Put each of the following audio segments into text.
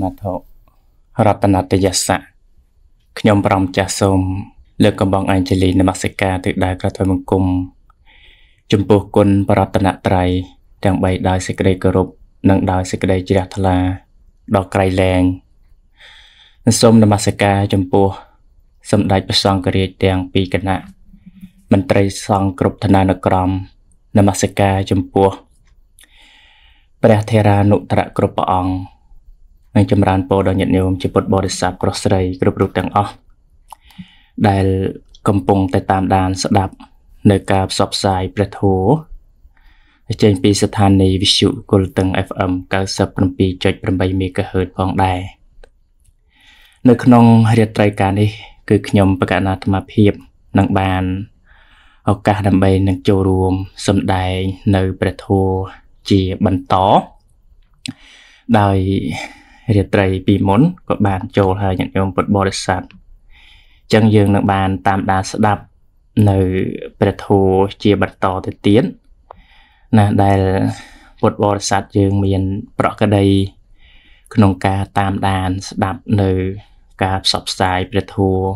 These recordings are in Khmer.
មត្ថុរតនតយស័កខ្ញុំប្រំចាស់សូមលើកកំបងអញ្ជលីនមស្ការទិដៅក្រថ្វាយបង្គំចំពោះគុណបរតនត្រ័យទាំង3ដោយសេចក្តីគោរពនិងដោយសេចក្តីជ្រះថ្លាដល់ក្រៃលែងសូមនមស្ការចំពោះសម្ដេចព្រះសង្ឃរាជទាំងពីរគណៈមន្ត្រីសង្ឃគ្រប់ឋានានុក្រមនមស្ការចំពោះព្រះធេរានុត្រៈគ្រប់ព្រះអង្គនិងចម្រើនពរដល់ញាតិញោមជាពុទ្ធបរិស័ទប្រុសស្រីគ្រប់រូបទាំងអស់ដែល កំពុងតែតាមដាន ស្ដាប់ នៅការផ្សព្វផ្សាយព្រះធម៌ចេញពីស្ថានីយ៍វិទ្យុគុលតឹង FM 97.8 MHz ផងដែរនៅក្នុងរាត្រីការនេះគឺខ្ញុំ បកណាអាត្មាភាពនឹងបានឱកាសដើម្បីនឹងចូលរួមសម្ដែងនៅព្រះធម៌ជាបន្តដោយរាត្រីពីមុនក៏បានចូលហើយញាតិញោមពុទ្ធបរិស័ទអញ្ចឹងយើងនឹងបានតាមដានស្ដាប់នៅព្រះធម៌ជាបន្តទៅទៀតណាដែលពុទ្ធបរិស័ទយើងមានប្រក្តីក្នុងការតាមដានស្ដាប់នៅការផ្សព្វផ្សាយព្រះធម៌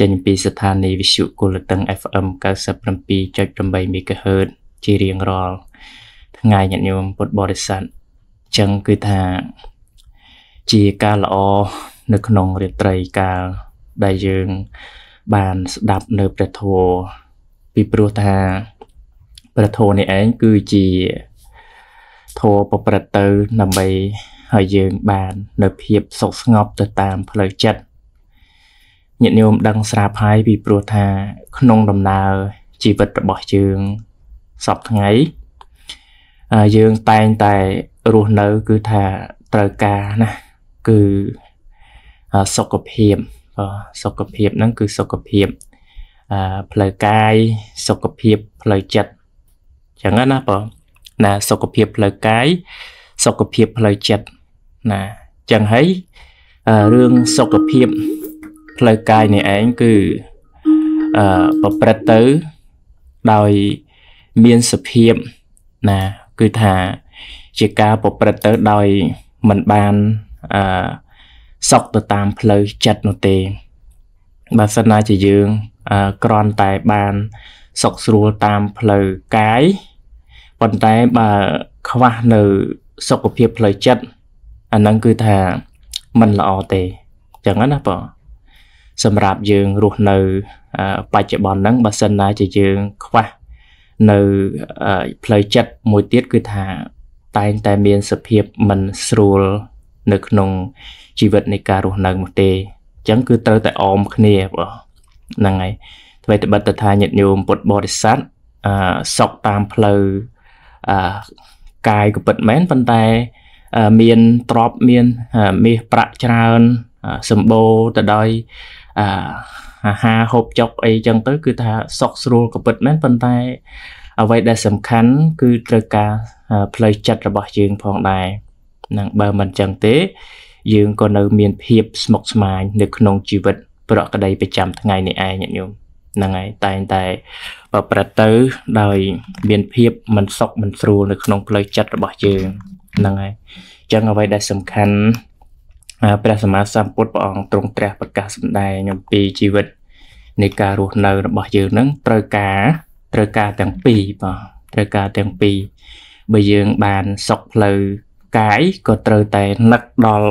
ចេញពីស្ថានីយវិទ្យុគុលតឹង FM 97.8 MHz ជារៀងរាល់ថ្ងៃញាតិញោមពុទ្ធបរិស័ទអញ្ចឹងគឺថាជាការល្អនៅ ក្នុងរាត្រីកាលដែលយើងបានស្ដាប់នៅព្រះធម៌ពីព្រោះថាព្រះធម៌នេះឯងគឺជាធម៌ប្រព្រឹត្តទៅដើម្បីឲ្យយើងបាននៅភាពសុខស្ងប់ទៅតាមផ្លូវចិត្តញាតិញោមដឹងស្រាប់ហើយពីព្រោះថា ក្នុងដំណើរជីវិតរបស់យើងសពថ្ងៃយើងតែងតែរស់នៅគឺថាត្រូវការណាគឺសុខភាពសុខភាពហ្នឹងគឺសុខភាពផ្លូវកាយសុខភាពផ្លូវចិត្តអញ្ចឹងណាបងណាសុខភាពផ្លូវកាយសុខភាពផ្លូវចិត្តណាអញ្ចឹងហើយរឿងសុខភាពផ្លូវកាយនេះឯងគឺអឺប្រព្រឹត្តទៅដោយមានសភាពណា គឺថា ជាការប្រព្រឹត្តទៅដោយមិនបានអឺសក់ទៅតាមផ្លូវចិត្តនោះទេបើសិនណាជាយើងក្រន់តែបានសុខស្រួលតាមផ្លូវកាយប៉ុន្តែបើខ្វះនៅ សុខភាពផ្លូវចិត្តអាហ្នឹងគឺថាมันល្អទេអញ្ចឹងណាបងសម្រាប់យើងរស់នៅ បច្ចុប្បន្នហ្នឹងបើសិនណាជាយើង ខ្វះនៅផ្លូវចិត្តមួយទៀតគឺថា តែងតែមានសភាពមិនស្រួលនៅក្នុងជីវិតនៃការរស់នៅនោះទេអញ្ចឹង គឺត្រូវតែអមគ្នាបងហ្នឹងហើយថ្មីត្បិតទៅថាញាតិញោមពុទ្ធបរិស័ទអឺសក់តាមផ្លូវអឺកាយក៏ពិតមែនប៉ុន្តែ មានទ្រពមានមាសប្រាក់ច្រើនសម្បូរទៅដោយអាហារហូបចុកអីចឹងទៅ គឺថាសុខស្រួលក៏ពិតមែនប៉ុន្តែ អ្វីដែល សំខាន់ គឺត្រូវការផ្លូវចិត្តរបស់យើងផងដែរនឹងបើមិនចឹងទេយើងក៏នៅមានភាពស្មុគស្មាញនៅក្នុងជីវិត ប្រកក្តីប្រចាំថ្ងៃនេះឯងញាតិញោមហ្នឹងហើយតែងតែប្រព្រឹត្តទៅដោយមានភាពមិនសុខមិនស្រួលនៅក្នុងផ្លូវចិត្តរបស់យើងហ្នឹងហើយអញ្ចឹងអ្វីដែលសំខាន់ព្រះសម្មាសម្ពុទ្ធព្រះអង្គទ្រង់ត្រាស់ប្រកាសសម្ដែងអំពីជីវិតនៃការរស់នៅរបស់ យើងនឹងត្រូវការត្រូវការទាំងពីរបាទត្រូវការទាំងពីរបើយើងបានសុខផ្លូវកាយក៏ត្រូវតែនឹកដល់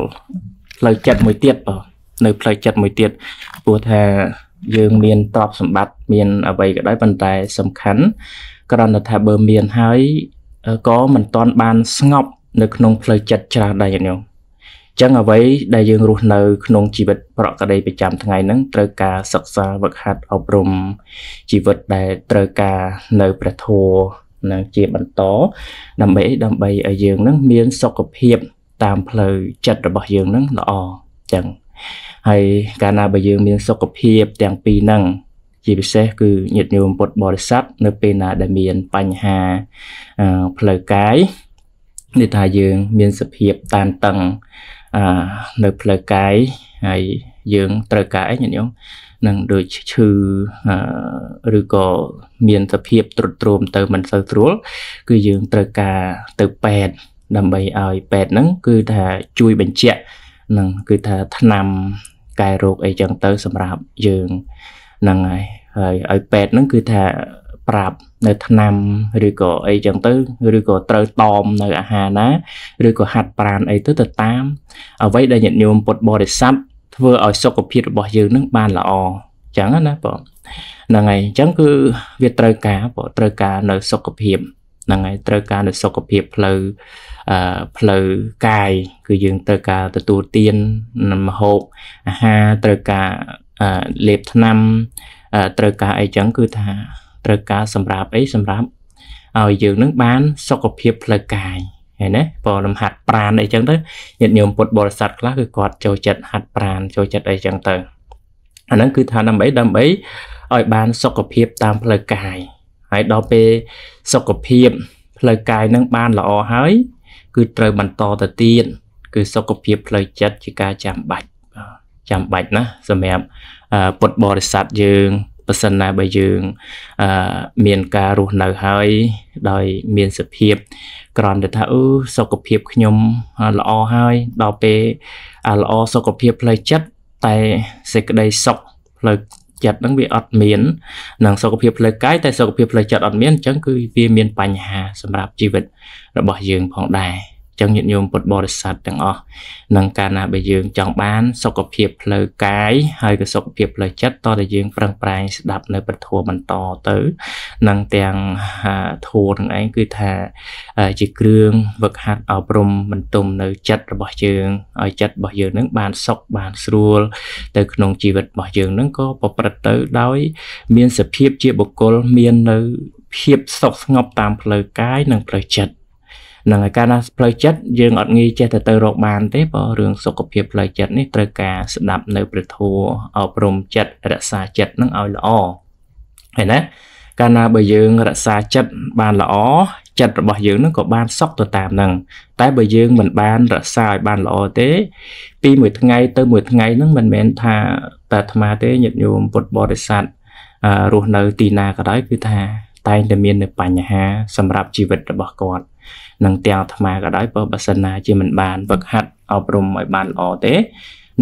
ផ្លូវចិត្តមួយទៀតបងនៅផ្លូវចិត្តមួយទៀតព្រោះថាយើងមានទ្រព្យសម្បត្តិមាន អ្វីក៏ដោយប៉ុន្តែសំខាន់គ្រាន់តែថាបើមានហើយក៏មិនទាន់បានស្ងប់នៅ ក្នុងផ្លូវចិត្តច្រើនដែរញោមចឹងអ្វីដែលយើងរស់នៅក្នុងជីវិត ប្រកដីប្រចាំថ្ងៃហ្នឹងត្រូវការសិក្សាវឹកហាត់អប់រំជីវិតដែលត្រូវការនៅព្រះធម៌នឹងជាបន្ត ដើម្បីដើម្បីឲ្យយើងនឹងមានសុខភាព តាមផ្លូវចិត្តរបស់យើងនឹងល្អចឹងហើយកាលណាបើយើង មាន សុខភាពទាំងពីរហ្នឹងជាពិសេសគឺញាតិញោមពុទ្ធបរិស័ទនៅពេលណាដែលមានបញ្ហាផ្លូវកាយនេះថាយើង មានសភាពតានតឹងនៅផ្លូវកាយហើយយើងត្រូវការអីញាតិញោមនឹងដូចឈឺឬក៏មានសភាពទ្រុឌទ្រោមទៅមិនសូវស្រួលគឺយើងត្រូវការទៅពេទ្យដើម្បីឲ្យពេទ្យហ្នឹងគឺថាជួយបញ្ជាក់នឹងគឺថាថ្នាំកែរោគអីចឹងទៅ សម្រាប់យើងហ្នឹងហើយហើយឲ្យពេទ្យហ្នឹងគឺថាប្រាប់នៅថ្នាំឬក៏អីចឹងទៅឬក៏ត្រូវតមនៅអាហារណាឬក៏ហាត់ប្រានអីទៅទៅតាមអ្វីដែលញាតិញោមពុទ្ធបរិស័ទធ្វើឲ្យសុខភាពរបស់យើងនឹងបានល្អអញ្ចឹងណាបងហ្នឹងហើយអញ្ចឹងគឺវាត្រូវការបងត្រូវការ នៅ សុខភាពហ្នឹងហើយត្រូវការនៅសុខភាពផ្លូវអឺផ្លូវកាយគឺយើងត្រូវការទទួលទានម្ហូបអាហារត្រូវការលេបថ្នាំត្រូវការអីចឹងគឺថាត្រូវការ សម្រាប់អីសម្រាប់ឲ្យយើងនឹងបាន សុខភាពផ្លូវកាយហើយណាព្រោះលំហាត់ប្រានអីចឹងទៅញាតិញោមពុទ្ធបរិស័ទខ្លះគឺគាត់ចូលចិត្តហាត់ប្រានចូលចិត្តអីចឹងទៅអាហ្នឹងគឺថាដើម្បីដើម្បីឲ្យបាន សុខភាពតាមផ្លូវកាយហើយដល់ពេលសុខភាពផ្លូវកាយនឹងបានល្អហើយ គឺត្រូវបន្តទៅទៀតគឺសុខភាពផ្លូវចិត្តជាការចាំបាច់ចាំបាច់ណាសម្រាប់ពុទ្ធបរិស័ទយើងប្រសិនណាបើយើងមានការរស់នៅហើយ ដោយមានសភាព ក្រំទៅថាអូសុខភាពខ្ញុំល្អហើយដល់ពេលល្អសុខភាពផ្លូវចិត្តតែសេចក្តី សុខផ្លូវចិត្តហ្នឹងវាអត់មាននឹងសុខភាពផ្លូវកាយតែសុខភាពផ្លូវចិត្តអត់មានអញ្ចឹងគឺវាមានបញ្ហាសម្រាប់ជីវិតរបស់យើងផងដែរចឹងញាតិញោមពុទ្ធបរិស័ទទាំងអស់នឹងកាលណាបើយើងចង់បានសុខភាពផ្លូវកាយហើយក៏សុខភាពផ្លូវចិត្តតតែយើងប្រឹងប្រែងស្ដាប់នៅព្រះធម៌បន្តទៅនឹងទាំងធម៌នឹងឯងគឺថាជាគ្រឿងវឹកហាត់អប់រំបន្ទុំ នៅចិត្តរបស់យើងឲ្យចិត្តរបស់យើងនឹងបានសុខបានស្រួល ទៅក្នុងជីវិតរបស់យើងនឹងក៏ប្រព្រឹត្តទៅដោយ មានសភាពជាបុគ្គលមាននៅភាពសុខស្ងប់តាមផ្លូវកាយនិងផ្លូវចិត្តនឹងឯការណាផ្លូវចិត្តយើងអត់ងាយចេះទៅទៅរកបានទេព្រោះរឿងសុខភាពផ្លូវចិត្តនេះត្រូវការស្ដាប់នៅព្រះធម៌អប់រំចិត្តរក្សាចិត្តនឹងឲ្យល្អហើយណាកាលណាបើយើងរក្សាចិត្តបានល្អចិត្តរបស់យើងនឹងក៏បានសុខទៅតាមនឹងតែបើយើងមិនបានរក្សាឲ្យបានល្អទេ ពីមួយថ្ងៃទៅមួយថ្ងៃនឹងមិនមែនថាតែអាត្មាទេ ញាតិញោមពុទ្ធបរិស័ទរស់នៅទីណាក៏ដោយគឺថាតែងតែមាននៅបញ្ហាសម្រាប់ជីវិតរបស់គាត់និងទាំងអាត្មាក៏ដោយបើបើសិនណាជាមិនបានវឹកហាត់អប់រំឲ្យបានល្អទេ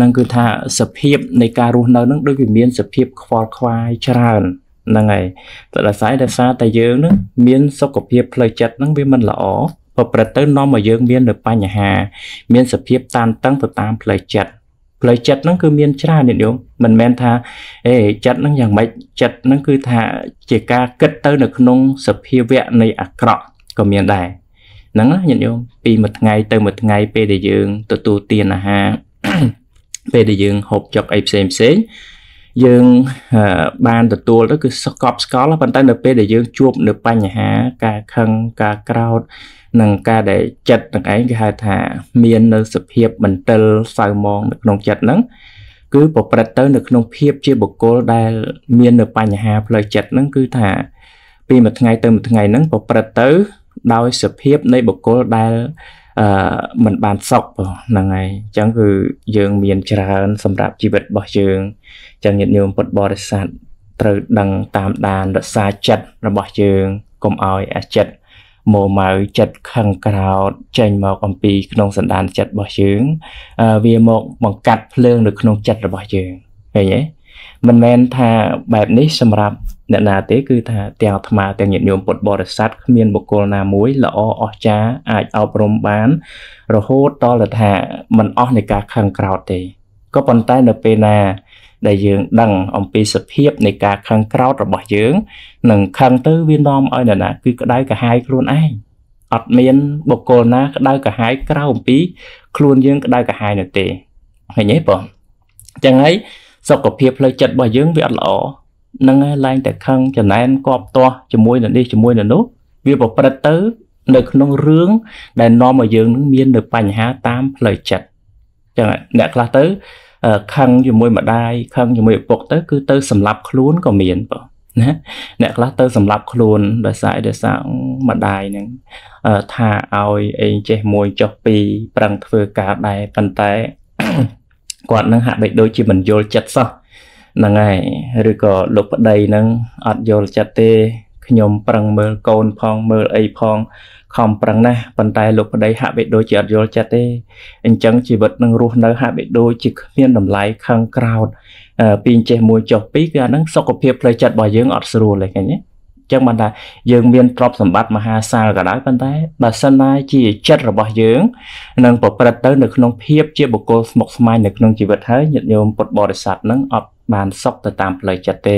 នឹងគឺថាសភាពនៃការរស់នៅនឹងដូចវាមានសភាពខ្វល់ខ្វាយច្រើនហ្នឹងហើយតែដោយសារតែសារតែយើងនឹងមាន សុខភាពផ្លូវចិត្តនឹងវាមិនល្អប្រព្រឹត្តទៅនាំឲ្យយើងមាននៅបញ្ហា មាន សភាពតានតឹងទៅតាមផ្លូវចិត្តផ្លូវចិត្តហ្នឹងគឺមានច្រើននេះយោមមិនមែនថាអេចិត្តហ្នឹងយ៉ាងម៉េចចិត្តហ្នឹងគឺថាជាការគិតទៅ នៅក្នុងសភាវៈនៃអាក្រក់ក៏មានដែរហ្នឹងណាញាតិញោមពីមួយថ្ងៃទៅមួយថ្ងៃពេលដែលយើងទទួលទានអាហារពេលដែលយើងហូបចុកអីផ្សេងផ្សេងយើងបានទទួលទៅគឺស្កប់ស្កល់ប៉ុន្តែនៅពេលដែលយើងជួបនៅបញ្ហា ការខឹងការក្រោធនិង ការដែលចិត្តនឹងឯងគេហៅថាមាននៅ សភាពមន្ទិលសៅមងនៅក្នុងចិត្តហ្នឹងគឺប្រព្រឹត្តទៅ នៅក្នុងភាពជាបុគ្គលដែលមាននៅបញ្ហាផ្លូវចិត្តហ្នឹងគឺថា ពីមួយថ្ងៃទៅមួយថ្ងៃហ្នឹងប្រព្រឹត្តទៅដោយសភាពនៃបុគ្គលដែលអឺมันបានសុខហ្នឹងហើយអញ្ចឹងគឺយើងមានច្រើន សម្រាប់ជីវិតរបស់យើងអញ្ចឹងញាតិញោមពុទ្ធបរិស័ទត្រូវដឹងតាមដានរក្សាចិត្តរបស់យើងកុំឲ្យអាចិត្តមម៉ៅចិត្តខឹងក្រោតចេញមកអំពី ក្នុងសន្តាន ចិត្តរបស់យើង វាមក បង្កាត់ភ្លើងនៅក្នុងចិត្តរបស់យើងឃើញទេមិនមែនថាបែបនេះ សម្រាប់អ្នកណាទេគឺថាទាំងអាត្មាទាំងញាតិញោមពុទ្ធបរិស័ទគ្មានបុគ្គលណាមួយល្អអស្ចារ្យអាចអប់រំបាន រហូតតលថាมันអស់នៃការខឹងក្រោធទេក៏ប៉ុន្តែនៅពេលណាដែលយើងដឹងអំពីសភាពនៃការខឹងក្រោធរបស់យើងនឹងខឹងទៅវានាំឲ្យអ្នកណាគឺក្តៅកាហាយខ្លួនឯងអត់មានបុគ្គលណាក្តៅកាហាយក្រៅអំពីខ្លួនយើងក្តៅកាហាយនោះទេឃើញទេបងអញ្ចឹងហើយសុខភាពផ្លូវចិត្តរបស់យើងវាអត់ល្អនឹងឡើងតែខឹងចំណែនគប់ទាស់ជាមួយនៅនេះជាមួយនៅនោះវាប្រព្រឹត្តទៅនៅក្នុងរឿងដែលនាំឲ្យយើងនឹងមាននៅបញ្ហាតាមផ្លូវចិត្តចឹងអ្នកខ្លះទៅខឹងជាមួយម្ដាយខឹងជាមួយឪពុកទៅ គឺទៅសម្លាប់ខ្លួនក៏មានបងណាអ្នកខ្លះទៅសម្លាប់ខ្លួនដោយសារដោយសារម្ដាយនឹងថាឲ្យអេងចេះមួយចុះពីរប្រឹងធ្វើការដែរប៉ុន្តែគាត់នឹងហាក់បីដូចជាមិនយល់ចិត្តសោះហ្នឹងហើយឬក៏លោកប្តីហ្នឹងអត់យល់ចិត្តទេខ្ញុំប្រឹងមើលកូនផងមើលអីផងខំប្រឹងណាស់ប៉ុន្តែលោកប្តីហាក់បីដូចជាអត់យល់ចិត្តទេអញ្ចឹងជីវិតនឹងរស់នៅហាក់បីដូចជាគ្មានតម្លៃខឹងក្រោតពីចេះមួយចុះពីរគឺអាហ្នឹងសុខភាពផ្លូវចិត្តរបស់យើងអត់ស្រួលទេឃើញទេចឹងបានថាយើងមានទ្រព្យសម្បត្តិមហាសាលក៏ដោយប៉ុន្តែបើសិនណាជាចិត្តរបស់យើងនឹងប្រព្រឹត្តទៅនៅក្នុងភាពជាបុគ្គលស្មុគស្មាញនៅក្នុងជីវិតហើយញាតិញោមពុទ្ធបរិស័ទនឹងអត់បានសុខទៅតាមផ្លូវចិត្តទេ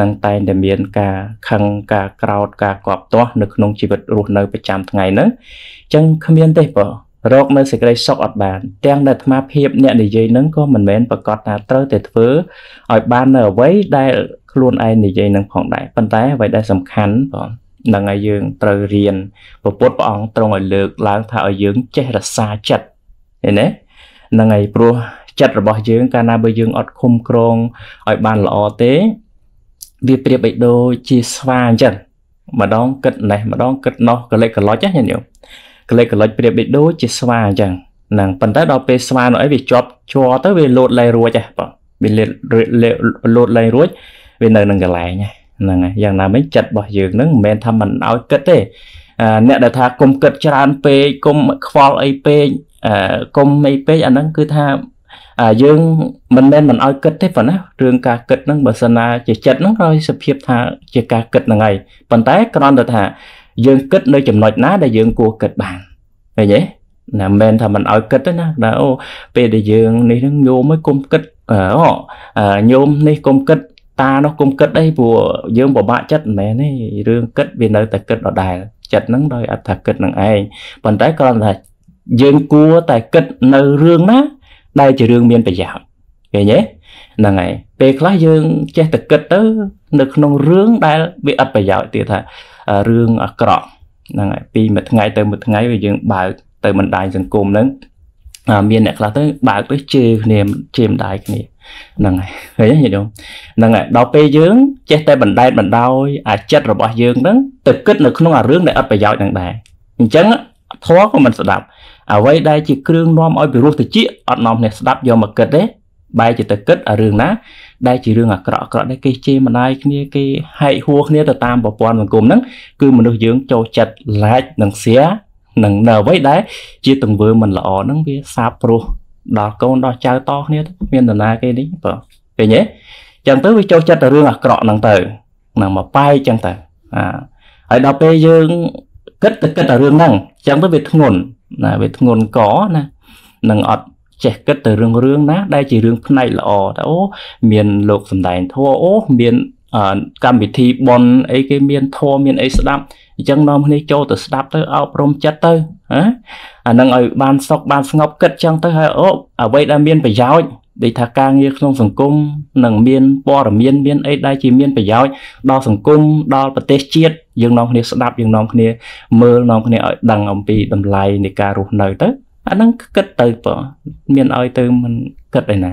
នឹងតែងតែមានការខឹងការក្រោធការកប់ទាស់នៅក្នុងជីវិតរស់នៅប្រចាំថ្ងៃហ្នឹងអញ្ចឹងគ្មានទេបើរកនៅសេចក្តីសុខអត់បានទាំងនៅអាត្មាភាពអ្នកនិយាយនឹងក៏មិនមែនប្រកាសថាត្រូវតែធ្វើឲ្យបាននៅអ្វីដែលខ្លួនឯងនិយាយនឹងផងដែរប៉ុន្តែអ្វីដែលសំខាន់បងនឹងឲ្យយើងត្រូវរៀនពពុទ្ធព្រះអង្គទ្រង់ឲ្យលើកឡើងថាឲ្យយើង ចេះរក្សាចិត្តឃើញទេនឹងឲ្យព្រោះចិត្តរបស់យើងកាលណាបើយើងអត់ឃុំក្រងឲ្យបានល្អទេវាប្រៀបបីដូចជាស្វាអញ្ចឹងម្ដងគិតណេះម្ដងគិតនោះកលិចកលុចណាញាតិញោមកលិចកលុចប្រៀបបីដូចជាស្វាអញ្ចឹងហ្នឹងប៉ុន្តែដល់ពេលស្វានោះអីវាជាប់ជាប់ទៅវាលោតលែងរួចហ៎បងវាលោតលែងរួច វានៅនឹងកន្លែងហ្នឹងហើយយ៉ាងណាមិញចិត្តរបស់យើងហ្នឹងមិនមែនថាមិនឲ្យគិតទេអ្នកដែលថាគុំគិតច្រើនពេកគុំខ្វល់អីពេកគុំអីពេកអាហ្នឹងគឺថាអាយើងមិនមែនមិនឲ្យគិតទេប៉ុណ្ណារឿងការគិតហ្នឹងបើសិនណាជាចិត្តហ្នឹងក៏សភាពថាជាការគិតហ្នឹងហើយប៉ុន្តែគ្រាន់តែថា យើងគិតនៅចំណុចណាដែលយើងគួរគិតបានឃើញទេណាមិនមែនថាមិនឲ្យគិតទេណាណាអូពេលដែលយើងនេះហ្នឹងញោមឲ្យគុំគិតអូញោមនេះគុំគិតតានោះគុំគិតអីព្រោះយើងពិបាកចិត្តមិនមែនទេរឿងគិតវានៅតែគិតដដែលចិត្តហ្នឹងដោយអត្ថាគិតនឹងឯងប៉ុន្តែគ្រាន់តែយើងគួរតែគិតនៅរឿងណាដែលជារឿងមានប្រយោជន៍ឃើញទេហ្នឹងហើយពេលខ្លះយើងចេះតែគិតទៅនៅក្នុងរឿងដែលវាអត់ប្រយោជន៍ទៀតថារឿងអាក្រក់ហ្នឹងហើយពីមួយថ្ងៃទៅមួយថ្ងៃវាយើងបើកទៅបណ្ដាញសង្គមហ្នឹងមានអ្នកខ្លះទៅបើកទៅជេរគ្នាជេរម្ដាយគ្នាហ្នឹងហើយឃើញទេញោមហ្នឹងហើយដល់ពេលយើងចេះតែបណ្ដែតបណ្ដោយអាចិតរបស់យើងហ្នឹងទៅគិតនៅក្នុងអារឿងដែលអត់ប្រយោជន៍ហ្នឹងដែរអញ្ចឹងធម៌ក៏មិនស្ដាប់អ្វីដែលជាគ្រឿងនាំឲ្យពិរោះតិចអត់នាំអ្នកស្ដាប់យកមកគិតទេបែរជាទៅគិតរឿងណាដែលជារឿងអាក្រក់អាក្រក់ដែលគេជេរម្ដាយគ្នាគេហែកហួរគ្នាទៅតាមប្រព័ន្ធសង្គមហ្នឹងគឺមនុស្សយើងចូលចិត្តឡាចនិងសៀនឹងនៅអ្វីដែលជាទង្វើមិនល្អហ្នឹងវាសាបព្រោះ ដល់កូនដល់ចៅតគ្នាមាននរណាគេនេះបើឃើញទេចឹងទៅវាចូលចិត្តតែរឿងអាក្រក់ហ្នឹងទៅនឹងមកបែកចឹងទៅអាហើយដល់ពេលយើងគិតទៅគិតតែរឿងហ្នឹងចឹងទៅវាធ្ងន់ណាវាធ្ងន់កណានឹងអត់ចេះគិតទៅរឿងរឿងណា ដែលជារឿងផ្នែកល្អតើអូមានលោកសំដែងធัวអូ មានកម្មវិធីប៉ុនអីគេមានធัวមានអីស្ដាប់អញ្ចឹងនាំគ្នាចូលទៅស្ដាប់ទៅអប់រំចិត្តទៅណាអានឹងឲ្យបានសុខបានស្ងប់គិតចឹងទៅហើយអូអ្វីដែលមានប្រយោជន៍ដូចថាការងារក្នុងសង្គមនឹងមានព័ត៌មានមានអីដែលជាមានប្រយោជន៍ដល់សង្គមដល់ប្រទេសជាតិយើងនាំគ្នាស្ដាប់យើងនាំគ្នា មើលនាំគ្នាឲ្យដឹងអំពីតម្លៃនៃការរស់នៅទៅអាហ្នឹងគិតទៅបើមានឲ្យទៅមិនគិតឯណា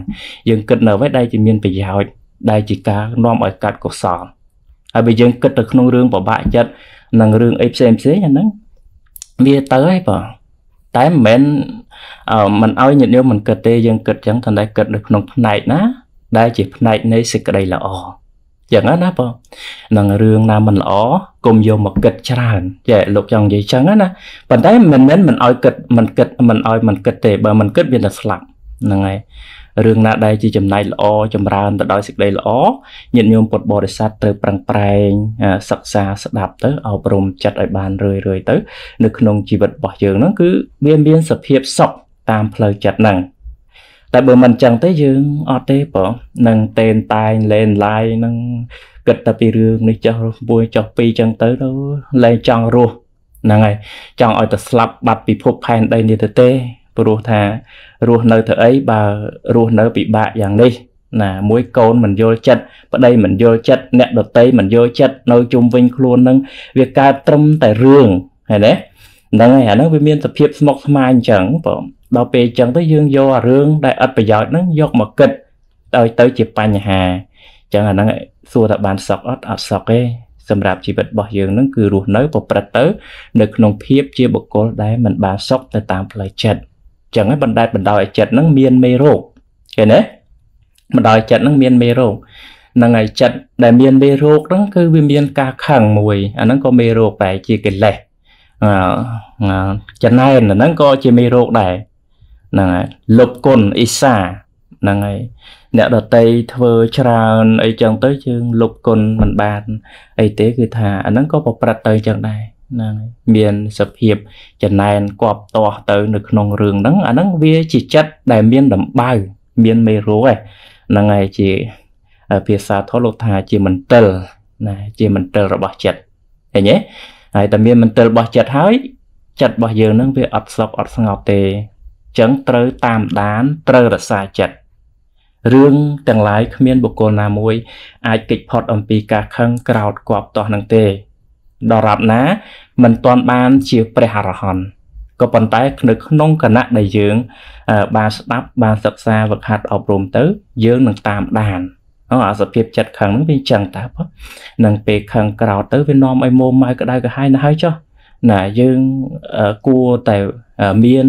យើងគិតនៅវិញដែលជាមានប្រយោជន៍ដែលជាការនាំឲ្យកាត់កុសលហើយបើយើងគិតទៅក្នុងរឿងបបាក់ចិត្តនិងរឿងអីផ្សេងផ្សេងអាហ្នឹងវាទៅហើយបងតែមិនមែនមិនឲ្យញាតិញោមមិនគិតទេយើងគិតចឹងតែតែគិតនៅក្នុងផ្នែកណា ដែលជាផ្នែកនៃសេចក្តីល្អចឹងណាបងនឹងរឿងណាមិនល្អកុំយកមកគិតច្រើនចេះលោកចង់និយាយចឹងណាប៉ុន្តែមិនមែនមិនឲ្យគិតមិនគិតមិនឲ្យមិនគិតទេបើមិនគិតវាតែស្លាប់ហ្នឹងហើយរឿងណាដែលជាចំណែកល្អចម្រើនទៅដោយសេចក្តីល្អញាតិញោមពុទ្ធបរិស័ទត្រូវប្រឹងប្រែងសិក្សាស្ដាប់ទៅ អប់រំចិត្តឲ្យបានរឿយរឿយទៅនៅក្នុងជីវិតរបស់យើងហ្នឹងគឺវាមានសភាព សុខតាមផ្លូវចិត្តហ្នឹងតែបើមិនចឹងទេយើងអត់ទេបងនឹងតែនតែងលែនឡាយនឹងគិតតែពីរឿងនេះចោះមួយចោះពីរចឹងទៅទៅលែងចង់រស់ហ្នឹងហើយចង់ឲ្យតែស្លាប់បាត់ពិភពផែនដីនេះទៅទេព្រោះថារស់នៅទៅអីបើរស់នៅពិបាកយ៉ាងនេះណាមួយកូនមិនយល់ចិត្តប្តីមិនយល់ចិត្តអ្នកដតីមិនយល់ចិត្តនៅជុំវិញខ្លួននឹងវាកើតត្រឹមតែរឿងឃើញទេហ្នឹងហើយអាហ្នឹងវាមានសភាពស្មុគស្មាញអញ្ចឹងបងដល់ពេលអញ្ចឹងទៅយើងយកអារឿងដែលឥតប្រយោជន៍ហ្នឹងយកមកគិតឲ្យទៅជាបញ្ហាអញ្ចឹងអាហ្នឹងសួរថាបានសក់អត់អត់សក់ទេសម្រាប់ជីវិតរបស់យើងហ្នឹងគឺរស់នៅ ប្រព្រឹត្តទៅ នៅក្នុងភាពជាបុគ្គលដែលមិនបានសក់ទៅតាមផ្លូវចិត្តចឹងបណ្ដែតបណ្ដោយចិត្តហ្នឹងមានមេរោគឃើញទេបណ្ដោយចិត្តហ្នឹងមានមេរោគនឹងហើយចិត្តដែលមានមេរោគហ្នឹង គឺវាមានការខឹងមួយអាហ្នឹងក៏មេរោគដែរជាកិលេសចំណែនអាហ្នឹងក៏ជាមេរោគដែរហ្នឹងហើយលុបគុណអ៊ីសាហ្នឹងហើយអ្នកដតីធ្វើច្រើនអីចឹងទៅយើងលុបគុណមិនបានអីទេ គឺថាអាហ្នឹងក៏ប្រព្រឹត្តទៅចឹងដែរហ្នឹងមានសភាពចំណែនគប់តោះទៅនៅក្នុងរឿងហ្នឹង អាហ្នឹងវាជាចិត្តដែលមានដំបៅមានមេរោហ្នឹងហើយជាភាសាថតលោកថាជាមន្ទិលណាជាមន្ទិលរបស់ចិត្តឃើញទេហើយតែមានមន្ទិលរបស់ចិត្តហើយ ចិត្តរបស់យើងហ្នឹងវាអត់ស្លុកអត់ស្ងប់ទេអញ្ចឹងត្រូវតាមដានត្រូវរក្សាចិត្តរឿងទាំងឡាយគ្មាន បុគ្គលណាមួយអាចគេចផុតអំពីការខឹងក្រោធគប់តោះនឹងទេដរាបណាមិនទាន់បានជាព្រះអរហន្តក៏ប៉ុន្តែនៅក្នុងគណៈដែលយើងបានស្ដាប់បានសិក្សាវឹកហាត់អប់រំទៅ យើងនឹងតាមដានអអាសភាពចិត្តខឹងហ្នឹងវាចឹងតើនឹងពេលខឹងក្រោតទៅវានាំឲ្យមុំម៉ៅក្តៅក្រហាយណាស់ហើយចុះណាយើងគួរតែមាន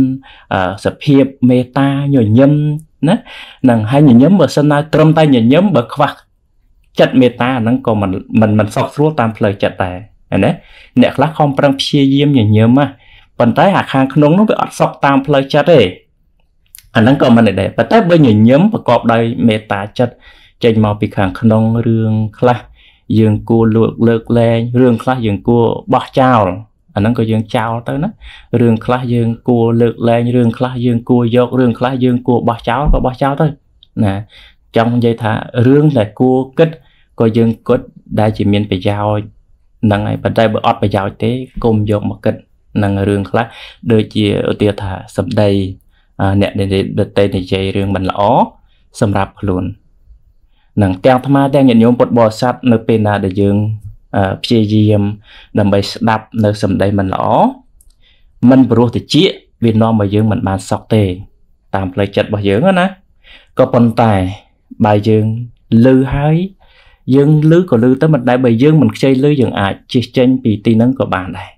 សភាពមេត្តាញញឹមណានឹងហើយញញឹមបើសិនណាត្រឹមតែញញឹមបើខ្វះចិត្តមេត្តាហ្នឹងក៏មិនមិនសុខស្រួលតាមផ្លូវចិត្តដែរណាអ្នកខ្លះខំប្រឹងព្យាយាមញញឹមណាប៉ុន្តែអាខាងក្នុងនោះវាអត់សក់តាមផ្លូវចិត្តទេអាហ្នឹងក៏មិនដែរប៉ុន្តែបើញញឹមប្រកបដោយមេត្តាចិត្តចេញមកពីខាងក្នុងរឿងខ្លះយើងគួរលើកលើកលែងរឿងខ្លះយើងគួរបោះចោលអាហ្នឹងក៏យើងចោលទៅណារឿងខ្លះយើងគួរលើកលែងរឿងខ្លះយើងគួរយករឿងខ្លះយើងគួរបោះចោលក៏បោះចោលទៅណាចង់និយាយថារឿងដែលគួរគិតក៏យើងគិតដែលជាមានប្រយោជន៍ហ្នឹងហើយប៉ុន្តែបើអត់ប្រយោជន៍ទេគុំយកមកគិតនឹងរឿងខ្លះដូចជាឧទាហរណ៍ថាសម្ដីអ្នកនិយាយដតេនិយាយរឿងមិនល្អសម្រាប់ខ្លួននឹងទាំងអាត្មាទាំងញាតិញោមពុទ្ធបរិស័ទនៅពេលណាដែលយើងព្យាយាមដើម្បីស្ដាប់នៅសម្ដីមិនល្អមិនព្រោះតិចវានាំឲ្យយើងមិនបានសុខទេ តាមផ្លូវចិត្តរបស់យើងណាក៏ប៉ុន្តែបើយើងលឺហើយយើងឮក៏ឮទៅមិនដែលបើយើងមិនខ្ចីឮយើងអាចជិះចេញពីទីហ្នឹងក៏បានដែរ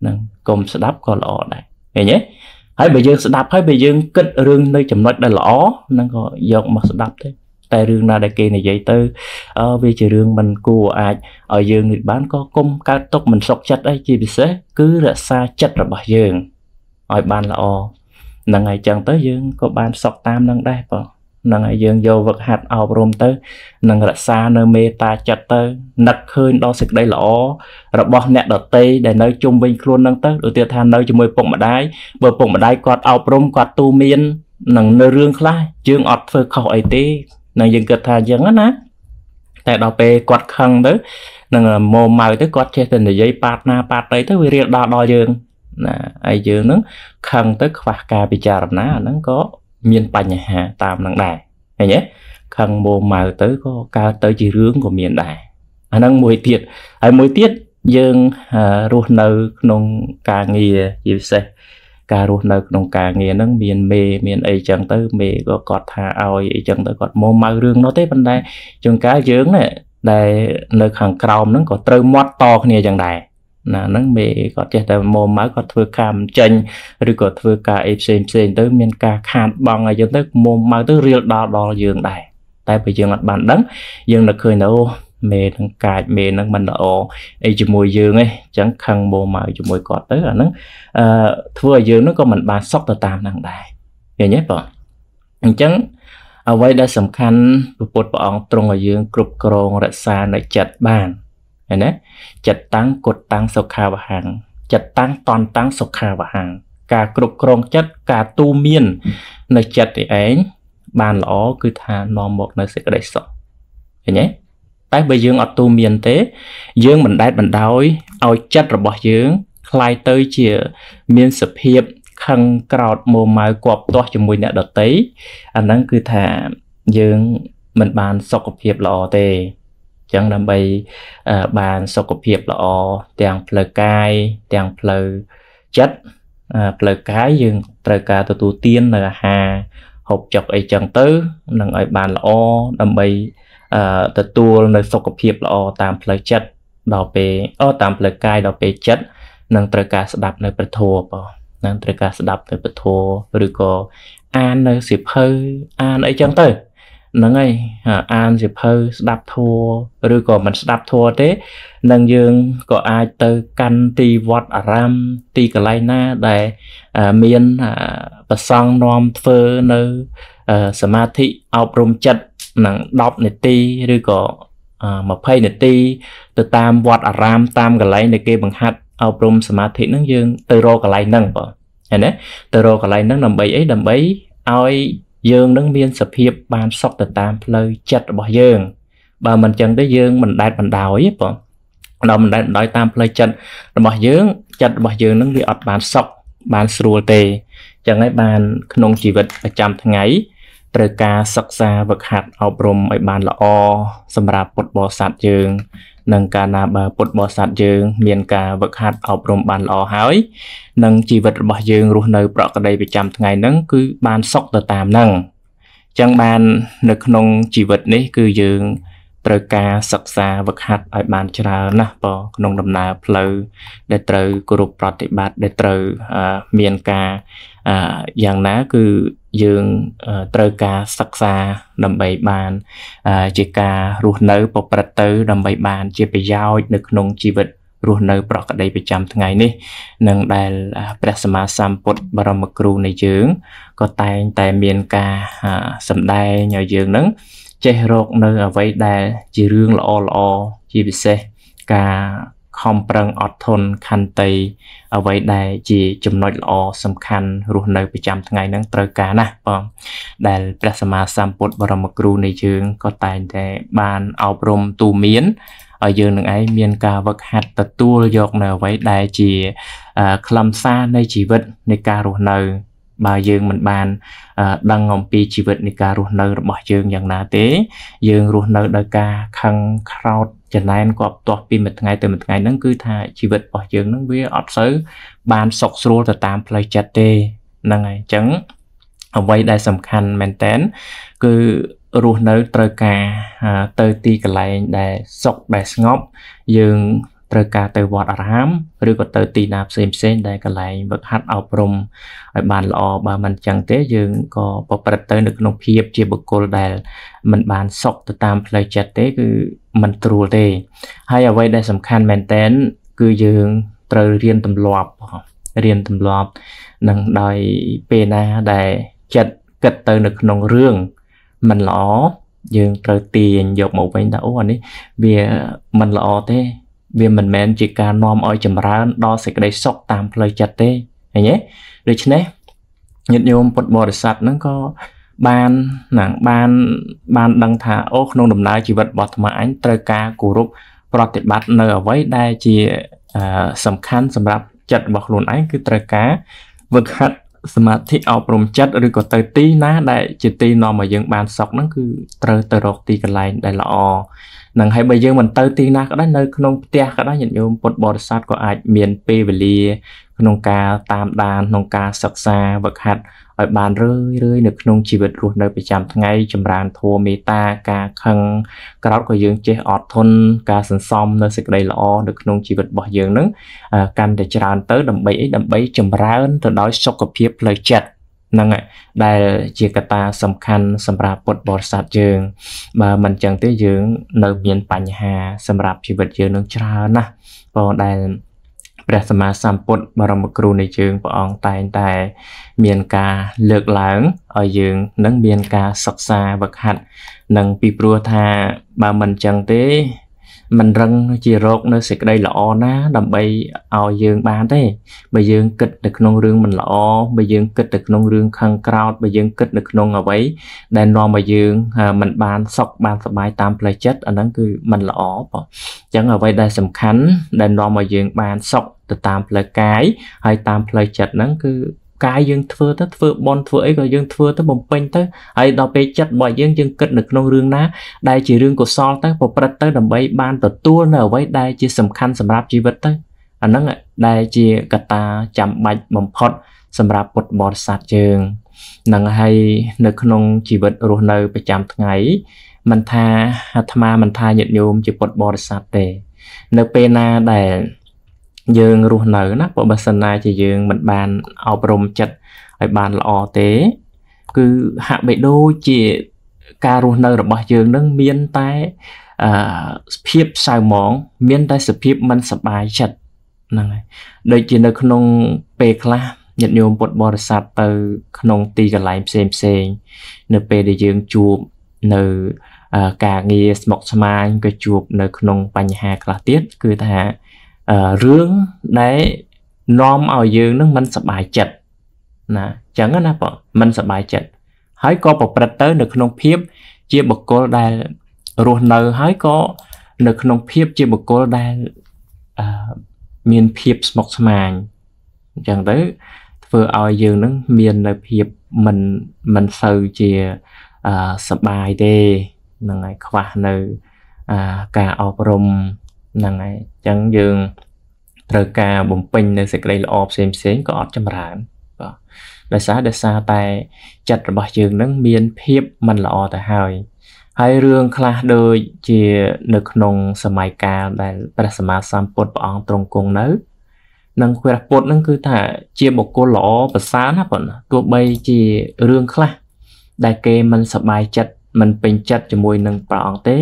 ហ្នឹងកុំស្ដាប់ក៏ល្អដែរឃើញទេហើយបើយើងស្ដាប់ហើយបើយើងគិតរឿងនៅចំណុចដែលល្អហ្នឹងក៏យកមកស្ដាប់ទេតែរឿងណាដែលគេនិយាយទៅវាជារឿងមិនគួរអាចឲ្យយើងនិយាយបានក៏គុំកើតទុកមិនសុខចិត្តអីជាពិសេសគឺរក្សាចិត្តរបស់យើងឲ្យបានល្អហ្នឹងហើយចឹងទៅយើងក៏បានសុខតាមនឹងដែរបងនឹងឲ្យយើងយកវឹកហាត់អប់រំទៅនឹងរក្សានៅមេត្តាចិត្តទៅនឹកឃើញដល់សេចក្តីល្អរបស់អ្នកដតីដែលនៅជុំវិញខ្លួននឹងទៅដូចថានៅជាមួយពុកម្ដាយបើពុកម្ដាយគាត់អប់រំគាត់ទូមាននឹងនៅរឿងខ្លះយើងអត់ធ្វើខុសអីទេនឹងយើងគិតថាអញ្ចឹងណាតែដល់ពេលគាត់ខឹងទៅនឹងម៉ូម៉ៅទៅគាត់ចេះតែនិយាយប៉ាតណាប៉ាតអីទៅវារៀលដល់ដល់យើងណាហើយយើងនឹងខឹងទៅខ្វះការពិចារណាអាហ្នឹងក៏មានបញ្ហាតាមនឹងដែរឃើញទេខឹងមោម៉ៅទៅក៏កើតទៅជារឿងក៏មានដែរអាហ្នឹងមួយទៀតហើយមួយទៀតយើងរស់នៅក្នុងការងារជាពិសេសការរស់នៅក្នុងការងារហ្នឹង មានមេ មាន អីចឹងទៅមេក៏គាត់ថាឲ្យអីចឹងទៅគាត់មកម៉ៅរឿងនោះទេប៉ុន្តែជួនកាលយើងណែដែលនៅខាងក្រោមហ្នឹងក៏ត្រូវមាត់តគ្នាចឹងដែរណាហ្នឹងមេគាត់ចេះតែមុំមកគាត់ធ្វើការមិនចេញឬក៏ធ្វើការអីផ្សេងផ្សេងទៅមានការខាតបង់អីចឹងទៅមុំមកទៅរៀលដល់ដល់យើងដែរតែបើយើងអត់បានដឹងយើងនឹកឃើញទៅមេនឹងកាចមេនឹងមិនល្អអីជាមួយយើងឯងអញ្ចឹងខឹងមុំមកជាមួយគាត់ទៅអាហ្នឹងអឺធ្វើឲ្យយើងនឹងក៏មិនបានសុខទៅតាមហ្នឹងដែរឃើញទេបងអញ្ចឹងអ្វីដែលសំខាន់ពុទ្ធព្រះអង្គទ្រង់ឲ្យយើងគ្រប់គ្រងរក្សានៅចិត្តបានឃើញទេចិត្តតាំងគុតតាំងសុខាវហੰចិត្តតាំងតនតាំងសុខាវហੰការគ្រប់គ្រងចិត្តការទូមាន នៅចិត្តឯឯងបានល្អគឺថានាំមកនៅសេចក្តីសុខឃើញទេតែបើយើងអត់ទូមានទេ យើងមិនដែតបណ្ដោយឲ្យចិត្តរបស់យើងคล้ายទៅជា មានសភាពខឹងក្រោតមម៉ៅគប់ទាស់ជាមួយអ្នកដតីអាហ្នឹងគឺថាយើងមិនបានសុខភាពល្អទេចឹងដើម្បីបានសុខភាពល្អទាំងផ្លូវកាយទាំងផ្លូវចិត្តផ្លូវកាយយើងត្រូវការទទួលទាននៅអាហារហូបចុកអីចឹងទៅនឹងឲ្យបានល្អដើម្បីទទួលនៅសុខភាពល្អតាមផ្លូវចិត្តដល់ពេលអូតាមផ្លូវកាយដល់ពេលចិត្តនឹងត្រូវការស្ដាប់នៅព្រះធម៌បងនឹងត្រូវការស្ដាប់នៅព្រះធម៌ឬក៏អាននៅសិភៅអានអីចឹងទៅហ្នឹងហើយអានសិភៅស្ដាប់ធัវឬក៏មិនស្ដាប់ធัวទេនឹងយើងក៏អាចទៅកាន់ទីវត្តអារាមទីកន្លែងណាដែលមានប្រសង់នាំធ្វើនៅសមាធិអប់រំចិត្តនឹង10នាទីឬក៏20នាទីទៅតាមវត្តអារាម តាមកន្លែងដែលគេបង្ហាត់អប់រំសមាធិហ្នឹងយើងទៅរកកន្លែងហ្នឹងបងឃើញទេទៅរកកន្លែងហ្នឹងដើម្បីអីដើម្បីឲ្យយើងនឹងមានសភាពបានសុខទៅតាមផ្លូវចិត្តរបស់យើងបើមិនចឹងទេយើងមិនដែតបណ្ដោយទេបងដល់មិនដែតបណ្ដោយតាមផ្លូវចិត្តរបស់យើង ចិត្តរបស់យើងនឹងវាអត់បានសុខបានស្រួលទេចឹងហើយបាន ក្នុងជីវិតប្រចាំថ្ងៃត្រូវការ សិក្សាវឹកហាត់អប់រំឲ្យបានល្អសម្រាប់ពុទ្ធបរិស័ទយើងនិងកាលណាបើពុទ្ធបរិស័ទយើង មានការវឹកហាត់អប់រំបានល្អហើយនឹងជីវិតរបស់យើងរស់នៅប្រក្រតីប្រចាំថ្ងៃហ្នឹងគឺ បានសុខទៅតាមហ្នឹងចឹងបាន នៅក្នុងជីវិតនេះ គឺយើងត្រូវការសិក្សាវឹកហាត់ឲ្យបានច្រើនណាស់បងក្នុងដំណើរផ្លូវដែលត្រូវគោរពប្រតិបត្តិដែលត្រូវមានការយ៉ាងណាគឺយើងត្រូវការសិក្សាដើម្បីបានជាការរស់នៅប្រព្រឹត្តទៅដើម្បីបានជាប្រយោជន៍នៅក្នុងជីវិតរស់នៅប្រកដីប្រចាំថ្ងៃនេះនឹងដែលព្រះសម្មាសម្ពុទ្ធបរមគ្រូនៃយើងក៏តែងតែមានការសម្ដែងឲ្យយើងនឹងចេះរកនៅអ្វីដែល ជារឿងល្អល្អជាពិសេសការខំប្រឹងអត់ធន់ខន្តីអ្វីដែល ជា ចំណុចល្អសំខាន់ រស់នៅប្រចាំថ្ងៃហ្នឹងត្រូវការណាស់បង ដែលព្រះសម្មាសម្ពុទ្ធបរមគ្រូនៃយើងក៏តែងតែបានអប់រំទូមានឲ្យយើងនឹងឯងមានការវឹកហាត់ទទួលយកនៅអ្វីដែលជាខ្លឹមសារនៃជីវិតនៃការរស់នៅបើយើងមិនបានដឹងអំពីជីវិតនៃការរស់នៅរបស់យើងយ៉ាងណាទេ យើងរស់នៅដោយការខឹងក្រោតចំណែនគប់ទាស់ពីមួយថ្ងៃទៅមួយថ្ងៃហ្នឹងគឺ ថាជីវិតរបស់យើងហ្នឹងវាអត់សូវបានសុខស្រួលទៅតាមផ្លូវចិត្តទេហ្នឹងហើយអញ្ចឹងអ្វីដែលសំខាន់មែនតែនគឺរស់នៅត្រូវការទៅទីកន្លែងដែលសុខដែលស្ងប់យើងត្រូវការទៅវត្តអារាមឬក៏ទៅទីណាផ្សេងផ្សេងដែលកន្លែងវឹកហាត់អប់រំឲ្យបានល្អបើមិនចឹងទេ យើងក៏ប្រព្រឹត្តទៅ នៅក្នុងភាពជាបុគ្គលដែលមិនបានសុខទៅតាមផ្លូវចិត្តទេគឺមិនត្រួលទេ ហើយអ្វីដែលសំខាន់មែនតែន គឺយើងត្រូវរៀនទម្លាប់រៀនទម្លាប់នឹងដោយពេលណាដែលចិត្តគិតទៅនៅក្នុងរឿងមិនល្អយើងត្រូវទាញយកមកវិញថាអូអានេះវាមិនល្អទេវាមិនមែនជាការនាំឲ្យចម្រើន ដល់សេចក្តីសុខតាមផ្លូវចិត្តទេឃើញទេដូច្នេះញាតិញោមពុទ្ធបរិស័ទហ្នឹងក៏បានណាងបានបានដឹងថាអូក្នុងដំណើរជីវិតរបស់អាត្មាអញត្រូវការគោរពប្រតិបត្តិនៅអ្វីដែលជាសំខាន់សម្រាប់ ចិត្តរបស់ខ្លួនឯងគឺត្រូវការវឹកហាត់សមាធិអប់រំចិត្តឬក៏ទៅទីណា ដែល ជាទីនាំឲ្យយើង បាន សុខហ្នឹងគឺត្រូវទៅរកទីកន្លែងដែលល្អនឹងហើយបើយើងមិនទៅទីណាក៏ដោយនៅក្នុងផ្ទះក៏ដោយញាតិញោមពុទ្ធបរិស័ទក៏អាចមានពេលវេលា ក្នុងការតាមដានក្នុងការសិក្សាវឹកហាត់ឲ្យបានរឿយរឿយនៅក្នុងជីវិតរស់នៅប្រចាំថ្ងៃចម្រើនធម៌មេត្តាការខឹង ក្រោតក៏យើងចេះអត់ធន់ការសន្សំនៅសេចក្តីល្អនៅក្នុងជីវិតរបស់យើងនឹងកាន់តែច្រើន ទៅដើម្បីអីដើម្បីចម្រើនទៅដោយសុខភាពផ្លូវចិត្តហ្នឹងដែលជាកត្តាសំខាន់ សម្រាប់ពុទ្ធបរិស័ទយើង បើមិនចឹងទេយើង នៅមានបញ្ហាសម្រាប់ជីវិតយើងនឹងច្រើនណាស់បងដែលព្រះសម្មាសម្ពុទ្ធបរមគ្រូនៃយើងព្រះអង្គតែងតែ មានការលើកឡើងឲ្យយើងនឹងមានការសិក្សាវឹកហាត់នឹងពីព្រោះថាបើមិនចឹងទេមិនរឹងជារកនៅសេចក្តីល្អណា ដើម្បីឲ្យយើងបានទេបើយើងគិតទៅក្នុងរឿងមិនល្អបើយើងគិតទៅក្នុងរឿងខឹងក្រោធបើយើងគិតនៅក្នុងអ្វីដែលនាំឲ្យយើងមិនបាន សុខបានសុបាយតាមផ្លូវចិត្តអាហ្នឹងគឺមិនល្អបងអញ្ចឹងអ្វីដែលសំខាន់ដែលនាំឲ្យយើង បានសុខទៅតាមផ្លូវកាយហើយតាមផ្លូវចិត្តហ្នឹងគឺកាយយើងធ្វើទៅធ្វើបនធ្វើអីក៏យើងធ្វើទៅបំពេញទៅហើយដល់ពេលចិត្តរបស់យើងយើងគិតនៅក្នុងរឿងណាដែលជារឿងកុសលទៅប្រព្រឹត្តទៅដើម្បីបានទទួលនៅអ្វីដែលជាសំខាន់សម្រាប់ជីវិតទៅអាហ្នឹងដែលជាកត្តាចាំបាច់បំផុតសម្រាប់ពុទ្ធបរិស័ទយើងនឹងហើយនៅក្នុងជីវិតរស់នៅប្រចាំថ្ងៃមិនថាអាត្មាមិនថាញាតិញោមជាពុទ្ធបរិស័ទទេនៅពេលណាដែលយើងរស់នៅណាបើបើសិនណាជាយើងមិនបានអប់រំចិត្តឲ្យបានល្អទេ គឺហាក់បីដូចជា ការរស់នៅរបស់យើងនឹងមានតែអឺសភាពសៅមងមានតែសភាពមិនសบายចិត្តហ្នឹងហើយដូចជានៅក្នុង ពេលខ្លះញាតិញោមពុទ្ធបរិស័ទទៅក្នុងទីកន្លែងផ្សេងផ្សេង នៅពេលដែលយើងជួបនៅការងារស្មុគស្មាញក៏ជួបនៅក្នុងបញ្ហាខ្លះទៀតគឺថារឿងដែលនាំឲ្យយើងនឹងមិនសប្បាយចិត្តណាអញ្ចឹងណាបងមិនសប្បាយចិត្តហើយក៏ប្រព្រឹត្តទៅ នៅក្នុងភាពជាបុគ្គលដែលរស់នៅ ហើយក៏នៅក្នុងភាពជាបុគ្គលដែលមានភាពស្មុគស្មាញអញ្ចឹងទៅធ្វើឲ្យយើងនឹងមាននៅភាពមិនមិនសូវជាសបាយទេនឹងឲ្យខ្វះនៅការអប់រំហ្នឹងហើយអញ្ចឹងយើងត្រូវការបំពេញនៅសេចក្តីល្អផ្សេងផ្សេងក៏អត់ចម្រើនបាទដោយសារដោយសារតែ ចិត្តរបស់យើងនឹងមានភាពមិនល្អទៅហើយហើយរឿងខ្លះដូចជានៅក្នុង សម័យកាលដែលព្រះសម្មាសម្ពុទ្ធព្រះអង្គទ្រង់គង់នៅនឹងព្រះពុទ្ធនឹងគឺថាជាបុគ្គលល្អប្រសើរណាប៉ុន្តែទោះបីជារឿងខ្លះដែលគេមិនសប្បាយចិត្តមិនពេញចិត្តជាមួយនឹងព្រះអង្គទេ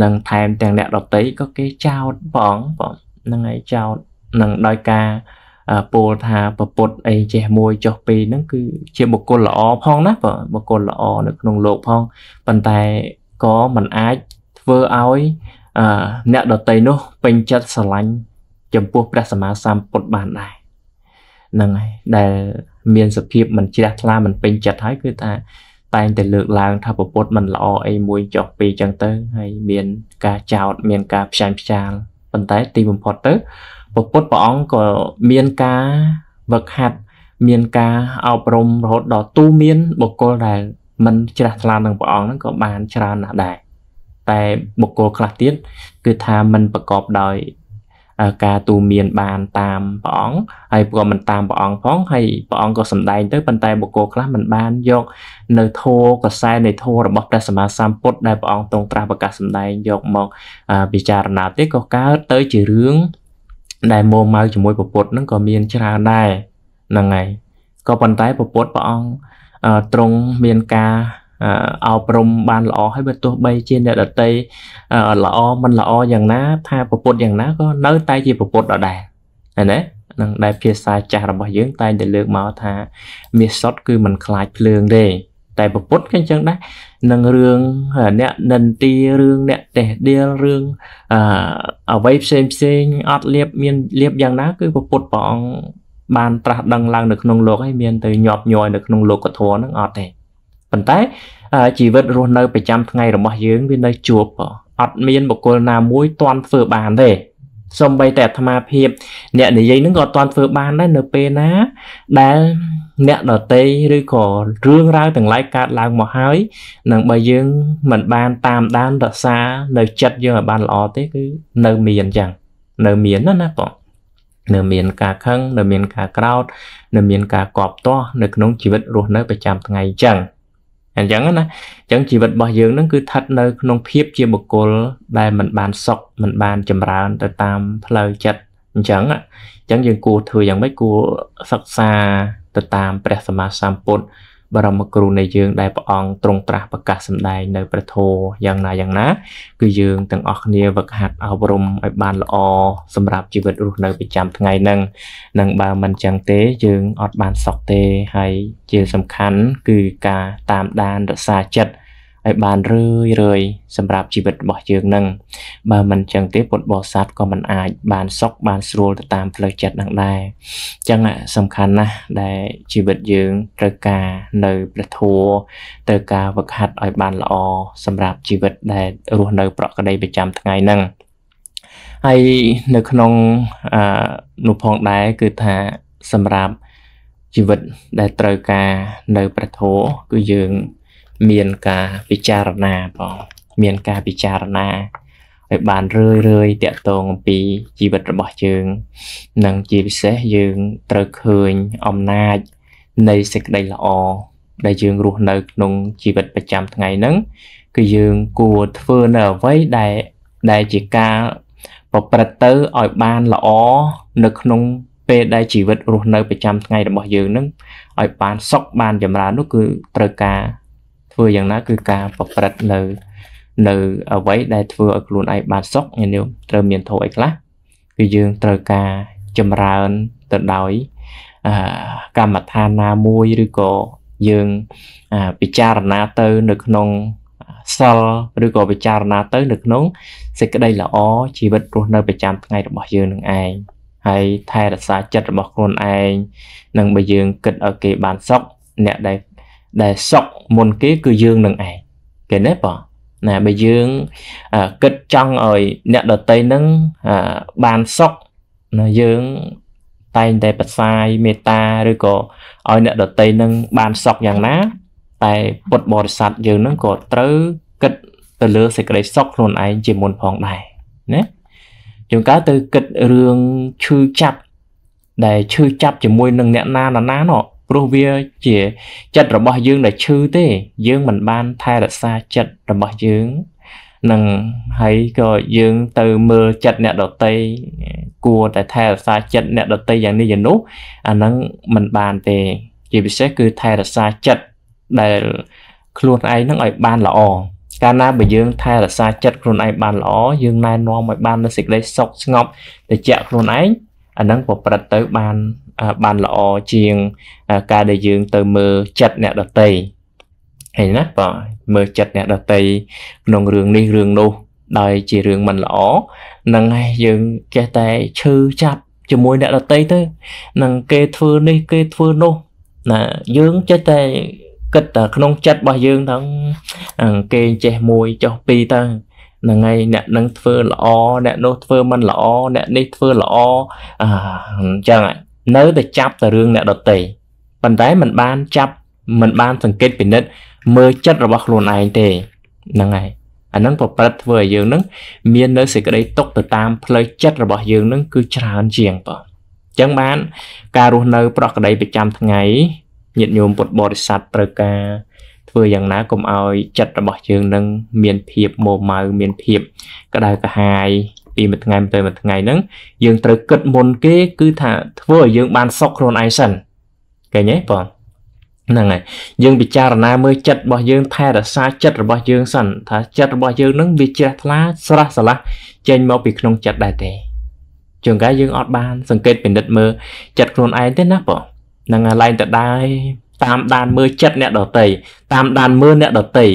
និងថែមទាំងអ្នកដតីក៏គេចោតផងបងហ្នឹងហើយចោតនឹងដោយការពោលថាប្រពុតអីចេះមួយចុះពីរហ្នឹងគឺជាបុគ្គលល្អផង ណាបងបុគ្គលល្អនៅក្នុងលោកផងប៉ុន្តែក៏មិនអាចធ្វើឲ្យអ្នកដតីនោះ ពេញចិត្តស្រឡាញ់ចំពោះព្រះសម្មាសម្ពុទ្ធបានដែរហ្នឹងហើយដែល មានសភាពមិនជ្រះថ្លាមិនពេញចិត្តហើយគឺថាតែងតែលើកឡើងថាប្រពុតមិនល្អអីមួយចុះពីចឹងទៅហើយមានការចោទមានការផ្សាញ់ផ្ចាលប៉ុន្តែ ទីបំផុតទៅប្រពុតព្រះអង្គក៏មានការវឹកហាត់មានការអប់រំរហូតដល់ទូមានបុគ្គលដែលមិនជ្រះថ្លានឹងព្រះអង្គហ្នឹងក៏បានច្រើនណាស់ដែរតែបុគ្គលខ្លះទៀតគឺថាមិនប្រកបដោយការទូមានបានតាមព្រះអង្គហើយក៏មិនតាមព្រះអង្គផងហើយព្រះអង្គក៏សម្ដែងទៅប៉ុន្តែបុគ្គលខ្លះមិនបានយកនៅធម៌កសែនៃធម៌របស់ព្រះសម្មាសម្ពុទ្ធដែលព្រះអង្គទ្រង់ត្រាស់ប្រកាសសម្ដែងយកមកពិចារណាទេក៏កើតទៅ ជារឿងដែលមួម៉ៅជាមួយពពុទ្ធនឹងក៏មានច្រើនដែរហ្នឹងហើយក៏ប៉ុន្តែពពុទ្ធព្រះអង្គទ្រង់មានការអប់រំបានល្អហើយបើទោះបីជាអ្នកដតីល្អមិនល្អយ៉ាងណាថាប្រពុតយ៉ាងណាក៏នៅតែជាប្រពុតដដែលណានឹងដែលភាសាចាស់របស់យើងតែងតែលើកមកថា មាសសុតគឺមិនខ្លាចភ្លើងទេតែប្រពុតក៏អញ្ចឹងដែរនឹងរឿងអ្នកនិន្ទារឿងអ្នកតេះដៀលរឿងអអ្វីផ្សេងផ្សេងអត់លៀបមានលៀបយ៉ាងណា គឺប្រពុតព្រះអង្គបានត្រាស់ដឹងឡើងនៅក្នុងលោកហើយមានទៅញាប់ញយនៅក្នុងលោកធម៌ហ្នឹងអត់ទេប៉ុន្តែជីវិតរស់នៅប្រចាំថ្ងៃរបស់យើងវានៅជួបអត់មានបុគ្គលណាមួយទាន់ធ្វើបានទេសំបីតែអាត្មាភាពអ្នកនិយាយនឹងក៏អត់ទាន់ធ្វើបានដែរនៅពេលណាដែលអ្នកដតីឬក៏រឿងរ៉ាវទាំងឡាយកើតឡើងមកហើយនឹងបើយើងមិនបានតាមដានរក្សានៅ ចិត្តយើងឲ្យបានល្អទេគឺនៅមានចឹងនៅមានណាណាបងនៅមានការខឹង នៅមានការក្រោធនៅមានការកប់ទាស់នៅក្នុងជីវិតរស់នៅប្រចាំថ្ងៃចឹងអញ្ចឹងណាអញ្ចឹងជីវិតរបស់យើងនឹងគឺស្ថិតនៅក្នុងភាពជាបុគ្គលដែលមិនបានសុខមិនបានចម្រើន ទៅតាមផ្លូវចិត្តអញ្ចឹងអញ្ចឹងយើងគួរធ្វើយ៉ាងម៉េចគួរសិក្សាទៅតាមព្រះសម្មាសម្ពុទ្ធបរមគ្រូនៃយើងដែលព្រះអង្គទ្រង់ត្រាស់ប្រកាសសម្ដែងនៅព្រះធម៌យ៉ាងណាយ៉ាងណា គឺយើងទាំងអស់គ្នាវឹកហាត់អប់រំឲ្យបានល្អសម្រាប់ជីវិតរស់នៅប្រចាំថ្ងៃនឹងនឹងបើមិនចឹងទេយើងអត់បានសក់ទេហើយជាសំខាន់គឺការតាមដានរក្សាចិត្តឲ្យបានរឿយរឿយសម្រាប់ជីវិតរបស់យើងនឹងបើមិនចឹងទេពុទ្ធបរិស័ទក៏មិនអាចបានសុខបានស្រួលទៅតាមផ្លូវចិត្តនឹងដែរអញ្ចឹងសំខាន់ណាស់ដែលជីវិតយើងត្រូវការនៅព្រះធម៌ត្រូវការវឹកហាត់ឲ្យបានល្អសម្រាប់ជីវិត ដែលរស់នៅប្រក្រតីប្រចាំថ្ងៃនឹងហើយនៅក្នុងអឺនោះផងដែរគឺថាសម្រាប់ជីវិតដែលត្រូវការនៅព្រះធម៌គឺយើងមានការពិចារណាផងមានការពិចារណាឲ្យបានរឿយរឿយតាក់ទងអំពីជីវិតរបស់យើង និងជាពិសេសយើង ត្រូវឃើញអំណាចនៃសេចក្តីល្អដែលយើងរស់នៅក្នុងជីវិតប្រចាំ ថ្ងៃហ្នឹងគឺយើងគួរធ្វើនៅអ្វីដែលដែលជាការប្រព្រឹត្តទៅឲ្យបានល្អនៅក្នុង ពេលដែលជីវិតរស់នៅប្រចាំថ្ងៃរបស់យើងនឹងឲ្យបានសុខបានចម្រើននោះគឺត្រូវការធ្វើយ៉ាងណាគឺការប្រព្រឹត្តនៅនៅអ្វីដែលធ្វើឲ្យខ្លួនឯងបានសុខញញឹមត្រូវមានធោះអីខ្លះគឺយើងត្រូវការចម្រើនទៅដោយកម្មដ្ឋានណាមួយឬក៏យើងពិចារណាទៅនៅក្នុងសិលឬក៏ពិចារណាទៅនៅក្នុងសេចក្តីល្អជីវិតរស់នៅប្រចាំថ្ងៃរបស់យើងនឹងឯងហើយថែរក្សាចិត្តរបស់ខ្លួនឯងនឹងបើយើងគិតឲ្យគេបានសុខអ្នកដែលដែលសុខមុនគេគឺយើងនឹងឯងគេណាបងណាបើយើងគិតចង់ឲ្យអ្នកដតីនឹងបានសុខណាយើងតែងតែផ្សាយមេត្តាឬក៏ឲ្យអ្នកដតីនឹងបានសុខយ៉ាងណាតែពុទ្ធបរិស័ទយើងនឹងក៏ត្រូវគិតទៅលើសេចក្តីសុខខ្លួនឯងជាមុនផងដែរណាជួនកាលទៅគិតរឿងឈឺចាប់ដែលឈឺចាប់ជាមួយនឹងអ្នកណាណាណោះព្រោះវាជាចិត្តរបស់យើងដែលឈឺទេយើងមិនបានថែរក្សាចិត្តរបស់យើងនឹងហើយក៏យើងទៅមើលចិត្តអ្នកដតីគួរតែថែរក្សាចិត្តអ្នកដតីយ៉ាងនេះយ៉ាងនោះអាហ្នឹងមិនបានទេ ជាពិសេសគឺថែរក្សាចិត្តដែលខ្លួនឯងហ្នឹងឲ្យបានល្អកាលណាបើយើង ថែរក្សាចិត្តខ្លួនឯងបានល្អយើងណែនាំឲ្យបាននូវសេចក្តីសុខស្ងប់ត្រជាក់ខ្លួនឯងអាហ្នឹងប្រព្រឹត្តទៅបានបានល្អជាងការដែលយើងទៅមើលចិត្តអ្នកដតីហើយណាបាទមើលចិត្តអ្នកដតីក្នុងរឿងនេះរឿងនោះដោយជារឿងមិនល្អនឹងហើយយើងចេះតែឈឺចាប់ជាមួយអ្នកដតីទៅនឹងគេធ្វើនេះគេធ្វើនោះណាយើងចេះតែគិតតែក្នុងចិត្តរបស់យើងថាគេចេះមួយចោះពីរទៅហ្នឹងហើយអ្នកនឹងធ្វើល្អអ្នកនោះធ្វើមិនល្អអ្នកនេះធ្វើល្អអញ្ចឹងហើយនៅតែចាប់តែរឿងអ្នកដតីប៉ុន្តែมันបានចាប់มันបានសង្កេតពិនិត្យមើលចិត្តរបស់ខ្លួនឯងទេហ្នឹងហើយអាហ្នឹងប្រព្រឹត្តធ្វើឲ្យយើងនឹង មាននៅសេចក្តីຕົកទៅតាមផ្លូវចិត្តរបស់យើងនឹងគឺច្រើនជាងបងអញ្ចឹងបានការរស់នៅប្រក្តីប្រចាំថ្ងៃញាតិញោមពុទ្ធបរិស័ទត្រូវការធ្វើយ៉ាងណាកុំឲ្យចិត្តរបស់យើងនឹងមានភាពមោម៉ៅមានភាពក្តៅក្រហាយពីមួយថ្ងៃទៅមួយថ្ងៃហ្នឹងយើងត្រូវគិតមុនគេគឺថាធ្វើឲ្យយើងបានសុខខ្លួនឯងសិនឃើញទេបងហ្នឹងហើយយើងពិចារណាមើលចិត្តរបស់យើងថែរក្សាចិត្តរបស់យើងសិនថាចិត្តរបស់យើងនឹងវាជ្រះថ្លាស្រស់ស្រឡះចេញមកពីក្នុងចិត្តដែរទេជួនកាលយើងអត់បាន សង្កេតពិនិត្យមើលចិត្តខ្លួនឯងទេណាបងហ្នឹងហើយឡែងតដែរតាមដានមើលចិត្តអ្នកដតីតាមដានមើលអ្នកដតី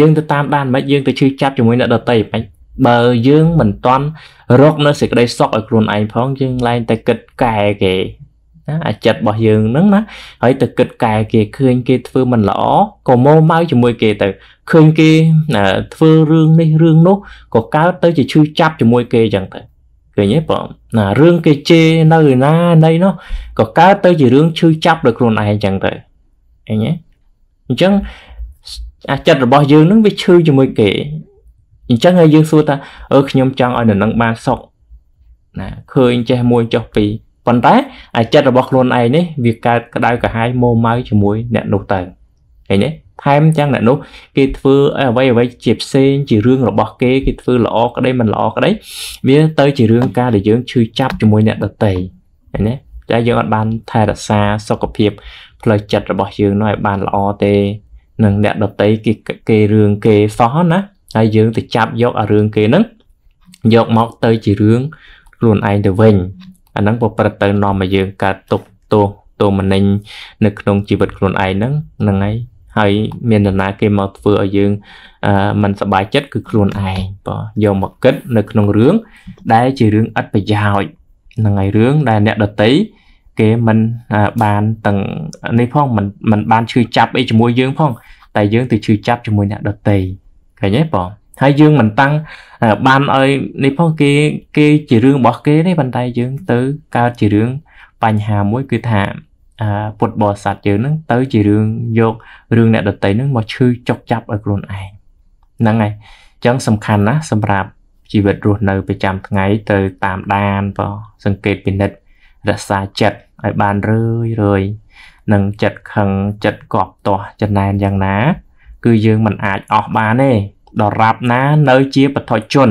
យើងទៅតាមដានមិនយើងទៅឈឺចាប់ជាមួយអ្នកដតីមិនបើយើងមិនតន់រកនៅសេចក្តីសុខឲ្យខ្លួនឯងផងយើងឡើងតែគិតកែគេណាអាចិតរបស់យើងហ្នឹងណាហើយ ទៅគិតកែគេឃើញគេធ្វើមិនល្អក៏មោម៉ៅជាមួយគេទៅឃើញគេធ្វើរឿងនេះរឿងនោះក៏កើតទៅជាឈឺចាប់ជាមួយគេអញ្ចឹងទៅឃើញទេបងណារឿងគេជេរនៅឯណាណីនោះក៏កើតទៅជារឿងឈឺចាប់ដល់ខ្លួនឯងអញ្ចឹងទៅឃើញទេអញ្ចឹងអាចិតរបស់យើងនឹងវាឈឺជាមួយគេអញ្ចឹងហើយយើងសួរថាអឺខ្ញុំចង់ឲ្យនរនឹងបានសុខណាឃើញចេះមួយចុះពីរប៉ុន្តែអាចិត្តរបស់ខ្លួនឯងនេះវាកើតក្តៅក្រហាយម៉ូម៉ៅជាមួយអ្នកនោះទៅឃើញទេថែមទាំងអ្នកនោះគេធ្វើអ្វីអ្វីជាផ្សេងជារឿងរបស់ គេគេធ្វើល្អក្តីមិនល្អក្តីវាទៅជារឿងការដែលយើងឈឺចាប់ជាមួយអ្នកដតីឃើញទេតែយើងអត់បានថែរក្សាសុខភាពផ្លូវចិត្តរបស់យើងនោះឲ្យបានល្អទេនឹងអ្នកដតីគេគេរឿងគេសោះណាហើយយើងទៅចាប់យកអារឿងគេហ្នឹងយកមកទៅជារឿងខ្លួនឯងទៅវិញអាហ្នឹងប្រព្រឹត្តទៅនាំឲ្យយើងកើតទុកទោសទោមនិញនៅក្នុងជីវិតខ្លួនឯងហ្នឹងហ្នឹងហើយហើយមាននរណា គេមកធ្វើឲ្យយើងមិនសប្បាយចិត្តគឺខ្លួនឯងបើយកមកគិត នៅក្នុងរឿង ដែលជារឿងឥតប្រយោជន៍ហ្នឹងហើយរឿងដែលអ្នកដតីគេមិនបានទាំងនេះផងមិនមិនបានឈឺចាប់អីជាមួយយើងផង តែយើងទៅឈឺចាប់ជាមួយអ្នកដតីឃើញទេបងហើយយើងមិនតាំងបានឲ្យនេះផងគេគេជារឿងរបស់គេទេប៉ុន្តែយើង ទៅកើតជារឿង បញ្ហាមួយគឺថាពុទ្ធបរិស័ទយើងហ្នឹង ទៅជារឿងយករឿងអ្នកដតីហ្នឹងមកឈឺចុកចាប់ឲ្យខ្លួនឯងហ្នឹងហើយអញ្ចឹងសំខាន់ណាស់សម្រាប់ជីវិតរស់នៅប្រចាំថ្ងៃ ទៅតាមដានបងសង្កេតពិនិត្យរក្សាចិត្តឲ្យបានរឿយរឿយនឹងចិត្តខឹងចិត្តកប់ទាស់ចំណែនយ៉ាងណាគឺយើងមិនអាចអស់បានទេដរាបណា នៅជាបឋិជន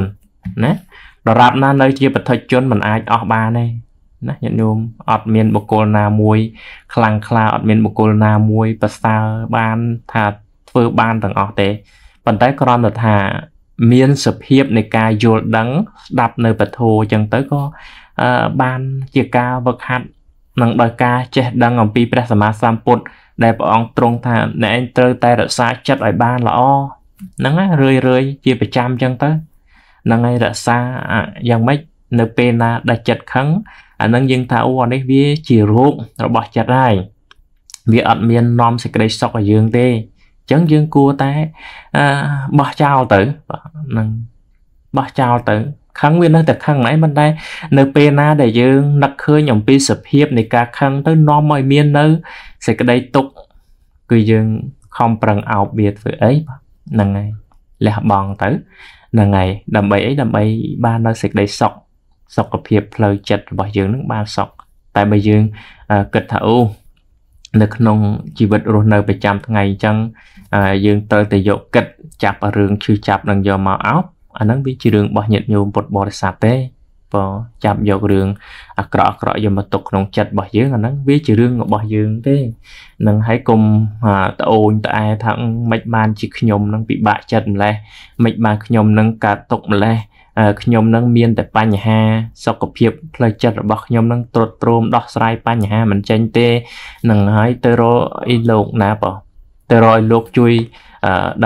ណាដរាបណា នៅជាបឋិជនមិនអាចអស់បានទេណាញាតិញោមអត់មានបុគ្គលណាមួយខ្លាំងខ្លាអត់មានបុគ្គលណាមួយ ប្រសើរបានថាធ្វើបានទាំងអស់ទេប៉ុន្តែគ្រាន់តែថាមានសភាពនៃការយល់ដឹងស្ដាប់នៅពធអញ្ចឹងទៅក៏បានជាការវឹកហាត់នឹងដោយការចេះ ដឹងអំពីព្រះសម្មាសម្ពុទ្ធដែលព្រះអង្គទ្រង់ថាអ្នកឯងត្រូវតែរក្សាចិត្តឲ្យបានល្អហ្នឹងណារឿយរឿយជាប្រចាំអញ្ចឹងទៅហ្នឹងហើយរក្សាយ៉ាងម៉េចនៅពេលណាដែលចិត្តខឹងអាហ្នឹងយើងថាអូអានេះវាជារោគរបស់ចិត្តហើយវាអត់មាននាំសេចក្តីសុខឲ្យយើងទេអញ្ចឹងយើងគួរតែបោះចោលទៅហ្នឹងបោះចោលទៅខឹងវានៅតែខឹងហ្នឹងមិនដែរនៅពេលណាដែលយើងនឹកឃើញអំពីសភាពនៃការខឹងទៅនាំឲ្យមាននៅសេចក្តីទុកគឺយើងខំប្រឹងអោបវាធ្វើអីហ្នឹងហើយលះបង់ទៅហ្នឹងហើយដើម្បីអីដើម្បីបាននៅសេចក្តីសុខសុខភាពផ្លូវចិត្តរបស់យើងនឹងបានសុខតែបើយើងគិតថាអូនៅក្នុងជីវិតរស់នៅប្រចាំថ្ងៃអញ្ចឹងយើងត្រូវតែយកគិតចាប់រឿងឈឺចាប់នឹងយកមកអោបអាហ្នឹងវាជារឿងរបស់ញាតិញោមពុទ្ធបរិស័ទទេបើចាប់យករឿងអាក្រក់អាក្រក់យកមកទុកក្នុងចិត្តរបស់យើងអាហ្នឹងវាជារឿងរបស់យើងទេនឹងហើយកុំត្អូញត្អែថាមិនបានជាខ្ញុំនឹងពិបាកចិត្តម្លេះមិនបានខ្ញុំនឹងកើតទុកម្លេះខ្ញុំនឹងមានតែបញ្ហាសុខភាពផ្លូវចិត្តរបស់ខ្ញុំនឹងទ្រុឌទ្រោមដោះស្រាយបញ្ហាមិនចេញទេនឹងហើយទៅរកអីលោកណាបើទៅរកឲ្យលោកជួយ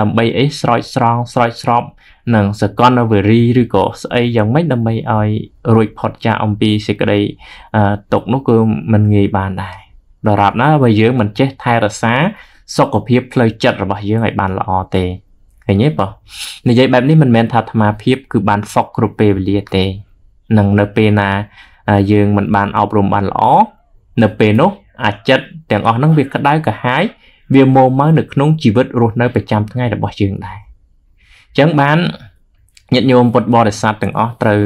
ដើម្បីអីស្រោចស្រង់ស្រោចស្រពនឹងសកលវេរីឬក៏ស្អីយ៉ាងម៉េចដើម្បីឲ្យរួចផុតចាកអំពីសេចក្តីទុកនោះគឺมันងាយបានដែរដរាបណាបើយើងមិនចេះថែរក្សា សុខភាពផ្លូវចិត្តរបស់យើងឲ្យ បានល្អទេឃើញទេបងនិយាយបែបនេះមិនមែនថាអាត្មាភាព គឺបានហ្វុកគ្រប់ពេលវេលាទេនឹងនៅពេលណា យើងមិនបានអប់រំបានល្អនៅពេលនោះអាចិត ទាំងអស់ហ្នឹងវាក្តៅក្រហាយវាមកមកនៅក្នុងជីវិត រស់នៅប្រចាំថ្ងៃរបស់យើងដែរអញ្ចឹងបានញាតិញោមពុទ្ធបរិស័ទទាំងអស់ត្រូវ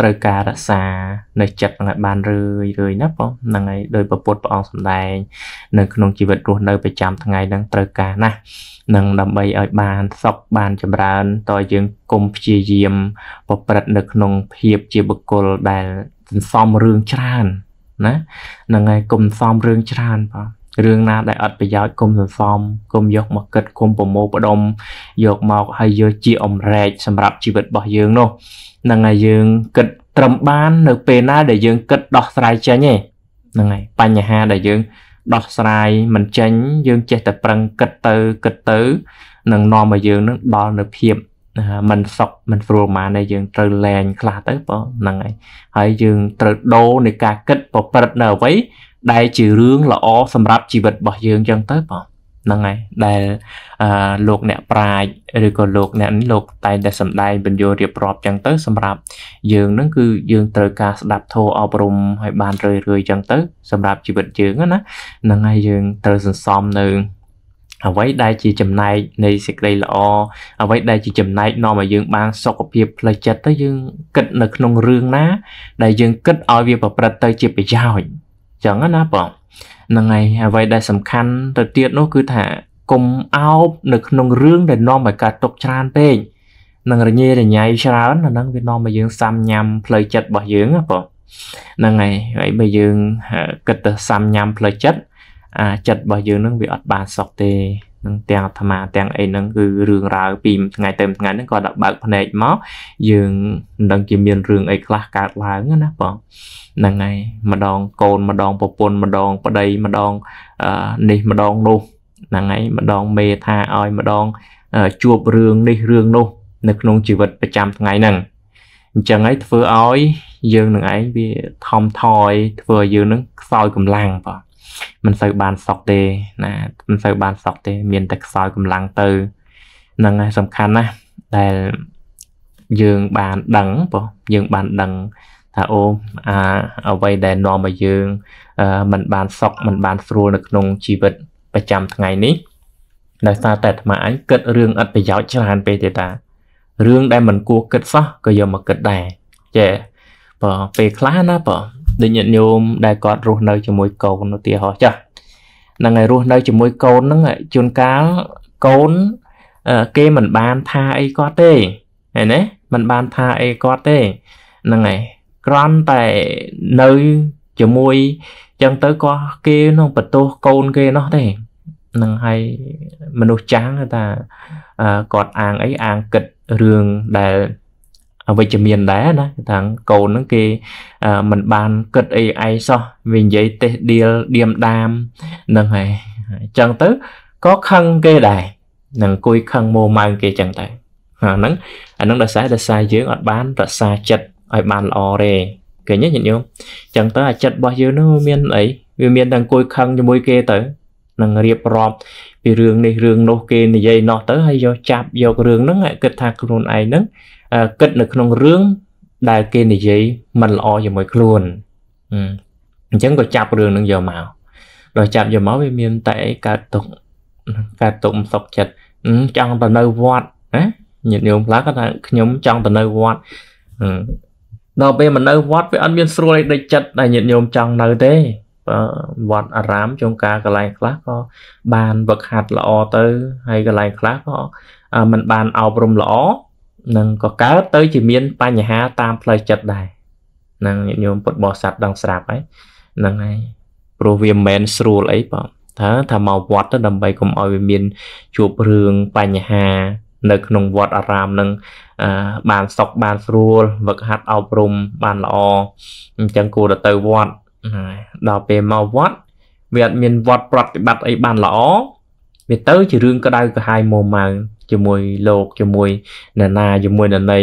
ត្រូវការរក្សា នៅចិត្តហ្នឹងបានរឿយរឿយណាបងហ្នឹងហើយដោយប្រពុតព្រះអង្គសម្ដែងនៅក្នុងជីវិតរស់នៅប្រចាំថ្ងៃហ្នឹងត្រូវការណាស់នឹងដើម្បីឲ្យបានសុខបានចម្រើនតើយើងគុំព្យាយាម ប្រព្រឹត្តនៅក្នុងភាពជាបុគ្គលដែលសន្សំរឿងច្រើនណាហ្នឹងហើយគុំសំរឿងច្រើនបងរឿងណាដែលអត់ប្រយោជន៍គុំសន្សំគុំយក មកគិតគុំប្រមូលផ្ដុំយកមកហើយយកជាអម្រែកសម្រាប់ជីវិតរបស់យើងនោះហ្នឹងហើយយើងគិតត្រឹមបាន នៅពេលណាដែលយើងគិតដោះស្រាយចេញឯងហ្នឹងហើយបញ្ហាដែលយើងដោះស្រាយមិនចេញយើងចេះតែប្រឹងគិតទៅគិតទៅនឹងនាំឲ្យយើងនឹងដល់នៅភាពមិនសុខមិនស្រួលប៉ុន្មានដែរយើងត្រូវលែងខ្លះទៅបងហ្នឹងហើយហើយយើងត្រូវដោនៃការគិតប្រព្រឹត្តនៅអ្វីដែលជារឿងល្អសម្រាប់ជីវិតរបស់យើងចឹងទៅបងហ្នឹងហើយដែលអឺលោកអ្នកប្រាជ្ញឬក៏លោកអ្នកនេះលោកតែងតែសំដែងបញ្យលរៀបរាប់ចឹងទៅសម្រាប់យើងហ្នឹងគឺយើងត្រូវការស្ដាប់ធម៌អប់រំឲ្យបានរឿយរឿយចឹងទៅសម្រាប់ជីវិតយើងណាហ្នឹងហើយយើងត្រូវសន្សំនៅអ្វីដែលជាចំណែកនៃសេចក្តីល្អអ្វីដែលជាចំណែកនាំឲ្យយើងបានសុខភាពផ្លូវចិត្តទៅយើងគិតនៅក្នុងរឿងណាដែលយើងគិតឲ្យវាប្រព្រឹត្តទៅជាប្រយោជន៍ចឹងណាបងហ្នឹងហើយអ្វីដែលសំខាន់ទៅទៀតនោះគឺថា កុំអោបនៅក្នុងរឿងដែលនាំឲ្យកើតទុកច្រើនពេកនឹងរញ៉េរញ៉ៃច្រើនអាហ្នឹងវានាំឲ្យយើងសាំញ៉ាំផ្លូវចិត្តរបស់យើងណាបងហ្នឹងហើយហើយបើយើងគិតទៅសាំញ៉ាំផ្លូវចិត្តអាចិត្តរបស់យើងនឹងវាអត់បានសុខទេនឹងទាំងអាត្មាទាំងអីហ្នឹងគឺរឿងរ៉ាវពីថ្ងៃទៅថ្ងៃហ្នឹងគាត់ដាក់បើកភ្នែកមកយើងមិនដឹងជាមានរឿងអីខ្លះកើតឡើងណាបងហ្នឹងហើយម្ដងកូនម្ដងប្រពន្ធម្ដងប្តីម្ដងនេះម្ដងនោះហ្នឹងហើយម្ដងមេថាឲ្យម្ដងជួបរឿងនេះរឿងនោះនៅក្នុងជីវិតប្រចាំថ្ងៃហ្នឹងអញ្ចឹងហើយធ្វើឲ្យយើងនឹងឯងវាថមថយ ធ្វើឲ្យយើងនឹងខ្សោយកម្លាំងបាទមិនសូវបានសក់ទេ ណាមិនសូវបានសក់ទេ មានតែខ្សោយកម្លាំងទៅហ្នឹងហើយសំខាន់ណាស់ដែលយើងបានដឹងបងយើងបានដឹងថាអូអាអ្វីដែលនាំឲ្យយើង មិនបានសក់មិនបានស្រួលនៅក្នុង ជីវិតប្រចាំថ្ងៃនេះដោយសារតែអាត្មាអញគិតរឿងអត់ប្រយោជន៍ច្រើន ពេកទេតារឿងដែលមិនគួរគិតសោះក៏យកមកគិតដែរចេះបើពេលខ្លះណាបើដូចញាតិញោមដែលគាត់រស់នៅជាមួយកូនឧទាហរណ៍ចាស់ហ្នឹងហើយរស់នៅជាមួយកូនហ្នឹងជួនកាលកូនគេមិនបានថាអីគាត់ទេឃើញទេមិនបានថាអីគាត់ទេហ្នឹងហើយគ្រាន់តែនៅជាមួយចឹងទៅក៏គេនឹងបន្ទោសកូនគេនោះទេនឹងឲ្យមនុស្សចាស់ថាគាត់អាងអីអាងគិតរឿងដែលវិជ្ជមានដែរណាថាកូនហ្នឹងគេមិនបានគិតអីឯងសោះវានិយាយទេសដៀលឌៀមដាមហ្នឹងហើយអញ្ចឹងទៅក៏ខឹងគេដែរនឹងអង្គុយខឹងម៉ូម៉ៅគេអញ្ចឹងដែរហ្នឹងអាហ្នឹងដោយសារដោយសារយើងអត់បានរក្សាចិត្តឲ្យបានល្អទេឃើញទេញាតិញោមអញ្ចឹងទៅអាចិត្តរបស់យើងនោះមានអីវាមានតែអង្គុយខឹងជាមួយគេទៅនឹងរៀបរាប់ពីរឿងនេះរឿងនោះគេនិយាយនោះទៅហើយយកចាប់យករឿងហ្នឹងគិតថាខ្លួនឯងហ្នឹងគិតនៅក្នុងរឿងដែលគេនិយាយមិនល្អជាមួយខ្លួនអញ្ចឹងក៏ចាប់រឿងនឹងយកមកដល់ចាប់យកមកវាមានតែកើតទុកកើតទុកមិនសុខចិត្តចង់ទៅនៅវត្តណាញាតិញោមខ្លះគាត់ថាខ្ញុំចង់ទៅនៅវត្តដល់ពេលមកនៅវត្តវាអត់មានស្រួលអីដូចចិត្តដែលញាតិញោមចង់នៅទេវត្តអារាមជុំការកន្លែងខ្លះក៏បានវឹកហាត់ល្អទៅហើយកន្លែងខ្លះក៏มันបានអប់រំល្អនឹងក៏កើតទៅជាមានបញ្ហាតាមផ្លូវចិត្តដែរនឹងញាតិញោមពុតបោះសัตว์ដងស្រាប់ហើយនឹងហើយព្រោះវាមិនមែនស្រួលអីបងថាថាមកវត្តទៅដើម្បីកុំឲ្យវាមានជួបរឿងបញ្ហា នៅ ក្នុងវត្តអារាមនឹងបានសុខបានស្រួលវឹកហាត់អប់រំបានល្អអញ្ចឹងគួរទៅវត្តដល់ពេលមកវត្តវាអត់មានវត្តប្រតិបត្តិអីបានល្អវាទៅជារឿងក្តៅក្រហាយមួម៉ៅជាមួយលោកជាមួយអ្នកណាជាមួយអ្នកណី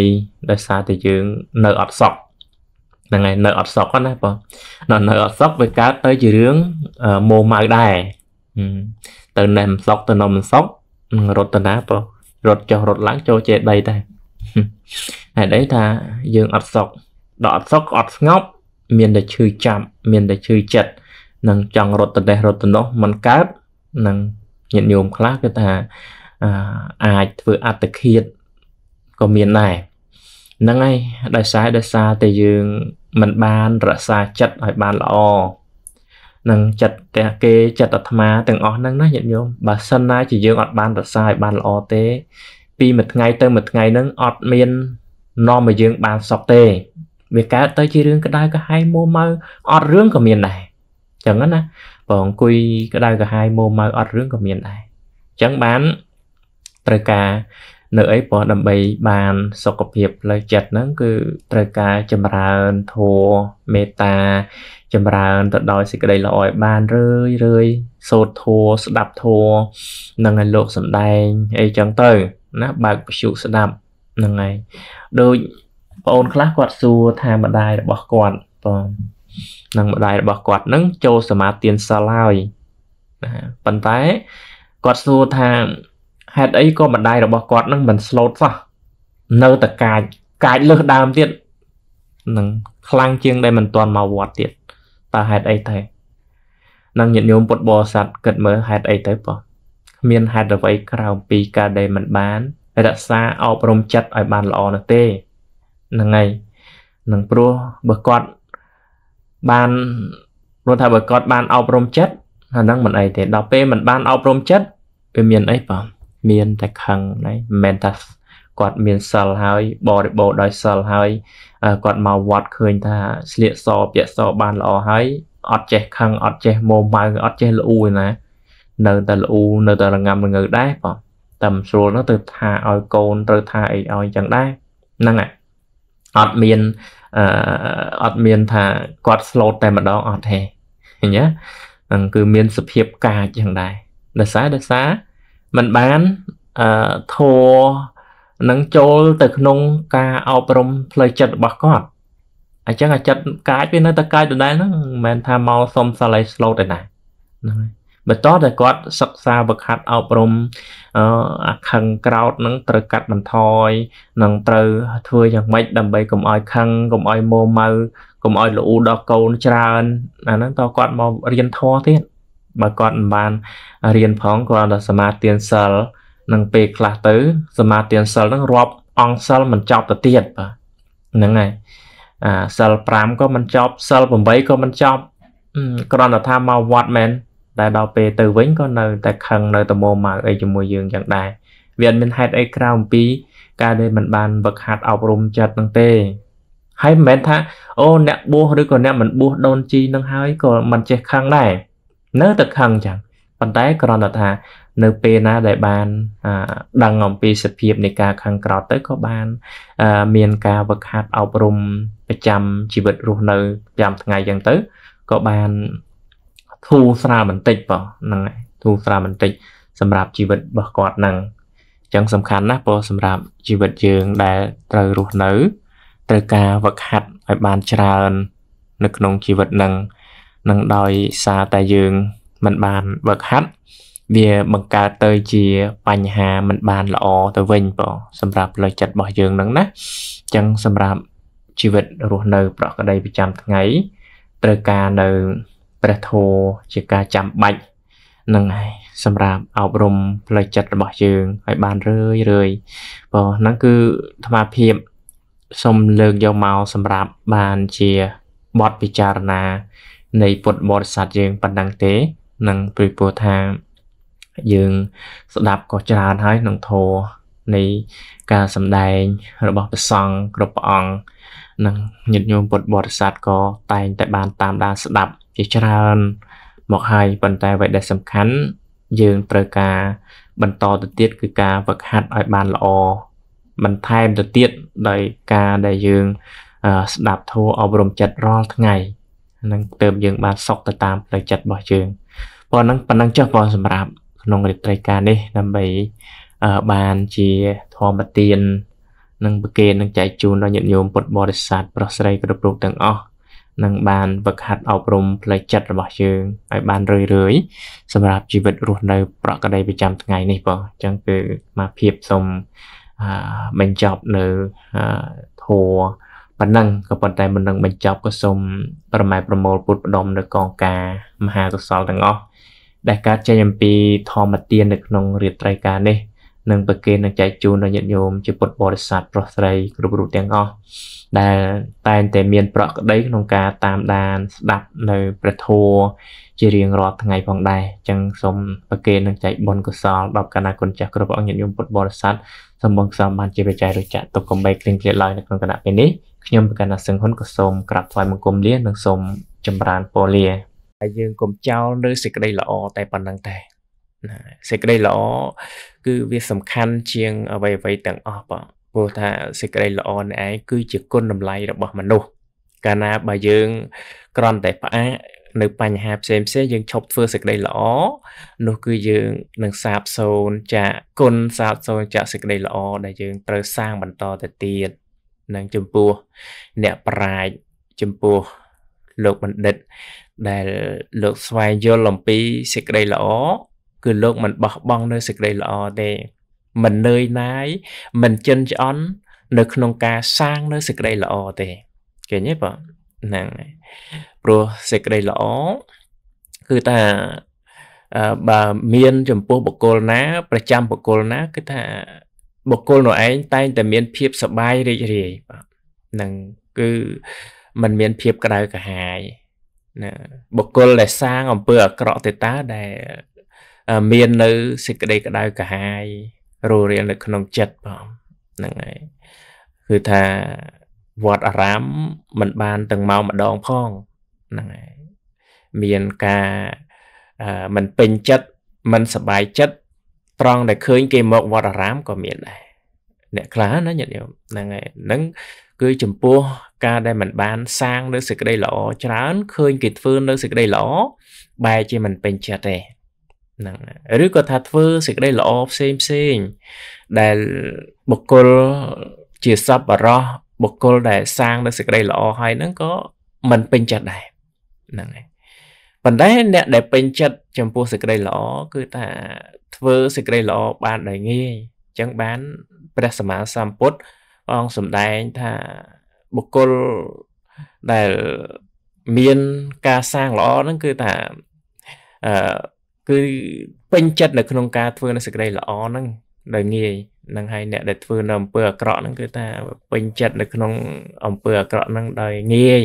ដោយសារតែយើងនៅអត់សក់ហ្នឹងហើយនៅអត់សក់ណាបងនៅនៅអត់សក់វាកើតទៅជារឿងម៉ូម៉ៅដែរទៅណែមិនសក់ទៅនំមិនសក់រត់ទៅណាបងរត់ចុះរត់ឡើងចូលចេដីដែរហេតុអីថាយើងអត់សក់ដល់អត់សក់ក៏អត់ស្ងប់មានតែឈឺចាប់មានតែឈឺចិត្តនឹងចង់រត់ទៅនេះរត់ទៅនោះមិនកើតនឹងញាតិញោមខ្លះគឺថាអាចធ្វើអត្តឃាតក៏មានដែរហ្នឹងហើយដោយសារដោយសារតែយើងមិនបានរក្សាចិត្តឲ្យបានល្អនឹងចិត្តតែគេចិត្តអាត្មាទាំងអស់ហ្នឹងណាញាតិញោមបើសិនណាជាយើងអត់បានរក្សាឲ្យបានល្អទេ ពីមួយថ្ងៃ ទៅមួយថ្ងៃហ្នឹងអត់មាននាំឲ្យយើងបានសុខទេវាកើតទៅជារឿងក្តៅក្រហាយមួម៉ៅអត់រឿងក៏មានដែរចឹងណាបើអង្គុយក្តៅក្រហាយមួម៉ៅអត់រឿងក៏មានដែរចឹងបានត្រូវការនៅអីព្រោះដើម្បីបានសុខភាពផ្លូវចិត្តហ្នឹងគឺត្រូវការចម្រើនធម៌មេត្តា ចម្រើនទៅដោយសេចក្តីល្អឲ្យ បានរឿយរឿយសូត្រធម៌ស្ដាប់ធម៌នឹងឲ្យលោកសំដែងអីចឹងទៅ ណាបើកពជុស្ដាប់ហ្នឹងហើយដូចបងអូន ខ្លះគាត់សួរថាម្ដាយរបស់គាត់បងនឹងម្ដាយរបស់គាត់នឹងចូលសមាធិសិលហើយណាប៉ុន្តែគាត់សួរថាហេតុអីក៏បណ្ដាយរបស់គាត់នឹងមិនស្លូតសោះនៅតែកាចកាចលើសដើមទៀតនឹងខ្លាំងជាងដែលមិនទាន់មកវត្តទៀតតើហេតុអីទៅនឹងញាតិញោមពុទ្ធបរិស័ទគិតមើលហេតុអីទៅបងគ្មានហេតុអ្វីក្រៅពីការដែលមិនបានរក្សាអប់រំចិត្តឲ្យបានល្អនោះទេហ្នឹងហើយនឹងព្រោះបើគាត់បានព្រោះថាបើគាត់បានអប់រំចិត្តអាហ្នឹងមិនអីទេដល់ពេលមិនបានអប់រំចិត្តវាមានអីបងមានតែខឹងណែមិនមែនតែគាត់មានសិលហើយបរិបូរដោយសិលហើយគាត់មកវត្តឃើញថាស្លៀកសពាក់សបានល្អហើយអត់ចេះខឹងអត់ចេះមោម៉ៅអត់ចេះល្អូណានៅតែល្អូនៅតែរងាំរងើដែរបងតែមិនស្រួលនោះទៅថាឲ្យកូនត្រូវថាអីឲ្យចឹងដែរហ្នឹងហើយអត់មានអឺអត់មានថាគាត់ slot តែម្ដងអត់ទេឃើញទេហ្នឹងគឺមាន សភាពកាចចឹងដែរដោយសារដោយសារមិនបានអឺធัวនឹងចូលទៅក្នុង ការអប់រំផ្លូវចិត្តរបស់គាត់អញ្ចឹងអាចិត្តកាចវានៅតែកាចដដែលហ្នឹងមិនមែនថាមកសុំសាឡៃស្លូតទេណាហ្នឹងហើយបន្តតែគាត់សិក្សាវឹកហាត់អប់រំអអាខឹងក្រោតនឹង ត្រូវកាត់បន្ថយនឹងត្រូវធ្វើយ៉ាងម៉េចដើម្បីកុំឲ្យខឹងកុំឲ្យមោម៉ៅកុំឲ្យល្អូដល់កូនច្រើនអាហ្នឹងតគាត់មករៀនធម៌ទៀតបើគាត់មិនបានរៀនផងគាត់ដល់សមាទានសិលនឹងពេលខ្លះទៅសមាទានសិលនឹងរាប់អង្គសិលមិនចប់ទៅទៀតបាទហ្នឹងហើយអាសិល5ក៏មិនចប់សិល8ក៏មិនចប់គ្រាន់តែថាមកវត្តមែនតែដល់ពេលទៅវិញក៏នៅតែខឹងនៅតែមមមកអីជាមួយយើងយ៉ាងដែរវាអត់មានហេតុអីក្រៅអំពី ការដែលមិនបានវឹកហាត់អប់រំចិត្តនឹងទេហើយមិនមែនថាអូអ្នកបួសឬក៏អ្នកមិនបួសដូនជីនឹងហើយក៏មិនចេះខឹងដែរនៅតែខឹងចឹងប៉ុន្តែគ្រាន់តែថានៅពេលណាដែលបានដឹងអំពីសភាពនៃការខឹងក្រោតទៅក៏បានមានការវឹកហាត់អប់រំប្រចាំជីវិតរស់នៅប្រចាំថ្ងៃចឹងទៅក៏បានធូរស្រាលបន្តិចបងហ្នឹងហើយធូរស្រាលបន្តិច សម្រាប់ជីវិតរបស់គាត់ហ្នឹងចឹងសំខាន់ណាស់ព្រោះសម្រាប់ជីវិតយើង ដែលត្រូវរស់នៅត្រូវការវឹកហាត់ឲ្យបានច្រើន នៅក្នុងជីវិតហ្នឹងនឹងដោយសារតែយើងមិនបានវឹកហាត់វាបង្កើតទៅជា បញ្ហាមិនបានល្អទៅវិញបងសម្រាប់ផ្លូវចិត្តរបស់យើងនឹងណាអញ្ចឹងសម្រាប់ជីវិតរស់នៅ ប្រក្រតីប្រចាំថ្ងៃត្រូវការនៅព្រះធម៌ជាការចាំបាច់នឹងហើយសម្រាប់អប់រំផ្លូវចិត្តរបស់យើងឲ្យបានរឿយរឿយបងហ្នឹងគឺអាត្មាភាពសូមលើកយកមកសម្រាប់បានជាបទពិចារណានៃពុទ្ធបរិស័ទយើងប៉ុណ្ណឹងទេនឹងព្រោះពោលថាយើងស្ដាប់ក៏ច្រើនហើយក្នុងធម៌នៃការសម្ដែងរបស់ព្រះសង្ឃគ្រប់ព្រះអង្គនិងញាតិញោមពុទ្ធបរិស័ទក៏តែងតែបានតាមដានស្ដាប់ជាច្រើនមកហើយប៉ុន្តែអ្វីដែល សំខាន់យើងត្រូវការ បន្តទៅទៀតគឺការវឹកហាត់ឲ្យបានល្អបន្ថែមទៅទៀតដោយការដែលយើងស្ដាប់ធម៌អប់រំចិត្តរាល់ថ្ងៃនឹងទៅយើងបានសុខទៅតាមផ្លូវចិត្តរបស់យើងប៉ុណ្ណឹងប៉ុណ្ណឹងចុះបងសម្រាប់ក្នុងរាត្រីការនេះដើម្បីបានជាធម្មទាននិងប្រគេននឹងចែកជូនដល់ញាតិញោមពុទ្ធបរិស័ទប្រុសស្រីគ្រប់រូបទាំងអស់នឹងបានវឹកហាត់អប់រំផ្លូវចិត្តរបស់យើងឲ្យបានរឿយរឿយសម្រាប់ជីវិតរស់នៅប្រក្រតីប្រចាំថ្ងៃនេះបងអញ្ចឹងគឺមកភាពសូមបញ្ចប់នៅធัวប៉ុណ្ណឹងក៏ប៉ុន្តែមិននឹងបញ្ចប់ក៏សូមប្រម៉ែប្រមូលពុតផ្ដុំនៅកងការមហាកុសលទាំងអស់ដែលកើតចេញអំពីធម្មទាននៅក្នុងរាត្រីការនេះនិងប្រគេននឹងចែកជូនដល់ញាតិញោមជាពុទ្ធបរិស័ទប្រុសស្រីគ្រប់រូបទាំងអស់ដែលតែងតែមានប្រក្តីក្នុងការតាមដានស្ដាប់នៅព្រះធម៌ជារៀងរាល់ថ្ងៃផងដែរអញ្ចឹងសូមប្រគេននឹងចែកបុណ្យកុសលដល់កណាគុណចាស់គ្រប់អង្គញាតិញោមពុទ្ធបរិស័ទសម្បងសំបានជាបច្ច័យរចៈទុកកំបីគ្រៀងគ្លៀតឡើយនៅក្នុងគណៈពេលនេះខ្ញុំប្រកាសថាសឹងហ៊ុនក៏សូមក្រាបថ្វាយបង្គំលានិងសូមចម្រើនពរលាហើយយើងកុំចោលលើសេចក្តីល្អតែប៉ុណ្្នឹងទេណាសេចក្តីល្អគឺវាសំខាន់ជាង អ្វីអ្វីទាំងអស់បងព្រោះថាសេចក្តីល្អនេះឯងគឺជាគុណតម្លៃរបស់មនុស្សកាលណាបើយើងក្រំតែផ្អាកនៅបញ្ហាផ្សេងផ្សេងយើងឈប់ធ្វើសេចក្តីល្អនោះគឺយើងនឹងសាបសូន្យចាកគុណសាបសូន្យចាកសេចក្តីល្អដែលយើងត្រូវសាងបន្តទៅទៀតនឹងចំពោះអ្នកប្រាជ្ញចំពោះលោកបណ្ឌិត ដែលលោកស្វែងយល់អំពីសេចក្តីល្អគឺលោកមិនបោះបង់ នៅសេចក្តីល្អទេ មិននឿយណាយ មិនចិនឆ្អន់នៅក្នុងការសាងនៅសេចក្តីល្អទេឃើញទេបងហ្នឹងព្រោះសេចក្តីល្អគឺថាបើមាន ចំពោះបុគ្គលណា ប្រចាំបុគ្គលណាគឺថាបុគ្គលនោះឯងតែងតែមានភាពសប្បាយរីករាយបាទនឹងគឺมันមានភាពក្តៅក្រហាយណាបុគ្គលដែលសាងអំពើអាក្រក់ទេតាដែលមាននៅសេចក្តីក្តៅក្រហាយរੂរៀលនៅក្នុងចិត្តបងហ្នឹងហើយគឺថាវត្តអារាមมันបានទាំងមកម្ដងផងហ្នឹងហើយមានការមិនពេញចិត្តមិនសบายចិត្តត្រង់ដែលឃើញគេមកវត្តអារាមក៏មានដែរអ្នកខ្លះណាញាតិញោមហ្នឹងហើយហ្នឹងគឺ ចំពោះការដែលมันបាន សាងនៅសេចក្តីល្អច្រើនឃើញគេធ្វើនៅសេចក្តីល្អបែរជាមិនពេញចិត្តទេហ្នឹងឬក៏ថាធ្វើសេចក្តីល្អផ្សេងផ្សេងដែលបុគ្គលជាសពបរោះបុគ្គលដែល សាងនៅសេចក្តីល្អហើយហ្នឹងក៏មិនពេញចិត្តដែរហ្នឹងហើយប៉ុន្តែអ្នកដែលពេញចិត្តចំពោះសេចក្តីល្អគឺថាធ្វើសេចក្តីល្អបានដោយងាយអញ្ចឹងបានព្រះសម្មាសម្ពុទ្ធអង្គសម្ដែងថាបុគ្គលដែលមានការសាងល្អហ្នឹងគឺថាអឺគឺពេញចិត្តនៅក្នុងការធ្វើនៅសេចក្តីល្អហ្នឹង ដោយងាយនឹងហើយអ្នកដែលធ្វើនៅអំពើអាក្រក់ហ្នឹងគឺ ថាពេញចិត្តនៅក្នុងអំពើអាក្រក់ហ្នឹងដោយងាយ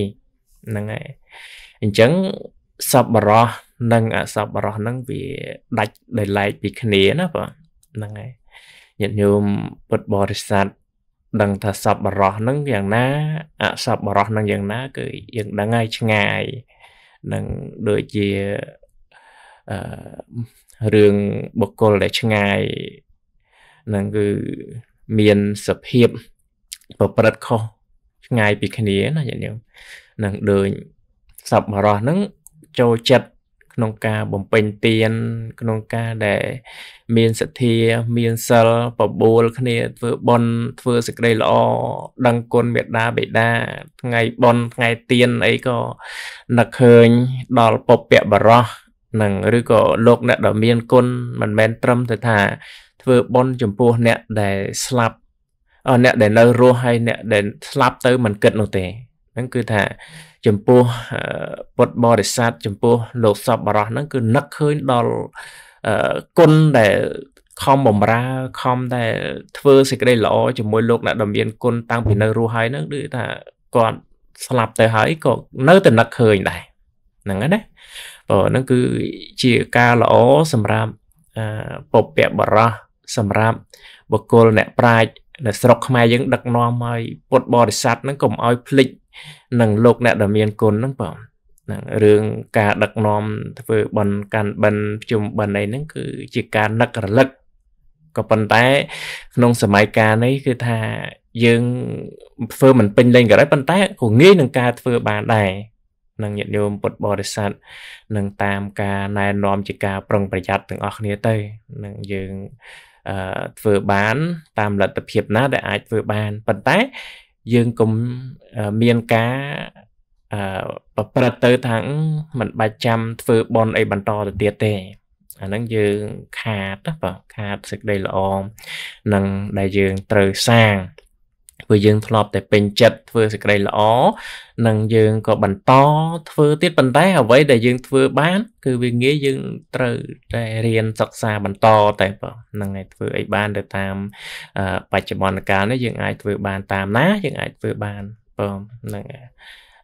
ហ្នឹងហើយអញ្ចឹងសប្បរោះនិងអសប្បរោះហ្នឹងវាដាច់ដោយឡែកពីគ្នាណាបាទហ្នឹងហើយញាតិញោមពុទ្ធបរិស័ទដឹងថាសប្បរោះហ្នឹងយ៉ាងណាអសប្បរោះហ្នឹងយ៉ាងណា គឺយើងដឹងហើយឆ្ងាយនឹងដូចជាអឺរឿងបុគ្គលដែលឆ្ងាយនឹងគឺមានសភាពប្រព្រឹត្តខុសឆ្ងាយពីគ្នាណាញាតិញោមនឹងដូចសពបរោះហ្នឹងចូលចិត្តក្នុងការបំពេញទានក្នុងការដែលមានសទ្ធាមានសិលបបួលគ្នាធ្វើបុណ្យធ្វើសេចក្តីល្អដឹងគុណមេត្តាបិតាថ្ងៃបុណ្យថ្ងៃទានអីក៏នឹកឃើញដល់ពពៈបរោះនឹងឬក៏លោកអ្នកដ៏មានគុណមិនមែនត្រឹមតែថាធ្វើបុណ្យចំពោះអ្នកដែលស្លាប់អ្នកដែលនៅរស់ហើយអ្នកដែលស្លាប់ទៅមិនគិតនោះទេហ្នឹងគឺថាចំពោះពុទ្ធបរិស័ទចំពោះលោកសពបរោះហ្នឹងគឺនឹកឃើញដល់គុណដែលខំបំរើខំដែលធ្វើសេចក្តីល្អជាមួយលោកអ្នកដែលមានគុណតាំងពីនៅរស់ហើយហ្នឹងដូចថាគាត់ស្លាប់ទៅហើយក៏នៅតែនឹកឃើញដែរហ្នឹងណាបើហ្នឹងគឺជាការល្អសម្រាប់ពពៈបរោះសម្រាប់បុគ្គលអ្នកប្រាជ្ញនៅស្រុកខ្មែរយើងដឹកនាំឲ្យពុទ្ធបរិស័ទហ្នឹងកុំឲ្យភ្លេចនិងលោកអ្នកដែលមានគុណហ្នឹងបងហ្នឹងរឿងការដឹកនាំធ្វើបន់កាន់បិណ្ឌជុំបិណ្ឌអីហ្នឹងគឺជាការនឹករលឹកក៏ប៉ុន្តែក្នុងសម័យកាលនេះគឺថាយើងធ្វើមិនពេញលេញក៏ដោយប៉ុន្តែក៏ងាយនឹងការធ្វើបានដែរនឹងញាតិញោមពុទ្ធបរិស័ទនឹងតាមការណែនាំជាការ ប្រុងប្រយ័ត្នទាំងអស់គ្នាទៅនឹងយើងធ្វើបាន តាមលទ្ធភាពណា ដែលអាចធ្វើបានប៉ុន្តែយើងកុំមានការអឺប្រព្រឹត្តទៅថាមិនបាច់ចាំធ្វើបន់អីបន្តទៅទៀតទេអាហ្នឹងយើងខាតបាទខាតសេចក្តីល្អនឹងដែលយើងត្រូវសាងព្រោះយើងធ្លាប់តែពេញចិត្តធ្វើសេចក្តីល្អនិងយើងក៏បន្តធ្វើទៀតប៉ុន្តែ អ្វីដែលយើងធ្វើបាន គឺវាងាយយើងត្រូវតែរៀនសិក្សាបន្តតែប៉ុណ្្នឹងឯងធ្វើអីបានទៅតាមបច្ចុប្បន្នកាលនេះយើងអាចធ្វើបានតាមណាយើងអាចធ្វើបានប៉ុណ្្នឹង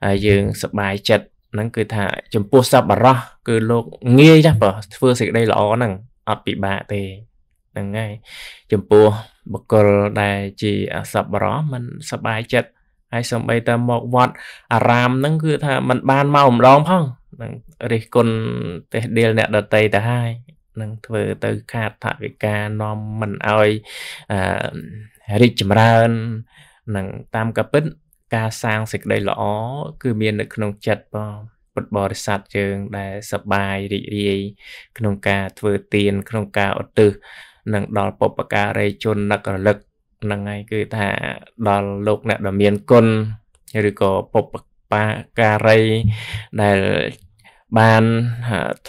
ហើយយើងសប្បាយចិត្តហ្នឹងគឺថា ចំពោះសប្បុរសគឺលោក ងាយណាស់បើធ្វើសេចក្តីល្អហ្នឹងអត់ពិបាកទេហ្នឹងហើយចំពោះបកលដែលជាអសប្បរមិនសบายចិត្តហើយសំបីតែមកវត្តអារាមហ្នឹងគឺថាมันបានមកម្ដងផងហ្នឹងរិះគន់ទេដៀលអ្នកដតីទៅហើយនឹងធ្វើទៅ ខាតថវិកានាំមិនឲ្យរីកចម្រើននឹងតាមកពិតការសាងសេចក្តីល្អគឺ មាន នៅក្នុងចិត្តបងពុទ្ធបរិស័ទយើង ដែលសប្បាយរីករាយក្នុងការធ្វើទាន ក្នុងការឧទ្ទិសនិងដល់បុព្វការីជននឹករលឹកហ្នឹងហើយគឺថាដល់លោកអ្នកដ៏មានគុណឬក៏បុព្វការីដែលបាន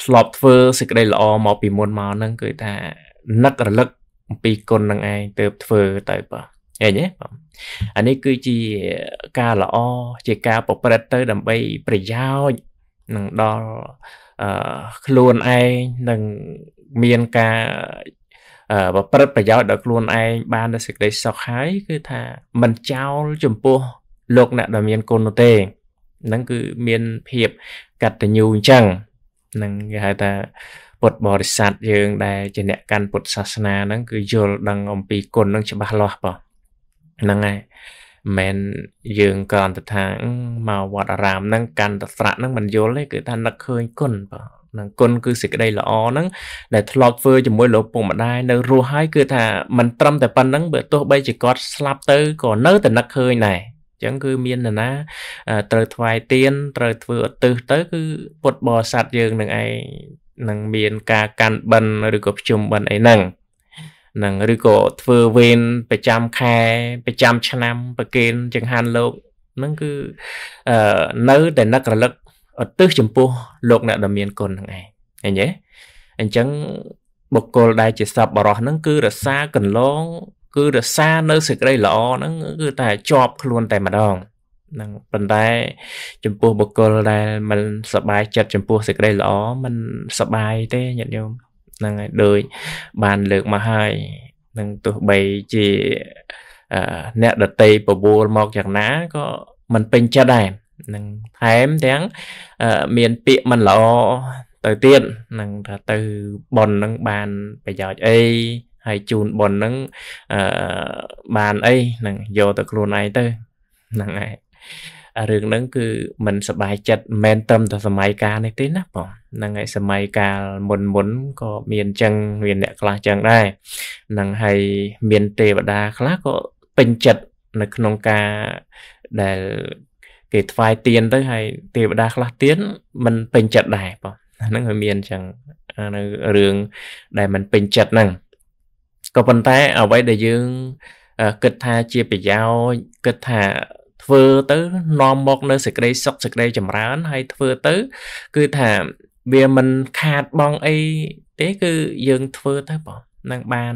ធ្លាប់ធ្វើសេចក្តីល្អមក ពីមុនមកហ្នឹងគឺថានឹករលឹកអំពីគុណនឹងឯងទើបធ្វើទៅបាទឃើញទេបងអានេះគឺជាការល្អជាការប្រព្រឹត្តទៅ ដើម្បី ប្រយោជន៍នឹងដល់អឺខ្លួនឯងនឹងមានការប្រព្រឹត្តប្រយោជន៍ដល់ខ្លួនឯងបានដល់សេចក្តីសុខហើយគឺថាមិនចោលចំពោះលោកអ្នកដែលមានគុណនោះទេហ្នឹងគឺមានភាពកតញ្ញូអញ្ចឹងហ្នឹងគេហៅថាពុទ្ធបរិស័ទយើង ដែលជាអ្នកកាន់ពុទ្ធសាសនាហ្នឹងគឺយល់ដឹងអំពីគុណនឹងច្បាស់លាស់បងហ្នឹងហើយមិនយើងគ្រាន់តែថាមកវត្តអារាមហ្នឹងកាន់តែស្រាក់ហ្នឹងមិនយល់ទេគឺថានឹកឃើញគុណបងនឹងគុណគឺសេចក្តីល្អហ្នឹងដែលធ្លាប់ធ្វើជាមួយលោកពុកម្ដាយនៅរស់ហើយគឺថាមិនត្រឹមតែប៉ុណ្្នឹងបើទោះបីជាគាត់ស្លាប់ទៅក៏នៅតែនឹកឃើញដែរចឹងគឺមាននរណាត្រូវថ្វាយទៀនត្រូវធ្វើឧទ្ទិសទៅ គឺពុទ្ធបរិស័ទយើងនឹងឯងនឹងមានការកាន់បិណ្ឌឬក៏ភ្ជុំបិណ្ឌអីហ្នឹងនឹងឬក៏ធ្វើវេនប្រចាំខែប្រចាំឆ្នាំប្រគេនចង្ហាន់លោកហ្នឹងគឺនៅតែនឹករលឹកឧទ្ទិសចំពោះលោកអ្នកដែលមានគុណហ្នឹងឯងឃើញទេអញ្ចឹងបុគ្គលដែលជាសពបរោះហ្នឹងគឺរសាកន្លង គឺរសានៅសេចក្តីល្អហ្នឹងគឺតែជាប់ខ្លួនតែម្ដងហ្នឹងប៉ុន្តែចំពោះបុគ្គលដែលមិនសบายចិត្តចំពោះសេចក្តីល្អมันសบายទេញាតិញោមហ្នឹងហើយដូចបានលើកមកហើយនឹងទោះបីជាអ្នកដតីប្រវល់មកយ៉ាងណាក៏មិនពេញចិត្តដែរនឹងថែមទាំងមានពាក្យមិនល្អទៅទៀតនឹងថាទៅប៉ុននឹងបានប្រយោជន៍អីហើយជូនប៉ុននឹងអឺបានអីនឹងយកទៅខ្លួនឯងទៅហ្នឹងឯងរឿងហ្នឹង គឺมันសบายចិត្តមែនត្រឹមតែសម័យកាលនេះទេណាបងហ្នឹងហើយសម័យកាលមុនមុនក៏មានចឹងមានអ្នកខ្លះចឹងដែរហ្នឹងហើយមានទេវតា ខ្លះក៏ពេញចិត្តនៅក្នុងការដែលគេថ្វាយទៀនទៅហើយទេវតាខ្លះទៀនមិនពេញចិត្តដែរបងហ្នឹងវាមានអញ្ចឹងនៅរឿងដែលមិនពេញចិត្តហ្នឹងក៏ប៉ុន្តែអ្វីដែលយើងគិតថាជាប្រយោជន៍គិតថាធ្វើទៅ នាំមកនៅសេចក្តីសុខសេចក្តីចម្រើន ហើយធ្វើទៅ គឺថាវាមិនខាតបងអី ទេគឺយើងធ្វើទៅបងនឹងបាន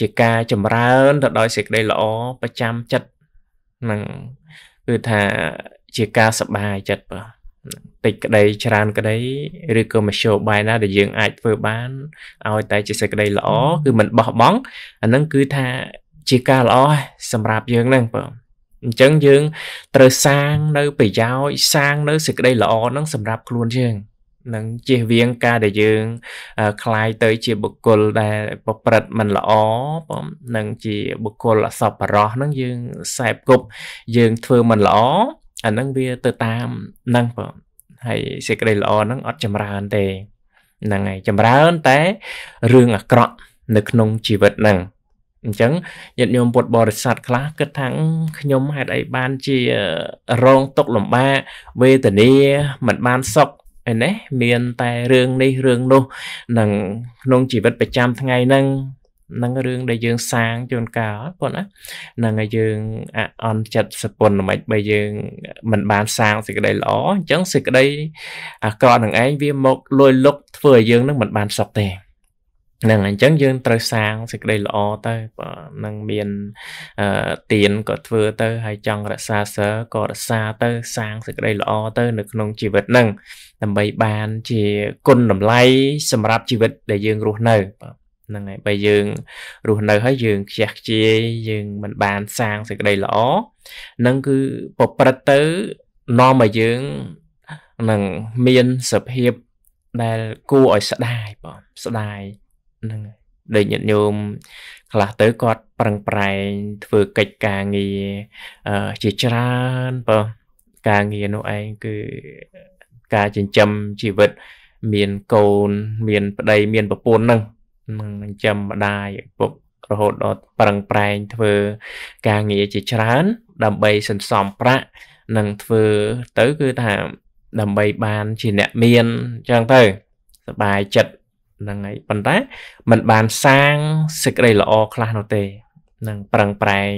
ជាការចម្រើនទៅដោយសេចក្តីល្អប្រចាំចិត្តនឹងគឺថាជាការសបាយចិត្តបាទតិចក្តីច្រើនក្តីឬក៏មធ្យោបាយណាដែលយើងអាចធ្វើបានឲ្យតែជាសេចក្តីល្អគឺមិនបោះបង់អានឹងគឺថាជាការល្អសម្រាប់យើងហ្នឹងបាទអញ្ចឹងយើងត្រូវសាងនៅប្រយោជន៍សាងនៅសេចក្តីល្អហ្នឹងសម្រាប់ខ្លួនយើងនឹងជៀសវាងការដែលយើងคล้ายទៅជាបុគ្គលដែលប្រព្រឹត្តមិនល្អនឹងជាបុគ្គលអសប្បុរសហ្នឹងយើងសែបគប់យើងធ្វើមិនល្អអាហ្នឹងវាទៅតាមហ្នឹងបងហើយសេចក្តីល្អហ្នឹងអត់ចម្រើនទេហ្នឹងហើយចម្រើនតែរឿងអាក្រក់នៅក្នុងជីវិតហ្នឹងអញ្ចឹងញាតិញោមពុទ្ធបរិស័ទខ្លះគិតថាខ្ញុំហេតុអីបានជារងទុកលំបាកវេទនាមិនបានសុខឯនេះមានតែរឿងនេះរឿងនោះនឹងក្នុងជីវិតប្រចាំថ្ងៃហ្នឹងនឹងរឿងដែលយើង សាងជួនកាលប៉ុណ្ណានឹងឲ្យយើងអន់ចិត្តសពុនមិនបើយើងមិនបានសាងសេចក្តីល្អអញ្ចឹងសេចក្តីអាក្រក់នឹងឯងវាមកលួយលុកធ្វើឲ្យយើងនឹងមិនបានសុខទេហ្នឹងអញ្ចឹងយើងត្រូវសាងសេចក្តីល្អទៅបើនឹងមានទៀនក៏ធ្វើទៅ ហើយចង់រក្សាសើក៏រក្សាទៅ សាងសេចក្តីល្អទៅ នៅក្នុងជីវិតហ្នឹងដើម្បីបានជាគុណតម្លៃសម្រាប់ជីវិតដែលយើងរស់នៅបាទហ្នឹងហើយបើយើង រស់នៅ ហើយយើងខ្ជះខ្ជាយយើង មិនបានសាងសេចក្តីល្អនឹងគឺប្រព្រឹត្តទៅនាំឲ្យយើងនឹងមានសភាពដែលគួរឲ្យស្ដាយបងស្ដាយហ្នឹងហើយដូចញាតិញោមខ្លះទៅគាត់ប្រឹងប្រែងធ្វើកិច្ចការងារជាច្រើនបើការងារនោះឯងគឺការចិញ្ចឹមជីវិត មានកូនមានប្តី មានប្រពន្ធហ្នឹងនឹងចិញ្ចឹមម្ដាយឪពុករហូតដល់ប្រឹងប្រែងធ្វើ ការងារជាច្រើន ដើម្បីសន្សំប្រាក់និងធ្វើទៅគឺថាដើម្បីបានជាអ្នកមានអញ្ចឹងទៅសบายចិត្តហ្នឹងហើយប៉ុន្តែมันបានសាងសេចក្តីល្អខ្លះនោះទេនឹងប្រឹងប្រែង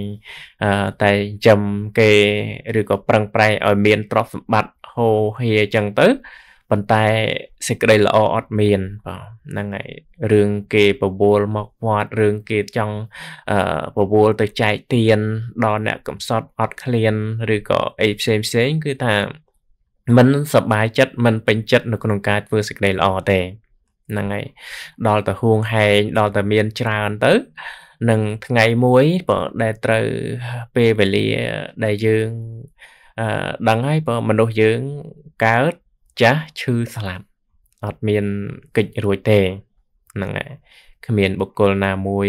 តែចិញ្ចឹមគេឬក៏ប្រឹងប្រែងឲ្យមានទ្រព្យសម្បត្តិហូរហៀអញ្ចឹងទៅប៉ុន្តែសេចក្តីល្អអត់មានបាទហ្នឹងហើយរឿងគេបវល់មកវត្តរឿងគេចង់បវល់ទៅចែកទានដល់អ្នកកំសត់អត់ឃ្លាន ឬក៏អីផ្សេងផ្សេង គឺថាมันសบายចិត្តมันពេញចិត្តនៅក្នុងការធ្វើសេចក្តីល្អទេហ្នឹងហើយដល់តែហួងហែងដល់តែមានច្រើនទៅនឹងថ្ងៃមួយបើដែលត្រូវពេលវេលាដែលយើងអឺដឹងហើយបើមនុស្សយើងកើតចាស់ឈឺស្លាប់អត់មានកិច្ចរួចទេហ្នឹងហើយគ្មានបុគ្គលណាមួយ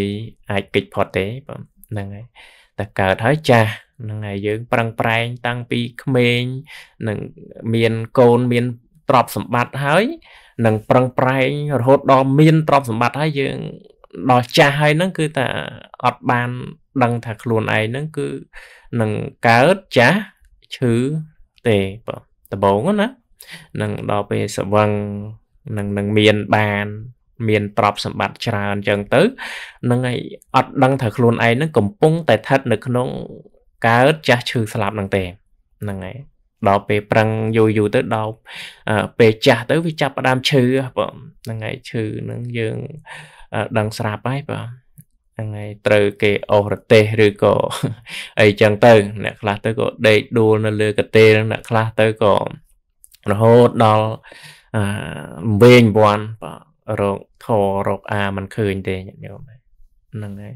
អាចកិច្ចផុតទេបើហ្នឹងហើយតែកើតហើយចាស់ហ្នឹងហើយយើង ប្រឹងប្រែងតាំងពីក្មេងនឹងមានកូនមានទ្រព្យសម្បត្តិហើយនឹងប្រឹងប្រែងរហូតដល់មានទ្រព្យសម្បត្តិហើយយើង ដល់ចាស់ហើយហ្នឹងគឺថាអត់បាន ដឹងថាខ្លួនឯងហ្នឹងគឺនឹងកើតចាស់ឈឺទេបងដបងណានឹងដល់ពេលសវឹងនឹងនឹងមានបានមានទ្រព្យសម្បត្តិច្រើនអញ្ចឹងទៅនឹងឲ្យអត់ដឹងថាខ្លួនឯងនឹងកំពុង តែស្ថិតនៅក្នុង កើតចាស់ឈឺស្លាប់នឹងទេហ្នឹងហើយដល់ពេលប្រឹងយូរយូរទៅដល់ពេលចាស់ទៅវាចាប់ផ្ដើមឈឺបងហ្នឹងហើយឈឺហ្នឹងយើងដឹងស្រាប់ហើយបងហ្នឹងហើយត្រូវគេអូសរទេសឬក៏អីចឹងទៅអ្នកខ្លះទៅក៏ដេកដួលនៅលើកាទេលអ្នកខ្លះទៅក៏រហូតដល់អឺវិញវ័នបាទរោគធរោគអាមិនឃើញទេញាតិញោមហ្នឹងហើយ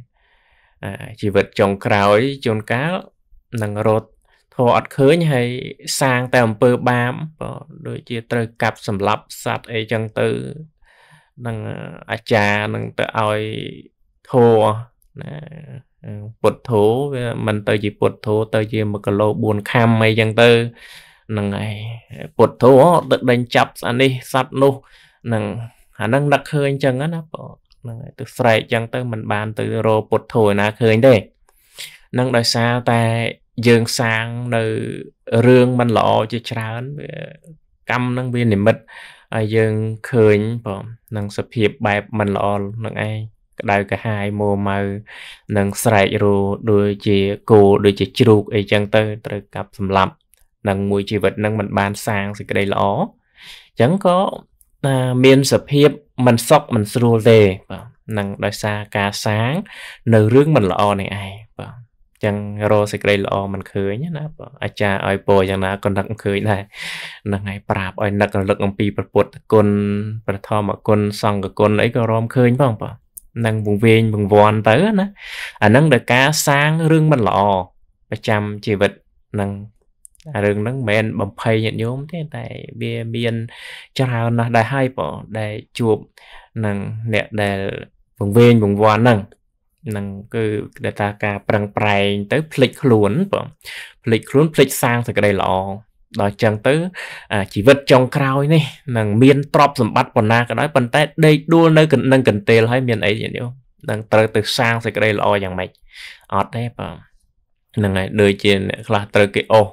ជីវិតចុងក្រោយជួនកាលនឹងរត់ធរអត់ឃើញហើយសាងតែអំពើបាបក៏ដូចជាត្រូវកាប់សម្លាប់សត្វអីចឹងទៅនឹងអាចារ្យនឹងទៅឲ្យធរណាពុទ្ធោវាមិនទៅជាពុទ្ធោទៅ ជា1គីឡូ4ខាំអីចឹងទៅហ្នឹងហើយពុទ្ធោទៅដេញចាប់អានេះសត្វនោះហ្នឹងអាហ្នឹងដឹកឃើញចឹងណាបងហ្នឹងហើយទៅស្រែកចឹងទៅមិនបាន ទៅរពុទ្ធោណាឃើញទេនឹងដោយសារតែយើងសាងនៅរឿងមិនល្អជាច្រើនវាកម្មនឹងវានិមិត្តហើយយើងឃើញបងនឹងសភាពបែបមិនល្អនឹងឯងក្តៅកាហាយមួម៉ៅនឹងស្រែករੂដូចជាគោដូចជាជ្រូក អីចឹងទៅ ត្រូវកាប់សម្លាប់នឹងមួយជីវិតនឹងមិនបានសាងសេចក្តីល្អអញ្ចឹងក៏មានសភាពមិនសុខមិនស្រួលទេបាទនឹងដោយសារការសាង នៅរឿងមិនល្អនេះឯងចឹងរកសេចក្តីល្អមិនឃើញណាអាចារ្យឲ្យពរយ៉ាងណាក៏នឹកឃើញដែរហ្នឹងហើយប្រាប់ឲ្យនឹករលឹកអំពីប្រពុតគុណប្រធមគុណសង្ឃគុណអីក៏រំឃើញផងបងនឹងវង្វេងវង្វាន់ទៅណាអាហ្នឹងដល់ការសាងរឿងមិនល្អប្រចាំជីវិតនឹងអារឿងហ្នឹងមិនមែនបំភ័យញាតិញោមទេតែវាមានច្រើនណាស់ដែរហើយបងដែលជួបនឹងអ្នកដែលវង្វេងវង្វាន់ហ្នឹងនឹងគឺដែលថាការប្រឹងប្រែងទៅផ្លិចខ្លួនបងផ្លិចខ្លួនផ្លិចសាងសេចក្តីល្អដល់ចឹងទៅជីវិតចុងក្រោយនេះនឹងមានទ្រព្យសម្បត្តិប៉ុណ្ណាក៏ដោយប៉ុន្តែដេកដួលនៅនឹងកន្ទេលហើយមានអីទៀតយោនឹងត្រូវទៅសាងសេចក្តីល្អយ៉ាងម៉េចអត់ទេបងហ្នឹងហើយដូចជាអ្នកខ្លះត្រូវគេអស់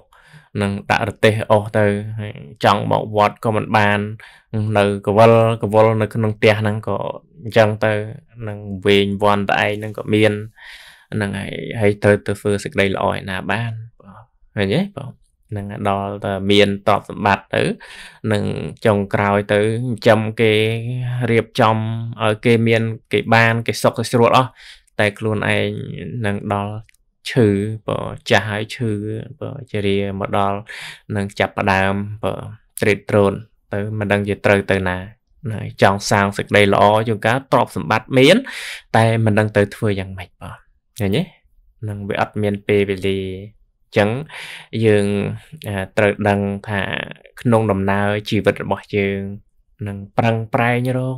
នឹងដាក់រទេសអស់ទៅហើយចង់មកវត្តក៏មិនបាន នៅកវលកវលនៅ ក្នុងផ្ទះហ្នឹងក៏អញ្ចឹងទៅនឹងវែងវ័នតឯងហ្នឹងក៏មានហ្នឹងហើយហើយត្រូវទៅធ្វើសេចក្តីល្អឯណាបានឃើញទេបងនឹងដល់តែមានតបសម្បត្តិទៅនឹងចុងក្រោយទៅចិញ្ចឹមគេរៀបចំឲ្យគេមាន គេបាន គេសុខគេស្រួលអស់តែខ្លួនឯងនឹងដល់ឈឺបើចាស់ហើយឈឺបើជារាមកដល់នឹងចាប់ផ្ដើមបើ trade drone ទៅមិនដឹង ជាត្រូវទៅណាណាចង់សាងសេចក្តីល្អជួនកាលទ្រព្យសម្បត្តិមាន តែមិនដឹងទៅធ្វើយ៉ាងម៉េចបងឃើញទេនឹងវាអត់មានពេលវេលាចឹងយើងត្រូវដឹងថាក្នុងដំណើរជីវិតរបស់យើងនឹងប្រឹងប្រែងរក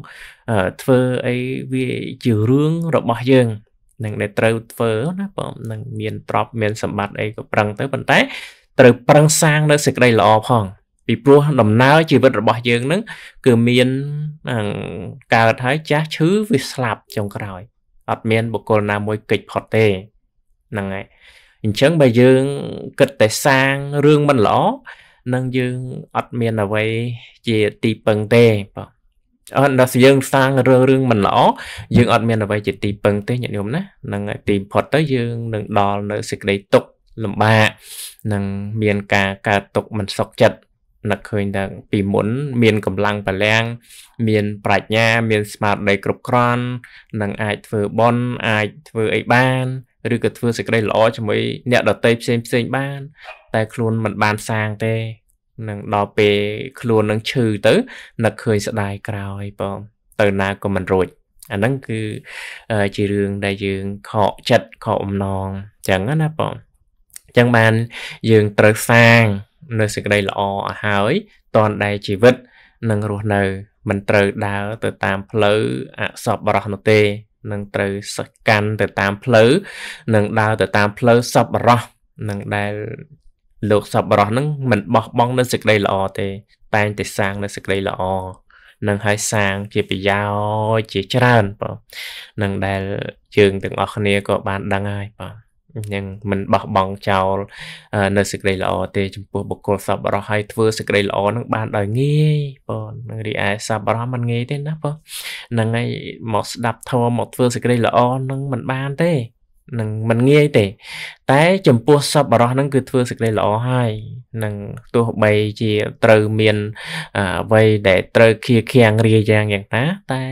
ធ្វើអីវាជារឿងរបស់យើងនឹងដែលត្រូវធ្វើណាបងនឹងមានទ្រព្យមានសម្បត្តិអីក៏ប្រឹងទៅប៉ុន្តែត្រូវប្រឹងសាងនៅសេចក្តីល្អផង ពីព្រោះដំណើរជីវិតរបស់យើងនឹងគឺមានកើតហើយចាស់ឈឺវាស្លាប់ចុងក្រោយអត់មាន បុគ្គលណាមួយកិច្ចផុតទេហ្នឹងហើយអញ្ចឹងបើយើងគិតតែសាងរឿងមិនល្អនឹងយើងអត់មានអ្វីជាទីពឹងទេបងអត់ដល់យើងសាងរឿងរឿងមិនល្អយើងអត់មានអ្វីជាទីពឹងទេញាតិញោមណានឹងទីផុតទៅយើងនឹងដល់នៅសេចក្តីទុក្ខលំបាកនឹងមានការកើតទុក្ខមិនសុខចិត្តនឹកឃើញថាពីមុន មានកម្លាំងបលាំងមាន ប្រាជ្ញា មានស្មារតីគ្រប់គ្រាន់នឹងអាចធ្វើបន់អាចធ្វើអីបានឬក៏ធ្វើសេចក្តីល្អជាមួយអ្នកដតីផ្សេងផ្សេងបាន តែខ្លួនមិនបានសាងទេនឹងដល់ពេលខ្លួននឹងឈឺទៅនឹកឃើញស្ដាយក្រោយបង ទៅណាក៏មិនរួច អាហ្នឹងគឺជារឿងដែលយើងខកចិត្តខកអំណងចឹងណាបងចឹងបានយើងត្រូវសាងនៅសេចក្តីល្អឲ្យហើយតនដែលជីវិតនឹងរស់នៅមិនត្រូវដើរទៅតាមផ្លូវអសប្បរោះនោះទេនឹងត្រូវសកាន់ទៅតាមផ្លូវនឹងដើរទៅតាមផ្លូវសប្បរោះនឹងដែលលោកសប្បុរសនឹងមិនបោះបង់នៅសេចក្តីល្អទេតែងតែសាងនៅសេចក្តីល្អនឹងឲ្យសាងជាប្រយោជន៍ជាច្រើនបងនឹងដែលយើងទាំងអស់គ្នាក៏បានដឹងហើយបងយ៉ាងមិនបោះបង់ចោលនៅសេចក្តីល្អទេចំពោះបុគ្គលសប្បុរសឲ្យធ្វើសេចក្តីល្អនឹងបានដោយងាយបងនឹងរីឯសប្បុរសមិនងាយទេ ណាបងនឹងឲ្យមកស្ដាប់ធម៌មកធ្វើសេចក្តីល្អនឹងមិនបានទេនឹងមិនងាយទេ តែចំពោះសពបរោះហ្នឹងគឺធ្វើសេចក្តីល្អហើយនឹងទោះបីជាត្រូវមានអ្វីដែលត្រូវគៀខាំងរាយ៉ាងយ៉ាងណាតែ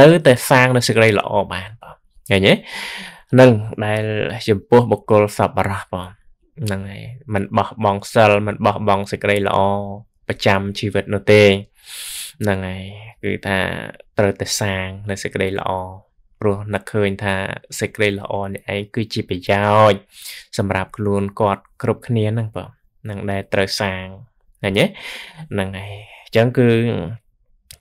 នៅតែសាងនៅសេចក្តីល្អបានបងឃើញទេនឹងដែលចំពោះបុគ្គលសពបរោះបងហ្នឹងហើយมันបោះបង់សិលมันបោះបង់សេចក្តីល្អប្រចាំជីវិតនោះទេហ្នឹងហើយគឺថាត្រូវតែសាងនៅសេចក្តីល្អព្រោះនឹកឃើញថាសេចក្តីល្អនេះឯងគឺជាប្រយោជន៍សម្រាប់ខ្លួនគាត់គ្រប់គ្នាហ្នឹងបងនឹងដែលត្រូវសាងឃើញទេហ្នឹងហើយអញ្ចឹងគឺ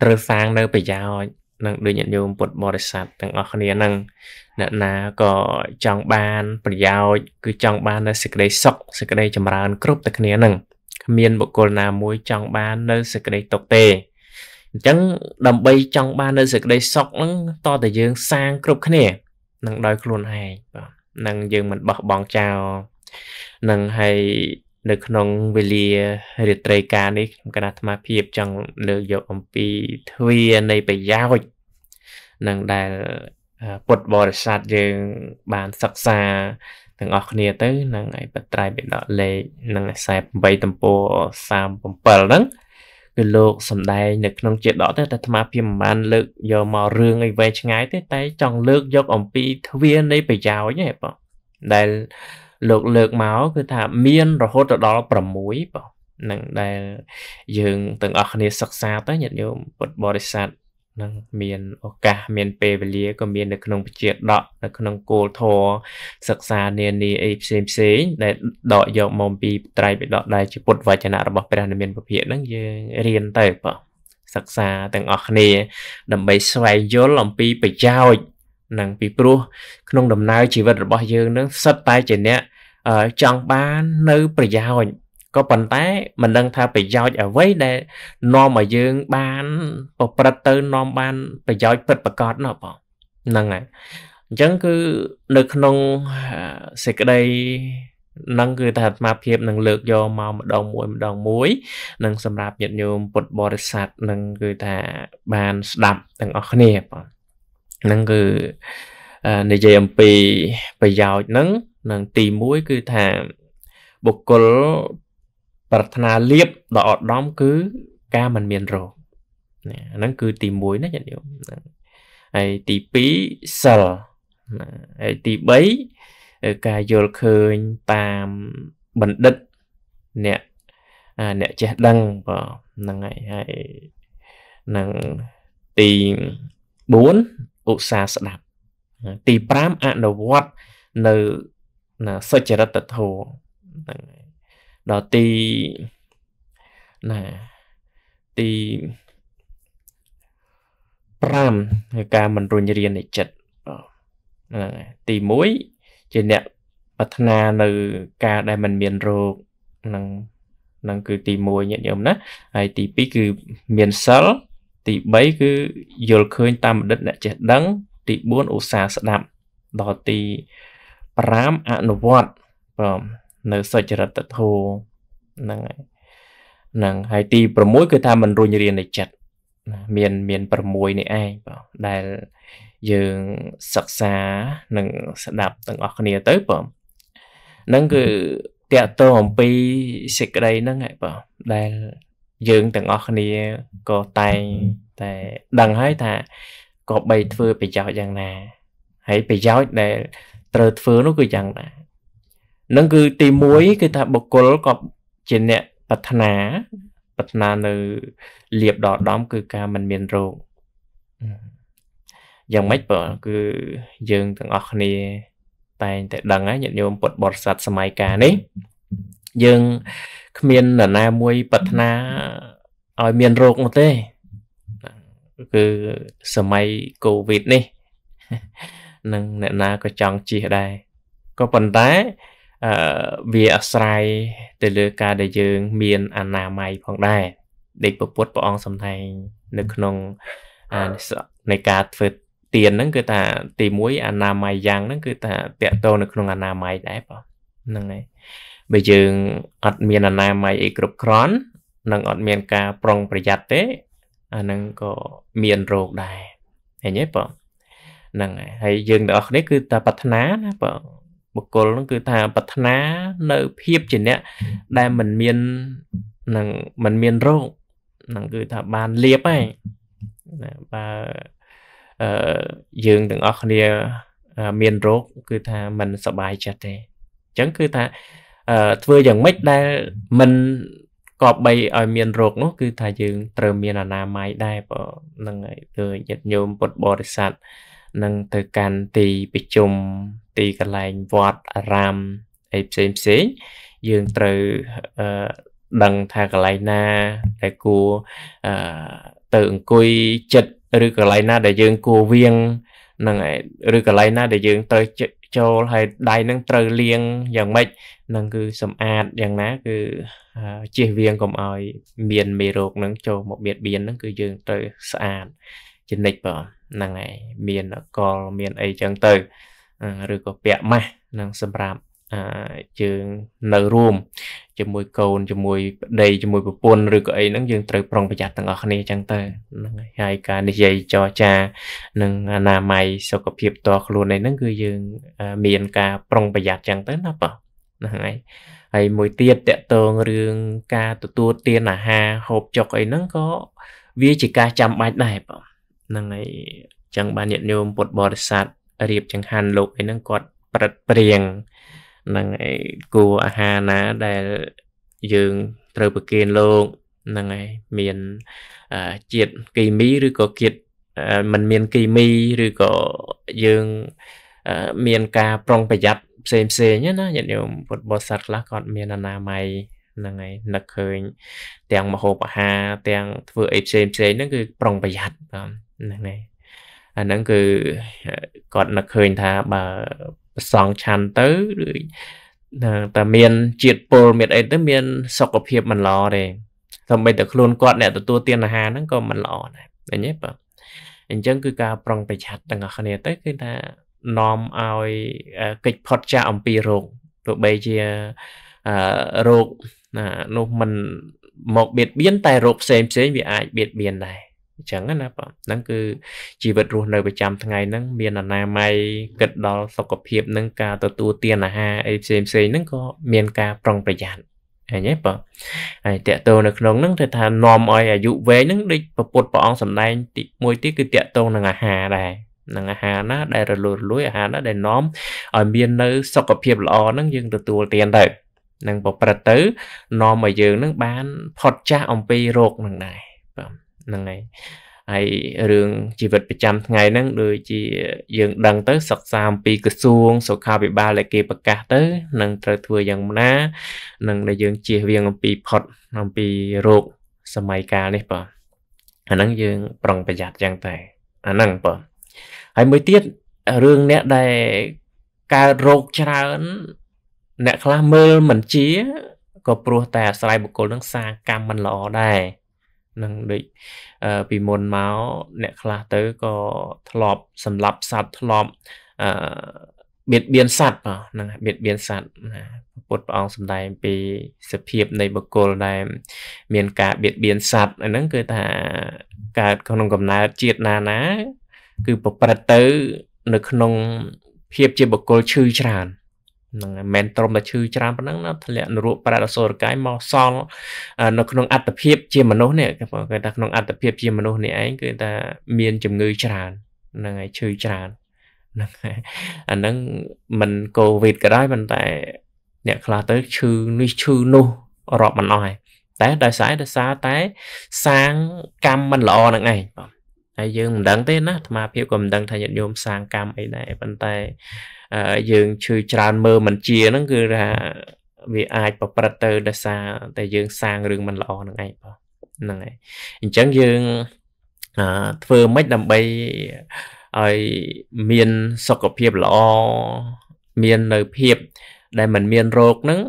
ត្រូវសាងនៅប្រយោជន៍នឹងដូចញាតិញោមពុទ្ធបរិស័ទទាំងអស់គ្នានឹងអ្នកណាក៏ចង់បាន ប្រយោជន៍គឺចង់បាននៅសេចក្តីសុខសេចក្តីចម្រើនគ្រប់តែគ្នានឹងគ្មានបុគ្គលណាមួយចង់បាននៅសេចក្តីទុកទេអញ្ចឹងដើម្បីចង់បាននៅសេចក្តីសុខហ្នឹងតតែយើងសាងគ្រប់គ្នានឹងដោយខ្លួនឯងបាទនឹងយើងមិនបោះបង់ចោលនឹងហើយនៅក្នុងវេលារាត្រីការនេះខ្ញុំគណៈអាត្មាភាពចង់លើកយកអំពីទ្វានៃប្រយោជន៍នឹងដែលពុទ្ធបរិស័ទយើងបានសិក្សាទាំងអស់គ្នាទៅនឹងឯបត្រៃបិដកលេខនឹង48ទំព័រ37ហ្នឹងគឺលោកសំដែងនៅក្នុងជាដកទេតែអាត្មាភាពមិនបានលើកយកមករឿងអីវែងឆ្ងាយទេ តែ ចង់លើកយកអំពីទ្វារនៃប្រយោជន៍ហ្នឹងបងដែលលោកលើកមកគឺថាមានរហូតដល់6បងនឹងដែល យើងទាំងអស់គ្នាសិក្សាទៅញាតិញោមពុទ្ធបរិស័ទនឹងមានឱកាសមានពេលវេលាក៏មាននៅក្នុងវិជាដកនៅក្នុងគោលធរសិក្សានានាអីផ្សេងផ្សេងដែលដកយកមកពីត្រៃបិដកដែលជាពុទ្ធវចនៈរបស់ព្រះនិមានពភៈហ្នឹងយើងរៀនទៅបងសិក្សាទាំងអស់គ្នាដើម្បីស្វែងយល់អំពីប្រយោជន៍និងពីព្រោះក្នុងដំណើរជីវិតរបស់យើងនឹងសិតតែជាអ្នកចង់បាននៅ ប្រយោជន៍ក៏ប៉ុន្តែមិនដឹងថាប្រយោជន៍អ្វីដែលនាំឲ្យយើងបានប្រព្រឹត្តទៅនាំបានប្រយោជន៍ពិតប្រាកដណាបងហ្នឹងហើយអញ្ចឹងគឺនៅក្នុងសេចក្តីនឹងគឺ ថាអាត្មាភាពនឹងលើកយកមកម្ដងមួយម្ដងមួយនឹងសម្រាប់ញាតិញោមពុទ្ធបរិស័ទនឹងគឺថាបានស្ដាប់ទាំងអស់គ្នាបងនឹងគឺនិយាយអំពីប្រយោជន៍នឹងនឹងទី1គឺថាបុគ្គលប្រាថ្នាលៀបដ៏ឧត្តមគឺការមិនមានរោគណាហ្នឹងគឺទី1ណាញាតិញោមហើយទី2សិលណាហើយទី3ការយល់ឃើញតាមបណ្ឌិតអ្នកអ្នកចេះដឹងបាទហ្នឹងហើយហើយនឹងទី4ឧស្សាហ៍ស្ដាប់ទី5អនុវត្ត នៅសុចរិតធម៌ហ្នឹងហើយដល់ទីណាទី5គឺការមិនរុញរាននៃចិត្តហ្នឹងហើយទី1ជាអ្នកប្រាថ្នានៅការដែលមិនមានរោគហ្នឹងហ្នឹងគឺទី1ញាតិញោមណាហើយទី2គឺមានសិលទី3គឺយល់ឃើញ តាមបណ្ឌិត អ្នកចេះដឹង ទី4ឧស្សាហ៍ស្ដាប់ដល់ទី5អនុវត្តព្រមនៅសុចរិតធម៌ហ្នឹងហើយហ្នឹងហើយទី6គឺថាមិនរុញរានៃចិត្តមានមាន6នេះឯងបងដែលយើងសិក្សា និងស្ដាប់ទាំងអស់គ្នាទៅបងហ្នឹងគឺតកតអំពីសេចក្តីហ្នឹងឯងបងដែលយើងទាំងអស់គ្នាក៏តែងតែដឹងហើយថាក៏បីធ្វើប្រយោជន៍យ៉ាងណា ហើយប្រយោជន៍ដែល ត្រូវធ្វើនោះគឺយ៉ាងណានឹងគឺទី1គឺថាបុគ្គលក៏ជាអ្នកប្រាថ្នាប្រាថ្នានៅលៀបដល់ដំគឺការមិនមានរោគយ៉ាងម៉េចបើគឺយើងទាំងអស់គ្នា តែងតែដឹងណាញាតិញោមពុទ្ធបរិស័ទសម័យកាលនេះយើងគ្មាននរណាមួយប្រាថ្នាឲ្យមានរោគនោះទេគឺសម័យកូវីដនេះនឹងអ្នកណាក៏ចង់ជិះដែរក៏ប៉ុន្តែអឺវាអាស្រ័យទៅលើការដែលយើង មានអនាម័យផងដែរដេកពពុតព្រះអង្គសំដែងនៅក្នុងអានិសនៃការធ្វើទៀនហ្នឹងគឺថាទី1អនាម័យយ៉ាងហ្នឹងគឺថាតកតនៅក្នុងអនាម័យដែរបងហ្នឹងហើយបើយើងអត់មានអនាម័យអីគ្រប់គ្រាន់នឹងអត់មានការប្រុងប្រយ័ត្នទេអាហ្នឹងក៏មានរោគដែរឃើញទេបងហ្នឹងហើយហើយយើងទាំងអស់គ្នាគឺតែប្រាថ្នាណាបងបុគ្គលហ្នឹងគឺថាប្រាថ្នានៅភាពជាអ្នកដែលមិនមាននឹងមិនមានរោគហ្នឹងគឺថាបានលៀបហើយណាបើអឺយើងទាំងអស់គ្នាមានរោគគឺថាมันសบายចិត្តទេអញ្ចឹងគឺថាអឺធ្វើយ៉ាងម៉េចដែលมันក៏បីឲ្យមានរោគនោះគឺថាយើងត្រូវមានអនាម័យដែរបើនឹងហើយគឺញាតិញោមពុទ្ធបរិស័ទនឹងទៅកាន់ទីប្រជុំទីកន្លែងវត្តអារាមអីផ្សេងផ្សេងយើងត្រូវដឹងថាកន្លែងណាដែលគួរទៅអង្គុយចិត្តឬកន្លែងណា ដែលយើង គួរវៀងនឹងឬកន្លែងណាដែលយើងត្រូវចូលហើយដៃនឹងត្រូវលាងយ៉ាងម៉េចនឹងគឺសម្អាតយ៉ាងណា គឺជៀសវាងកុំឲ្យ មានមេរោគនឹង ចូលមកបៀតបៀននឹងគឺយើងត្រូវស្អាតចនិចបងហ្នឹងហើយមានកលមានអីចឹងទៅឬក៏ពាក់ម៉ាស់នឹងសម្រាប់យើងនៅរួមជាមួយកូនជាមួយប្តីជាមួយប្រពន្ធឬក៏អីហ្នឹងយើងត្រូវប្រុងប្រយ័ត្នទាំងអស់គ្នាចឹងទៅហ្នឹងហើយការនិយាយចរចានឹងអនាម័យសុខភាពតខ្លួនឯហ្នឹងគឺយើង មានការប្រុងប្រយ័ត្នចឹងទៅណាបងហ្នឹងហើយហើយមួយទៀតតកតងរឿងការទទួលទានអាហារហូបចុកអីហ្នឹងក៏វាជាការចាំបាច់ដែរបងហ្នឹងហើយចឹងបានញាតិញោមពុទ្ធបរិស័ទរៀបចង្ហាន់លោកអីហ្នឹងគាត់ ប្រឹកព្រៀងនឹងឯគួរអាហារណាដែលយើងត្រូវប្រគេនលោកហ្នឹងហើយមានជាតិគីមីឬក៏ជាតិมันមានគីមីឬក៏យើងមានការប្រុងប្រយ័ត្នផ្សេងផ្សេងណាញាតិញោមពុទ្ធបរិស័ទខ្លះគាត់មានអនាម័យហ្នឹងហើយនឹកឃើញទាំងមហូបអាហារទាំងធ្វើអីផ្សេងផ្សេងហ្នឹងគឺប្រុងប្រយ័ត្នបាទហ្នឹងហើយអាហ្នឹងគឺគាត់នឹកឃើញថាបើប្រសងឆាន់ទៅឬតែមាន ជាតិពុលមានអីទៅមានសុខភាពមិនល្អទេតែមិនតែខ្លួនគាត់អ្នកទទួលទានអាហារហ្នឹងក៏មិនល្អដែរឃើញទេបាទអញ្ចឹងគឺការប្រុងប្រយ័ត្នទាំងអស់គ្នាទៅគឺថានាំឲ្យកិច្ចផុតចាកអំពីរោគទោះបីជារោគនោះមិនមកបៀតបៀនតែរោគផ្សេងផ្សេងវាអាចបៀតបៀនដែរអញ្ចឹងណាបងហ្នឹងគឺជីវិតរស់នៅប្រចាំថ្ងៃហ្នឹងមានអនាម័យគិតដល់សុខភាពនិងការទទួលទានអាហារអីផ្សេងផ្សេងហ្នឹងក៏មានការប្រុងប្រយ័ត្នអញ្ចឹងបងហើយតកតោនៅក្នុងហ្នឹងគេថានាំឲ្យអាយុវែងហ្នឹងដូចប្រពុតព្រះអង្គសម្ដែង ទីមួយទៀតគឺតកតោនឹងអាហារដែរនឹងអាហារណា ដែលរលួយរលួយអាហារណាដែលនាំឲ្យមាននៅសុខភាពល្អហ្នឹងយើងទទួលទានទៅនឹងប្រព្រឹត្តទៅនាំឲ្យយើងនឹងបានផុតចាស់អំពីโรคនឹងដែរហ្នឹងហើយហើយរឿងជីវិតប្រចាំថ្ងៃហ្នឹងដូចជាយើងដឹងទៅសិក្សាអំពីក្រសួងសុខាភិបាលដែលគេប្រកាសទៅនឹងត្រូវធ្វើយ៉ាងណានឹងដែលយើងជៀសវាងអំពីផុតអំពីโรคសម័យកាលនេះបាទអាហ្នឹងយើងប្រុងប្រយ័ត្នយ៉ាងតែ អាហ្នឹងបាទហើយមួយទៀតរឿងអ្នកដែលកើតโรคច្រើនអ្នកខ្លះមើលមិនជាក៏ព្រោះតែអាស្រ័យបុគ្គលនឹងសាកម្មមិនល្អដែរនឹងដូចពីមុនមកអ្នកខ្លះទៅក៏ធ្លាប់សម្លាប់សត្វធ្លាប់អឺបៀតបៀនសត្វហ្នឹងបៀតបៀនសត្វណាពុទ្ធព្រះអង្គសម្ដែងពី សភាពនៃបុគ្គលដែលមាន ការបៀតបៀនសត្វហ្នឹងគឺថាកើតក្នុងកំណើតជាតិណាណាគឺប្រព្រឹត្តទៅ នៅក្នុងភាពជាបុគ្គលឈឺច្រើននឹងមិនត្រឹមតែឈឺច្រើនប៉ុណ្ណឹងណាធ្លាក់នរោប្រាតអសុរកាយមកសល់នៅក្នុងអត្តភាពជាមនុស្សនេះគេថាក្នុងអត្តភាពជាមនុស្សនេះឯងគឺថាមានជំងឺច្រើនហ្នឹងហើយឈឺច្រើនហ្នឹងហើយអាហ្នឹងមិនកូវីដក៏ដោយប៉ុន្តែ អ្នកខ្លះទៅឈឺនេះឈឺនោះរាប់មិនអស់តែដោយសារដោយសារតែសាងកម្មមិនល្អហ្នឹងឯងបងហើយយើងមិនដឹងទេណាអាត្មាភាពក៏មិនដឹងថាញាតិញោមសាងកម្មអីដែរប៉ុន្តែយើងឈឺច្រើនមើលមិនជាហ្នឹងគឺថាវាអាច ប្រព្រឹត្តទៅដោយសារតែយើង សាងរឿងមិនល្អហ្នឹងឯងបងហ្នឹងឯងអញ្ចឹងយើងធ្វើមិនដើម្បីឲ្យមានសុខភាពល្អមាននៅភាព ដែលមិនមានរោគហ្នឹង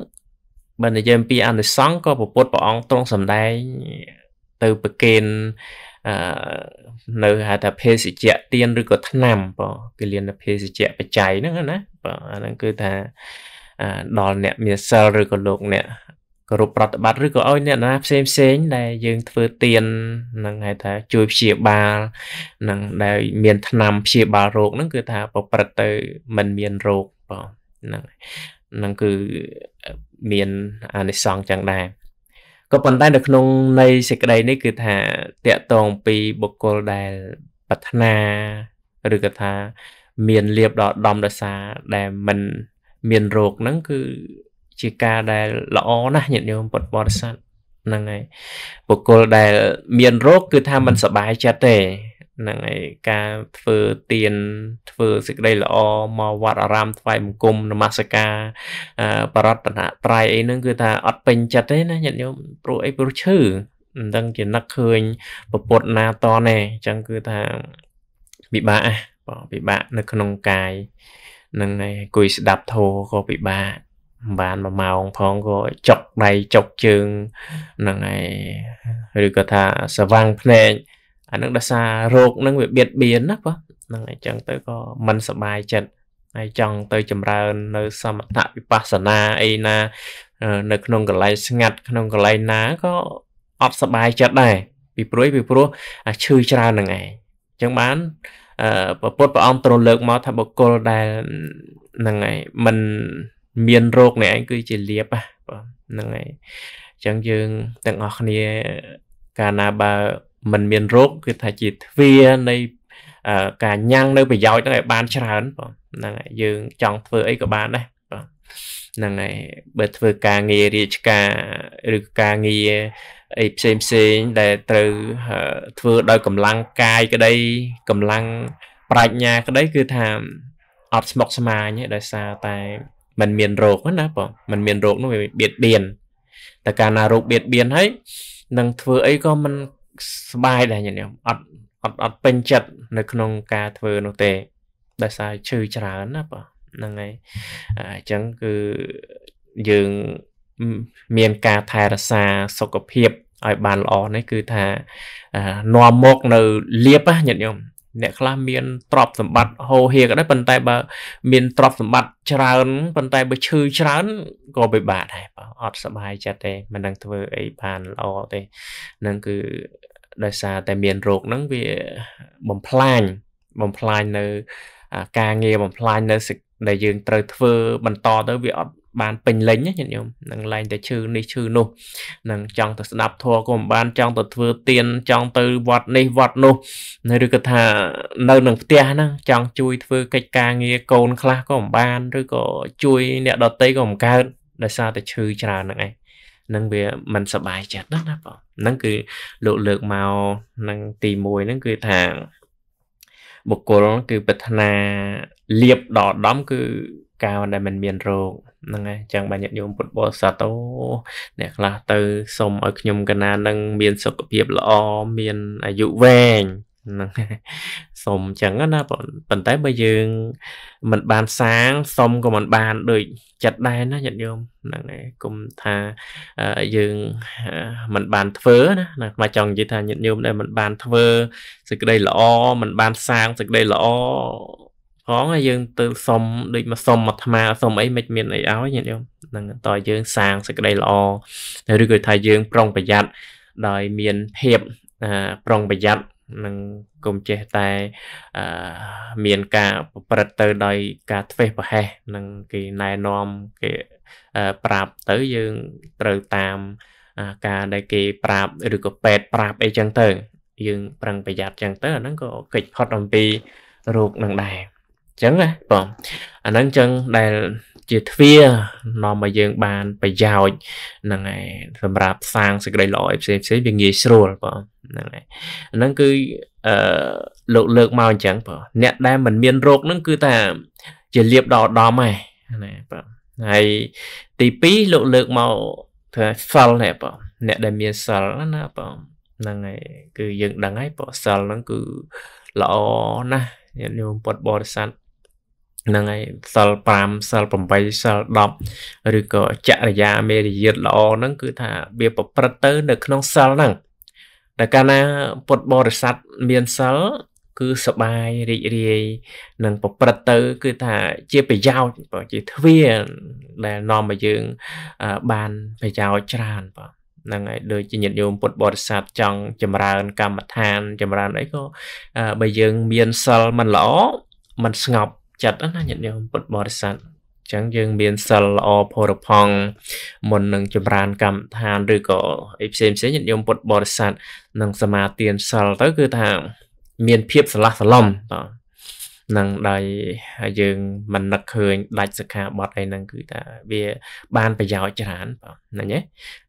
បើនិយាយពីអនុសង្ឃក៏ពពុទ្ធព្រះអង្គទ្រង់សម្ដែងទៅប្រគេននៅហៅថាភេសជ្ជៈទៀនឬក៏ថ្នាំបើគេលៀនភេសជ្ជៈបច្ច័យហ្នឹងណាបើអាហ្នឹងគឺថាដល់អ្នកមានសិលឬក៏លោកអ្នកគោរពប្រតិបត្តិឬក៏ឲ្យអ្នកណាផ្សេងផ្សេងដែលយើងធ្វើទៀននឹងហៅថាជួយព្យាបាលនឹងដែលមានថ្នាំព្យាបាលរោគហ្នឹងគឺថាប្រព្រឹត្តទៅមិនមានរោគបងហ្នឹងហ្នឹងគឺមានអានិសង្សចឹងដែរក៏ប៉ុន្តែនៅក្នុងនៃសេចក្តីនេះគឺថាតកតងពីបុគ្គលដែលប្រាថ្នាឬក៏ថាមានលៀបដល់ដំដសាដែលមិនមានរោគហ្នឹងគឺជាការដែលល្អណាស់ញាតិញោមពុទ្ធបរិស័ទហ្នឹងហើយបុគ្គលដែល មានរោគគឺថាមិនសុបាយចិត្តទេនឹងឯការធ្វើទៀនធ្វើសេចក្តីល្អមកវត្តអារាមថ្វាយបង្គំនមស្ការបរតនត្រ័យអីហ្នឹងគឺថាអត់ពេញចិត្តទេណាញាតិញោមព្រោះអីព្រោះឈឺមិនដឹងជានឹកឃើញប្រពុតណាតនទេអញ្ចឹងគឺថាពិបាកហ៎បងពិបាក នៅក្នុងកាយនឹងឯងអង្គុយស្ដាប់ធម៌ក៏ពិបាកបានមួយម៉ោងផងក៏ចុកដៃចុកជើងនឹងឯងឬក៏ថាសវាងភ្នែកអានឹងដោយសាររោគនឹងវាបៀតបៀនណាបងហ្នឹងអញ្ចឹងទៅក៏មិនសบายចិត្តហើយចង់ទៅចម្រើននៅសមថវិបស្សនាអីណា នៅ ក្នុងកន្លែងស្ងាត់ ក្នុងកន្លែងណាក៏អត់សบายចិត្តដែរពីព្រួយពីព្រោះឈឺច្រើនហ្នឹងឯងអញ្ចឹងបានពពុទ្ធព្រះអង្គទ្រង់លើកមកថាបុគ្គលដែលហ្នឹងឯងមិនមានរោគនេះឯងគឺជាលៀបហ្នឹងឯងអញ្ចឹងយើងទាំងអស់គ្នាកាលណាបើมันមានរោគគឺថាជាទ្វារនៃការញ៉ាំងនៅប្រយោជន៍ហ្នឹងឲ្យបានច្រើនបងហ្នឹងហើយយើងចង់ធ្វើអីក៏បានដែរបងហ្នឹងហើយបើធ្វើការងាររាជការឬការងារអីផ្សេងផ្សេងដែលត្រូវធ្វើដោយកម្លាំងកាយក្តីកម្លាំងប្រាជ្ញាក្តី គឺថាអត់ស្មុកស្មាញទេដោយសារតែมันមានរោគណាបងมันមានរោគនោះវាបៀតបៀនតែកាលណារោគបៀតបៀនហើយនឹងធ្វើអីក៏មិនស្បាយដែរញាតិញោមអត់អត់អត់ពេញចិត្តនៅក្នុងការធ្វើនោះទេដោយសារឈឺច្រើនណាបាទហ្នឹងហើយអញ្ចឹងគឺយើងមានការថែរក្សាសុខភាពឲ្យបានល្អនេះគឺថានាំមកនៅលៀបញាតិញោមអ្នកខ្លះមានទ្រព្យសម្បត្តិហោហៀក៏ដោយប៉ុន្តែបើមានទ្រព្យសម្បត្តិច្រើនប៉ុន្តែបើឈឺច្រើនក៏ពិបាកដែរបើអត់សុបាយចិត្តទេមិននឹងធ្វើអីបានល្អទេនឹងគឺដោយសារតែមានរោគហ្នឹងវាបំផ្លាញបំផ្លាញនៅការងារបំផ្លាញនៅដែលយើងត្រូវធ្វើបន្តទៅវាអត់បានពេញលេញញាតិញោមនឹងឡែងតែឈឺនេះឈឺនោះនឹងចង់ទៅស្ដាប់ធัวក៏មិនបានចង់ទៅធ្វើទៀនចង់ទៅវត្តនេះវត្តនោះឬក៏ថានៅនឹងផ្ទះហ្នឹងចង់ជួយធ្វើកិច្ចការងារកូនខ្លះក៏មិនបានឬក៏ជួយអ្នកដតីក៏មិនកើតដោយសារតែឈឺច្រើនហ្នឹងឯងនឹងវាមិនសบายចិត្តណាណាបងហ្នឹងគឺលោកលើកមកនឹងទី1ហ្នឹងគឺថាបុគ្គលគឺប្រាថ្នាលៀបដល់ដំគឺកោណដែលមិនមានរោគហ្នឹងហើយចឹងបាទញាតិញោមពុទ្ធបរិស័ទអូអ្នកខ្លះទៅសុំឲ្យខ្ញុំកណានឹងមាន សុខភាពល្អមានអាយុវែងហ្នឹងសុំចឹងណាប៉ុន្តែបើយើងមិនបានសាងសុំក៏មិនបានដូចចិត្តដែរណាញាតិញោមហ្នឹងឯងគុំថាយើងមិនបានធ្វើណាណាមកចង់និយាយថាញាតិញោមដែលមិនបានធ្វើសេចក្តីល្អមិនបានសាងសេចក្តីល្អហងហើយយើងទៅសុំដូចមកសុំអាត្មាសុំអីមិនមានអីឲ្យញាតិញោមហ្នឹងតើយើងសាងសេចក្តីល្អឬក៏ថាយើង ប្រុងប្រយ័ត្នដោយមានភាពប្រុងប្រយ័ត្ននឹងកុំចេះតែមានការប្រព្រឹត្តទៅដោយការធ្វេសប្រហែសនឹងគេណែនាំគេប្រាប់ទៅយើងត្រូវតាម ការដែលគេប្រាប់ឬក៏ពេទ្យប្រាប់អីចឹងទៅ យើង ប្រឹងប្រយ័ត្នចឹងទៅអាហ្នឹងក៏កិច្ចផុតអំពីរោគនឹងដែរចឹងណាបងអាហ្នឹងចឹងដែលជាទ្វានាំឲ្យយើងបានប្រយោជន៍ហ្នឹងឯងសម្រាប់សាងសេចក្តីល្អឲ្យផ្សេងផ្សេងវាងាយស្រួលបងហ្នឹងឯងហ្នឹងគឺអឺលោកលើកមកអញ្ចឹងបងអ្នកដែលមិនមានរោគហ្នឹងគឺថាជាលៀបដល់ឧត្តមឯងណាបងហើយទី2លោកលើកមកថាសិលណែបងអ្នកដែលមានសិលណាបងហ្នឹងឯងគឺយើងដឹងហើយបងសិលហ្នឹងគឺល្អណាស់ញាតិញោមពុទ្ធបរិស័ទហ្នឹងហើយសិល5សិល8សិល10ឬក៏ចរិយាមេរយាទល្អហ្នឹងគឺថាវាប្រព្រឹត្តទៅ នៅក្នុងសិលហ្នឹងតែកាលណាពុទ្ធបរិស័ទមានសិលគឺសបាយរីករាយនិងប្រព្រឹត្តទៅគឺថាជាប្រយោជន៍បើជាទ្វាដែលនាំឲ្យយើងបានប្រយោជន៍ច្រើនបាទហ្នឹងហើយដូចជាញាតិញោមពុទ្ធបរិស័ទចង់ចម្រើន កម្មដ្ឋានចម្រើនអីក៏បើយើងមានសិលមិនល្អមិនស្ងប់ចិត្តណាញាតិញោមពុទ្ធបរិស័ទចឹងយើងមានសិលល្អផរផង់មុននឹងចម្រើន កម្មដ្ឋានឬក៏អីផ្សេងផ្សេងញាតិញោមពុទ្ធបរិស័ទនឹងសមាទានសិលទៅគឺថាមានភាពស្រឡះស្រឡំតនឹងដែលយើងមិននឹកឃើញដាច់សិក្ខាបទអីហ្នឹងគឺថាវា បានប្រយោជន៍ច្រើនបាទហ្នឹងឯ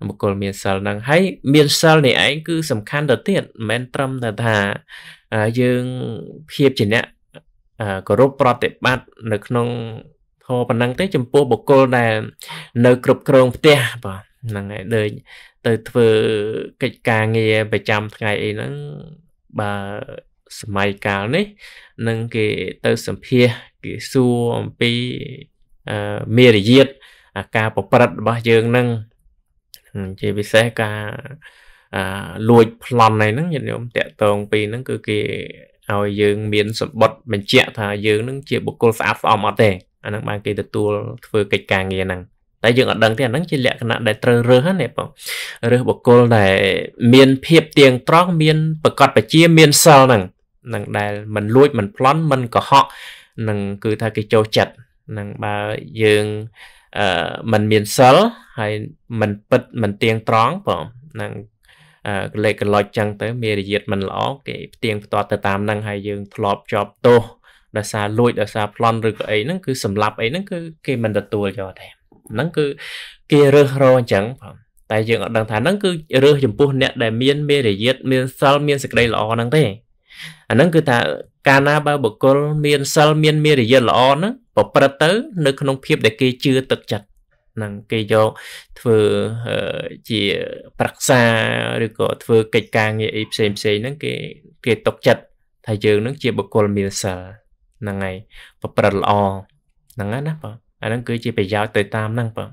ងបុគ្គលមានសិលហ្នឹងហើយមានសិលនេះឯងគឺសំខាន់ទៅទៀតមិនមែនត្រឹមតែថាយើងភាពជាអ្នកគោរពប្រតិបត្តិនៅក្នុងធម៌ប៉ុណ្ណឹងទេចំពោះបុគ្គលដែល នៅគ្រប់គ្រងផ្ទះបាទហ្នឹងហើយដូចទៅធ្វើកិច្ចការងារប្រចាំថ្ងៃអីហ្នឹងបើសម័យកាលនេះនឹងគេទៅសម្ភាសគេសួរអំពីមេរយាទអាការប្រព្រឹត្តរបស់យើងនឹងជាពិសេសការអាលួចប្លន់ហ្នឹងញាតិញោមតាក់តងពីហ្នឹងគឺគេឲ្យយើងមានសម្បត្តិបញ្ជាក់ថាយើងនឹងជាបុគ្គលស្អាតស្អំអត់ទេអាហ្នឹងបានគេទទួលធ្វើកិច្ចការងារហ្នឹងតែយើងអត់ដឹងទេអាហ្នឹងជាលក្ខណៈដែលត្រូវរើសណាបងរើសបុគ្គលដែល មាន ភាពទៀងត្រង់មានប្រកបបជាមានសិលហ្នឹងនឹងដែលมันលួចมันប្លន់มันកុហកនឹងគឺថាគេចូលចិត្តនឹងបើយើងអឺมันមានសិលហើយมันពិតมันទៀងត្រង់បងនឹងលេខកន្លុចចឹងទៅមានរយាទមិនល្អគេផ្ទៀងផ្ទាត់ទៅតាមនឹងហើយយើងធ្លាប់ជាប់ទោសដោយសារលួចដោយសារប្លន់ឬក៏អីហ្នឹងគឺសម្លាប់អីហ្នឹងគឺគេមិនទទួលយកទេហ្នឹងគឺគេរើសរអញ្ចឹងបងតែយើងអត់ដឹងថាហ្នឹងគឺរើសចំពោះអ្នក ដែលមានមេរយាទមានសិលមានសេចក្តីល្អហ្នឹងទេអាហ្នឹងគឺថាកាលណាបើបុគ្គលមានសិលមានមេរយាទល្អហ្នឹងប្រព្រឹត្តទៅនៅក្នុងភាពដែលគេជឿទឹកចិត្តនឹងគេយកធ្វើជាប្រឹក្សាឬក៏ធ្វើកិច្ចការងារអីផ្សេងផ្សេងហ្នឹងគេគេຕົកចិត្តថាយើងនឹងជាបុគ្គលមានសិលហ្នឹងហើយប្រព្រឹត្តល្អហ្នឹងហើយណាបងអាហ្នឹងគឺជាប្រយោជន៍ទៅតាមហ្នឹងបង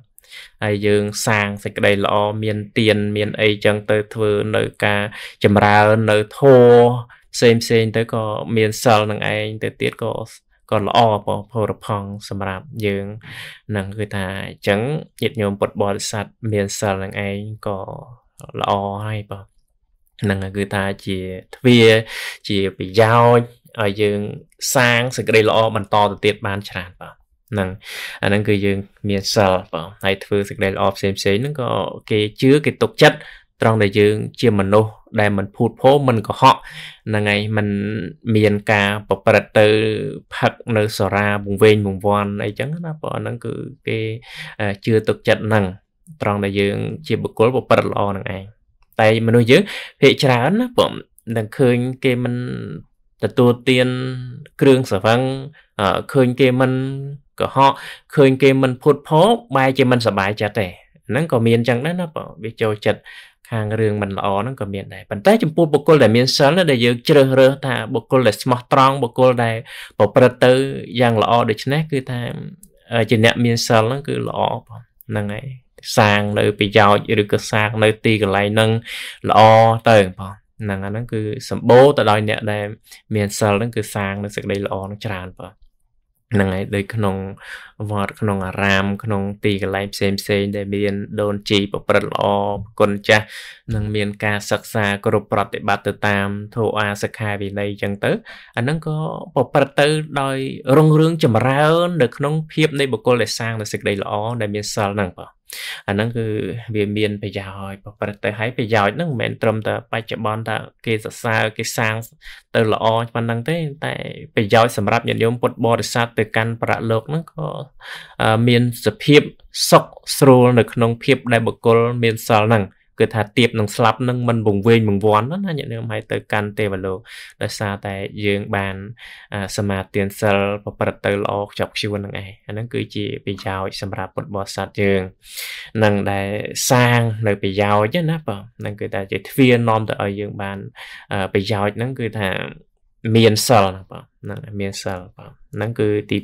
ហើយយើង សាងសេចក្តីល្អមានទៀនមានអីចឹងទៅធ្វើនៅការចម្រើននៅធម៌ផ្សេងផ្សេងទៅក៏មានសិលនឹងឯងទៅទៀតក៏ក៏ល្អផលរផង់សម្រាប់យើងនឹងគឺថាអញ្ចឹងញាតិញោមពុទ្ធបរិស័ទមានសិលនឹងឯងក៏ល្អហើយបាទនឹងគឺថាជាទ្វាជាប្រយោជន៍ឲ្យយើង សាងសេចក្តីល្អបន្តទៅទៀតបានច្រើនបាទហ្នឹងអាហ្នឹងគឺយើងមានសិលបងហើយធ្វើសេចក្តីល្អផ្សេងផ្សេងហ្នឹងក៏គេជឿគេទុកចិត្តត្រង់ដែលយើងជាមនុស្សដែលមិនភូតភរមិនកុហកហ្នឹងហើយมันមានការប្រព្រឹត្តទៅផឹកនៅសារាវងវែងវងវាន់អីចឹងណាព្រោះហ្នឹងគឺគេជឿទុកចិត្តហ្នឹងត្រង់ដែលយើង ជាបុគ្គលប្រព្រឹត្តល្អហ្នឹងឯងតែមនុស្សយើងភាកច្រើនណាព្រោះនឹងឃើញ គេមិនទទួលទានគ្រឿងស្រវឹងឃើញគេមិនកុហកឃើញគេមិនភូតភរបែរជាមិនសบายចិត្តទេហ្នឹងក៏មានចឹងដែរណាបើវាចូលចិត្តខាងរឿងមិនល្អហ្នឹងក៏មានដែរប៉ុន្តែចំពោះបុគ្គលដែលមានសិលដែលយើងជ្រើសរើសថាបុគ្គលដែលស្មោះត្រង់បុគ្គលដែលប្រព្រឹត្តទៅយ៉ាង ល្អដូចនេះគឺថាជាអ្នកមានសិលហ្នឹងគឺល្អបងហ្នឹងហើយសាងនៅប្រយោជន៍ឬក៏សាង នៅទីកន្លែងហ្នឹងល្អទៅបងហ្នឹងអាហ្នឹងគឺសម្បូរទៅដោយអ្នកដែលមានសិលហ្នឹងគឺសាងនៅសេចក្តីល្អនឹងច្រើនបងហ្នឹងហើយដូចក្នុងវត្ត ក្នុងអារាមក្នុងទីកន្លែងផ្សេងផ្សេងដែលមាន ដូនជីប្រព្រឹត្តល្អប្រគុណចាស់និងមានការសិក្សាគ្រប់ប្រតិបត្តិទៅតាមធោអាសិក្ខាវិន័យចឹងទៅអាហ្នឹងក៏ប្រព្រឹត្តទៅដោយរុងរឿងចម្រើននៅក្នុងភាពនៃបុគ្គលដែលសាងនូវសេចក្តីល្អដែលមានសិលហ្នឹងបាទអាហ្នឹងគឺវាមានប្រយោជន៍ប្រព្រឹត្តទៅហើយប្រយោជន៍ហ្នឹងមិនមែនត្រឹមតែបច្ចុប្បន្នតែគេសរសើរគេសាងទៅល្អប៉ុណ្ណឹងទេ តែប្រយោជន៍សម្រាប់ញាតិញោមពុទ្ធបរិស័ទទៅកាន់ប្រាក់លោកហ្នឹងក៏មានសភាពសុខស្រួលនៅក្នុងភាពដែលបុគ្គលមានសល់ហ្នឹងគឺថាទៀបនឹងស្លាប់នឹងមិនវង្វេងវង្វាន់ណាញាតិញោមហើយទៅកាន់ទេវលោកដោយសារតែយើងបានសមាទានសិល ប្រព្រឹត្តទៅល្អខ្ជាប់ខ្ជួននឹងឯងអាហ្នឹងគឺជាប្រយោជន៍សម្រាប់ពុទ្ធបរិស័ទយើងនឹងដែលសាងនៅប្រយោជន៍ណាបងហ្នឹងគឺថាជាទ្វារនាំទៅឲ្យយើងបានប្រយោជន៍ហ្នឹងគឺថាមានសិលណាបងហ្នឹងមានសិលបងហ្នឹងគឺទី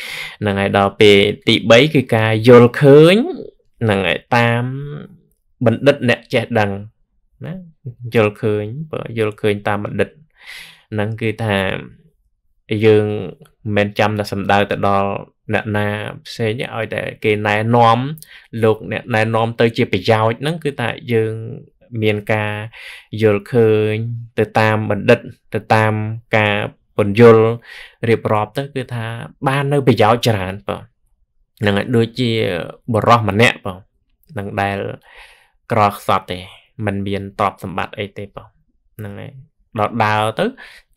2ហ្នឹងហើយដល់ពេលទី3គឺការយល់ឃើញហ្នឹងហើយតាមបណ្ឌិតអ្នកចេះដឹងណាយល់ឃើញបើយល់ឃើញតាមបណ្ឌិតហ្នឹងគឺថាយើងមិនមែនចាំតែសំដៅទៅដល់អ្នកណាផ្សេងឲ្យតែគេណែនាំលោកអ្នកណែនាំទៅជាប្រយោជន៍ហ្នឹងគឺថាយើងមានការយល់ឃើញទៅតាមបណ្ឌិត ទៅតាមការពន្យល់រៀបរាប់ទៅគឺថាបាននៅប្រយោជន៍ច្រើនបងហ្នឹងហើយដូចជាបរោះម្នាក់បងនឹងដែលអឺក្រខ្សត់ទេมันមានទ្រព្យសម្បត្តិអីទេបងហ្នឹងហើយដល់ដើរទៅ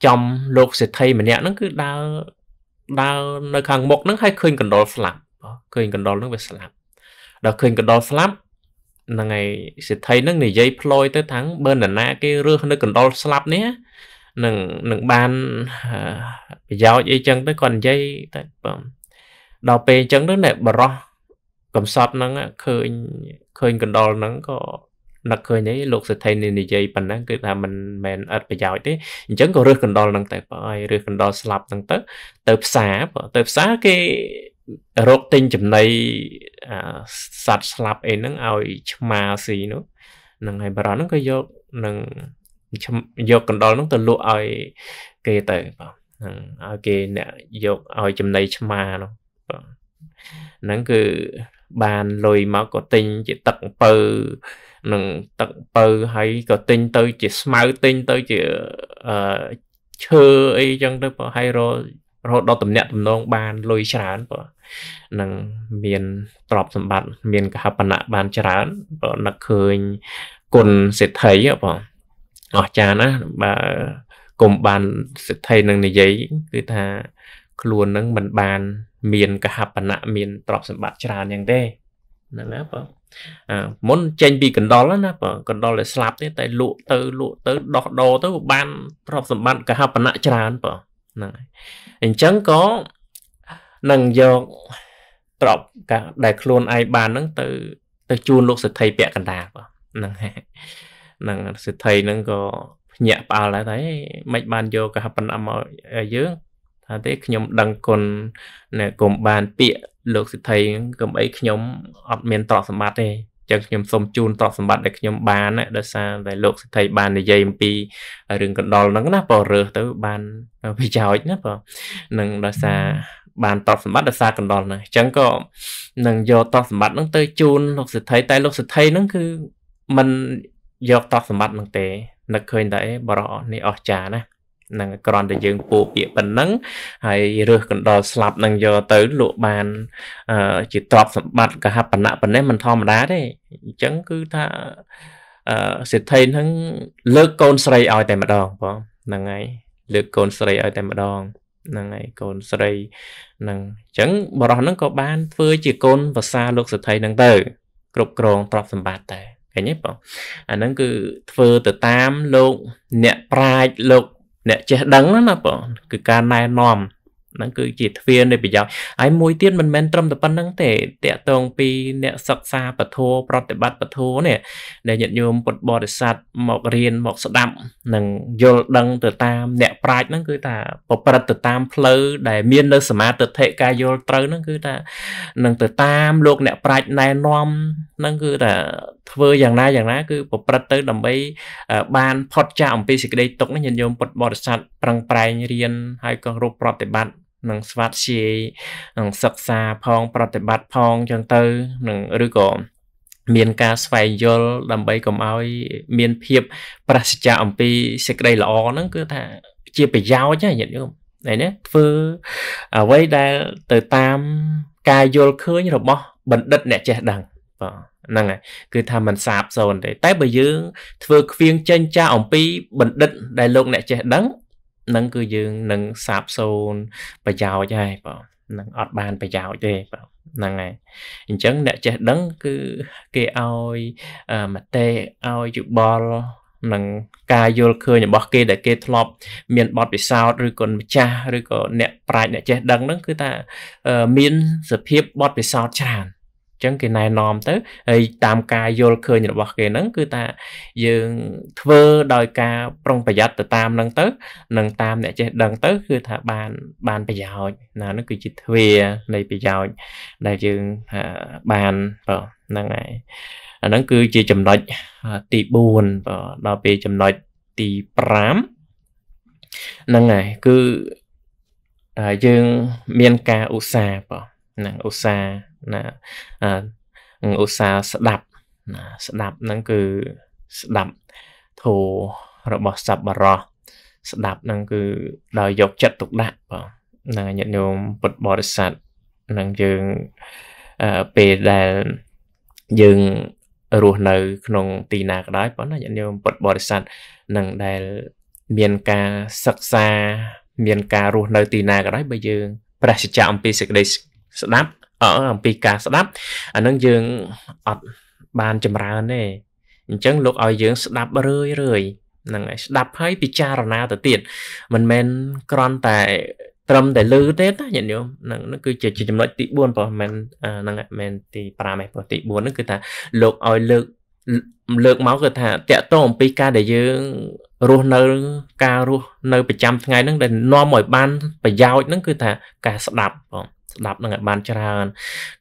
ចំលោកសេដ្ឋីម្នាក់ហ្នឹងគឺដើរដើរនៅខាងមុខហ្នឹងហើយឃើញកណ្ដុលស្លាប់ឃើញកណ្ដុលហ្នឹងវាស្លាប់ ដល់ឃើញកណ្ដុលស្លាប់ហ្នឹងហើយសេដ្ឋីហ្នឹងនិយាយផ្លយទៅថាងបើនរណាគេរើសនៅកណ្ដុលស្លាប់នេះនឹងនឹងបានប្រយោជន៍អីចឹងទៅគាត់និយាយតែបងដល់ពេលអញ្ចឹងទៅបរោះកំសត់ហ្នឹងឃើញឃើញកណ្ដុលហ្នឹងក៏នឹកឃើញអីលោកសេដ្ឋីនេះនិយាយប៉ុណ្ណឹងគឺថាមិនមែនអត់ប្រយោជន៍ទេអញ្ចឹងក៏រើសកណ្ដុលហ្នឹងទៅបើឲ្យរើសកណ្ដុលស្លាប់ហ្នឹងទៅទៅផ្សារទៅផ្សារគេរកទិញចំណីសត្វស្លាប់អីហ្នឹងឲ្យឆ្មាស៊ីនោះនឹងហើយបារតហ្នឹងក៏យកនឹងយកកណ្ដុលហ្នឹងទៅលក់ឲ្យគេទៅបាទហ្នឹងឲ្យគេអ្នកយកឲ្យចំណីឆ្មានោះបាទហ្នឹងគឺបានលុយមកក៏ទិញជាទឹកអំពៅនឹងទឹកអំពៅហើយក៏ទិញទៅ ជាស្មៅទិញទៅជាអឺឈើអីចឹងទៅបើហើយររហូតដល់តំណាក់តំណងបានលុយច្រើនបើនឹងមានទ្រព្យសម្បត្តិមានកហបណៈបានច្រើនបើនឹកឃើញគុណសេដ្ឋីបើអស្ចារ្យណាស់បើគុំបានសេដ្ឋីនឹងនិយាយគឺថា ខ្លួននឹងមិនបានមានកហបណៈមានទ្រព្យសម្បត្តិច្រើនយ៉ាងទេហ្នឹងណាបងមុនចេញពីកណ្ដុលណាបងកណ្ដុលតែស្លាប់ទេតែលក់ទៅលក់ទៅដោះដោទៅបានទ្រព្យសម្បត្តិកហបណៈច្រើនបងហ្នឹងហើយអញ្ចឹងក៏នឹងយកទ្រព្យដែលខ្លួនឯងបានហ្នឹងទៅទៅជូនលោកសិទ្ធិពាក់កណ្ដាលបងហ្នឹងហើយហ្នឹងសិទ្ធិហ្នឹងក៏ភ្ញាក់ផ្អើលដែរតែមិនបានយកកហបណៈមកយើងថាទេខ្ញុំដឹងគុណអ្នកកុំបានពាក្យលោកសិទ្ធិកុំអីខ្ញុំអត់មានទ្រព្យសម្បត្តិទេចឹងខ្ញុំសូមជូនទ្រព្យសម្បត្តិដែលខ្ញុំបានដោយសារតែលោកសិទ្ធិបាននិយាយអំពីរឿងកណ្ដុលហ្នឹងណាបើរើសទៅបានវិចោចណាបើនឹងដោយសារបានទ្រព្យសម្បត្តិដោយសារកណ្ដុលហ្នឹងអញ្ចឹងក៏នឹងយកទ្រព្យសម្បត្តិហ្នឹងទៅជូនលោកសិទ្ធិតែលោកសិទ្ធិហ្នឹងគឺมันយកទ្រព្យសម្បត្តិហ្នឹងទេនឹកឃើញតែអីបរោះនេះអស្ចារ្យណានឹងគ្រាន់តែយើងពោពាកប៉ុណ្ណឹងហើយរើសកណ្ដុរស្លាប់នឹងយកទៅលក់បានជាទ្រព្យសម្បត្តិកហបណៈប៉ុណ្ណេះមិនធម្មតាទេអញ្ចឹងគឺថាសេដ្ឋីនឹងលើកកូនស្រីឲ្យតែម្ដងបងហ្នឹងហើយលើកកូនស្រីឲ្យតែម្ដងហ្នឹងហើយកូនស្រីហ្នឹងអញ្ចឹងបរោះហ្នឹងក៏បានធ្វើជាកូនភាសាលោកសេដ្ឋីហ្នឹង ទៅ គ្រប់គ្រងទ្រព្យសម្បត្តិតែឃើញទេបងអាហ្នឹងគឺធ្វើទៅតាមលោកអ្នកប្រាជ្ញលោកអ្នកចេះដឹងណាបងគឺការណែនាំហ្នឹងគឺជាទ្វារនៃប្រយោជន៍ហើយមួយទៀតមិនមែនត្រឹមតែប៉ុណ្្នឹងទេតកតងពីអ្នកសិក្សាពធប្រតិបត្តិពធនេះដែលញាតិញោមពុទ្ធបរិស័ទមករៀនមកស្ដាប់និងយល់ដឹងទៅតាម អ្នកប្រាជ្ញហ្នឹងគឺថាប្រព្រឹត្តទៅតាមផ្លូវដែលមាននៅ សមាទិដ្ឋិការយល់ត្រូវហ្នឹងគឺថានឹងទៅតាមលោកអ្នកប្រាជ្ញណែនាំហ្នឹងគឺថាធ្វើយ៉ាងណាយ៉ាងណាគឺប្រព្រឹត្តទៅដើម្បីបានផុតចាកអំពីសេចក្តីទុកនេះញាតិញោមពុទ្ធបរិស័ទប្រឹងប្រែងរៀនហើយក៏រូបប្រតិបត្តិនឹងស្វាធ្យាយនឹងសិក្សាផងប្រតិបត្តិផងចឹងទៅនឹងឬក៏មានការស្វែងយល់ដើម្បីកុំឲ្យ មានភាព ប្រសិទ្ធៈអំពីសេចក្តីល្អហ្នឹង គឺថា ជាប្រយោជន៍ហ្នឹងញាតិញោមហើយណាធ្វើអ្វីដែលទៅតាម ការយល់ឃើញរបស់បណ្ឌិតអ្នកចេះដឹងបាទហ្នឹងហើយគឺថាมันសាប សូន្យទេតែបើយើង ធ្វើខ្វៀងចេញចាស់អំពីបណ្ឌិត ដែលលោកអ្នកចេះដឹងនឹងគឺយើងនឹងសាបសូន្យប្រយោជន៍ហើយបងនឹងអត់បានប្រយោជន៍ទេបងហ្នឹងហើយអញ្ចឹងអ្នកចេះដឹងគឺគេឲ្យមតិឲ្យយោបល់នឹងការយល់ឃើញរបស់គេដែលគេធ្លាប់មានបទពិសោធន៍ឬក៏ម្ចាស់ឬក៏អ្នកប្រាជ្ញអ្នកចេះដឹងហ្នឹងគឺថាមាន សភាពបទពិសោធន៍ច្រើនចឹងគេណែនាំទៅហើយតាមការយល់ឃើញរបស់គេហ្នឹងគឺថាយើងធ្វើដោយ ការប្រុងប្រយ័ត្នទៅតាមហ្នឹងទៅនិងតាមអ្នកចេះដឹងទៅ គឺថាបានបានប្រយោជន៍ណានោះគឺជាទ្វានៃប្រយោជន៍ដែលយើងបានបើហ្នឹងហើយអាហ្នឹងគឺជាចំណុចទី4បើដល់ពេលចំណុចទី5ហ្នឹងហើយគឺយើងមានការឧស្សាហ៍បើហ្នឹងឧស្សាហ៍ណាឧស្សាហ៍ស្ដាប់ណាស្ដាប់ហ្នឹងគឺស្ដាប់ធូររបស់សប្បរោះស្ដាប់ហ្នឹងគឺដោយយកចិត្តទុកដាក់បងណាញាតិញោមពុទ្ធបរិស័ទនឹងយើងពេលដែលយើងរស់នៅ ក្នុង ទីណាក៏ដោយប៉ុន្តែញាតិញោមពុទ្ធបរិស័ទនឹងដែលមានការសិក្សា មានការរស់នៅទីណាក៏ដោយបើយើង ប្រសិទ្ធអំពីសេចក្តីស្ដាប់អឺអំពីការស្ដាប់អានឹងយើងអត់បានចម្រើនទេអញ្ចឹងលោកឲ្យយើងស្ដាប់រឿយរឿយហ្នឹងហើយស្ដាប់ហើយពិចារណាទៅទៀតមិនមែនគ្រាន់តែ ត្រឹមតែលឺទេតាញាតិញោមហ្នឹងគឺជាចំណុចទី4ព្រោះមិនហ្នឹងមិនទី5ទេព្រោះទី4ហ្នឹងគឺថាលោកឲ្យលើកលើកមកគឺថាតកតងអំពីការដែលយើងរស់នៅការរស់នៅប្រចាំថ្ងៃហ្នឹងដែលនាំឲ្យបានប្រយោជន៍ហ្នឹងគឺថាការស្ដាប់បងស្ដាប់នឹងឲ្យបានច្រើន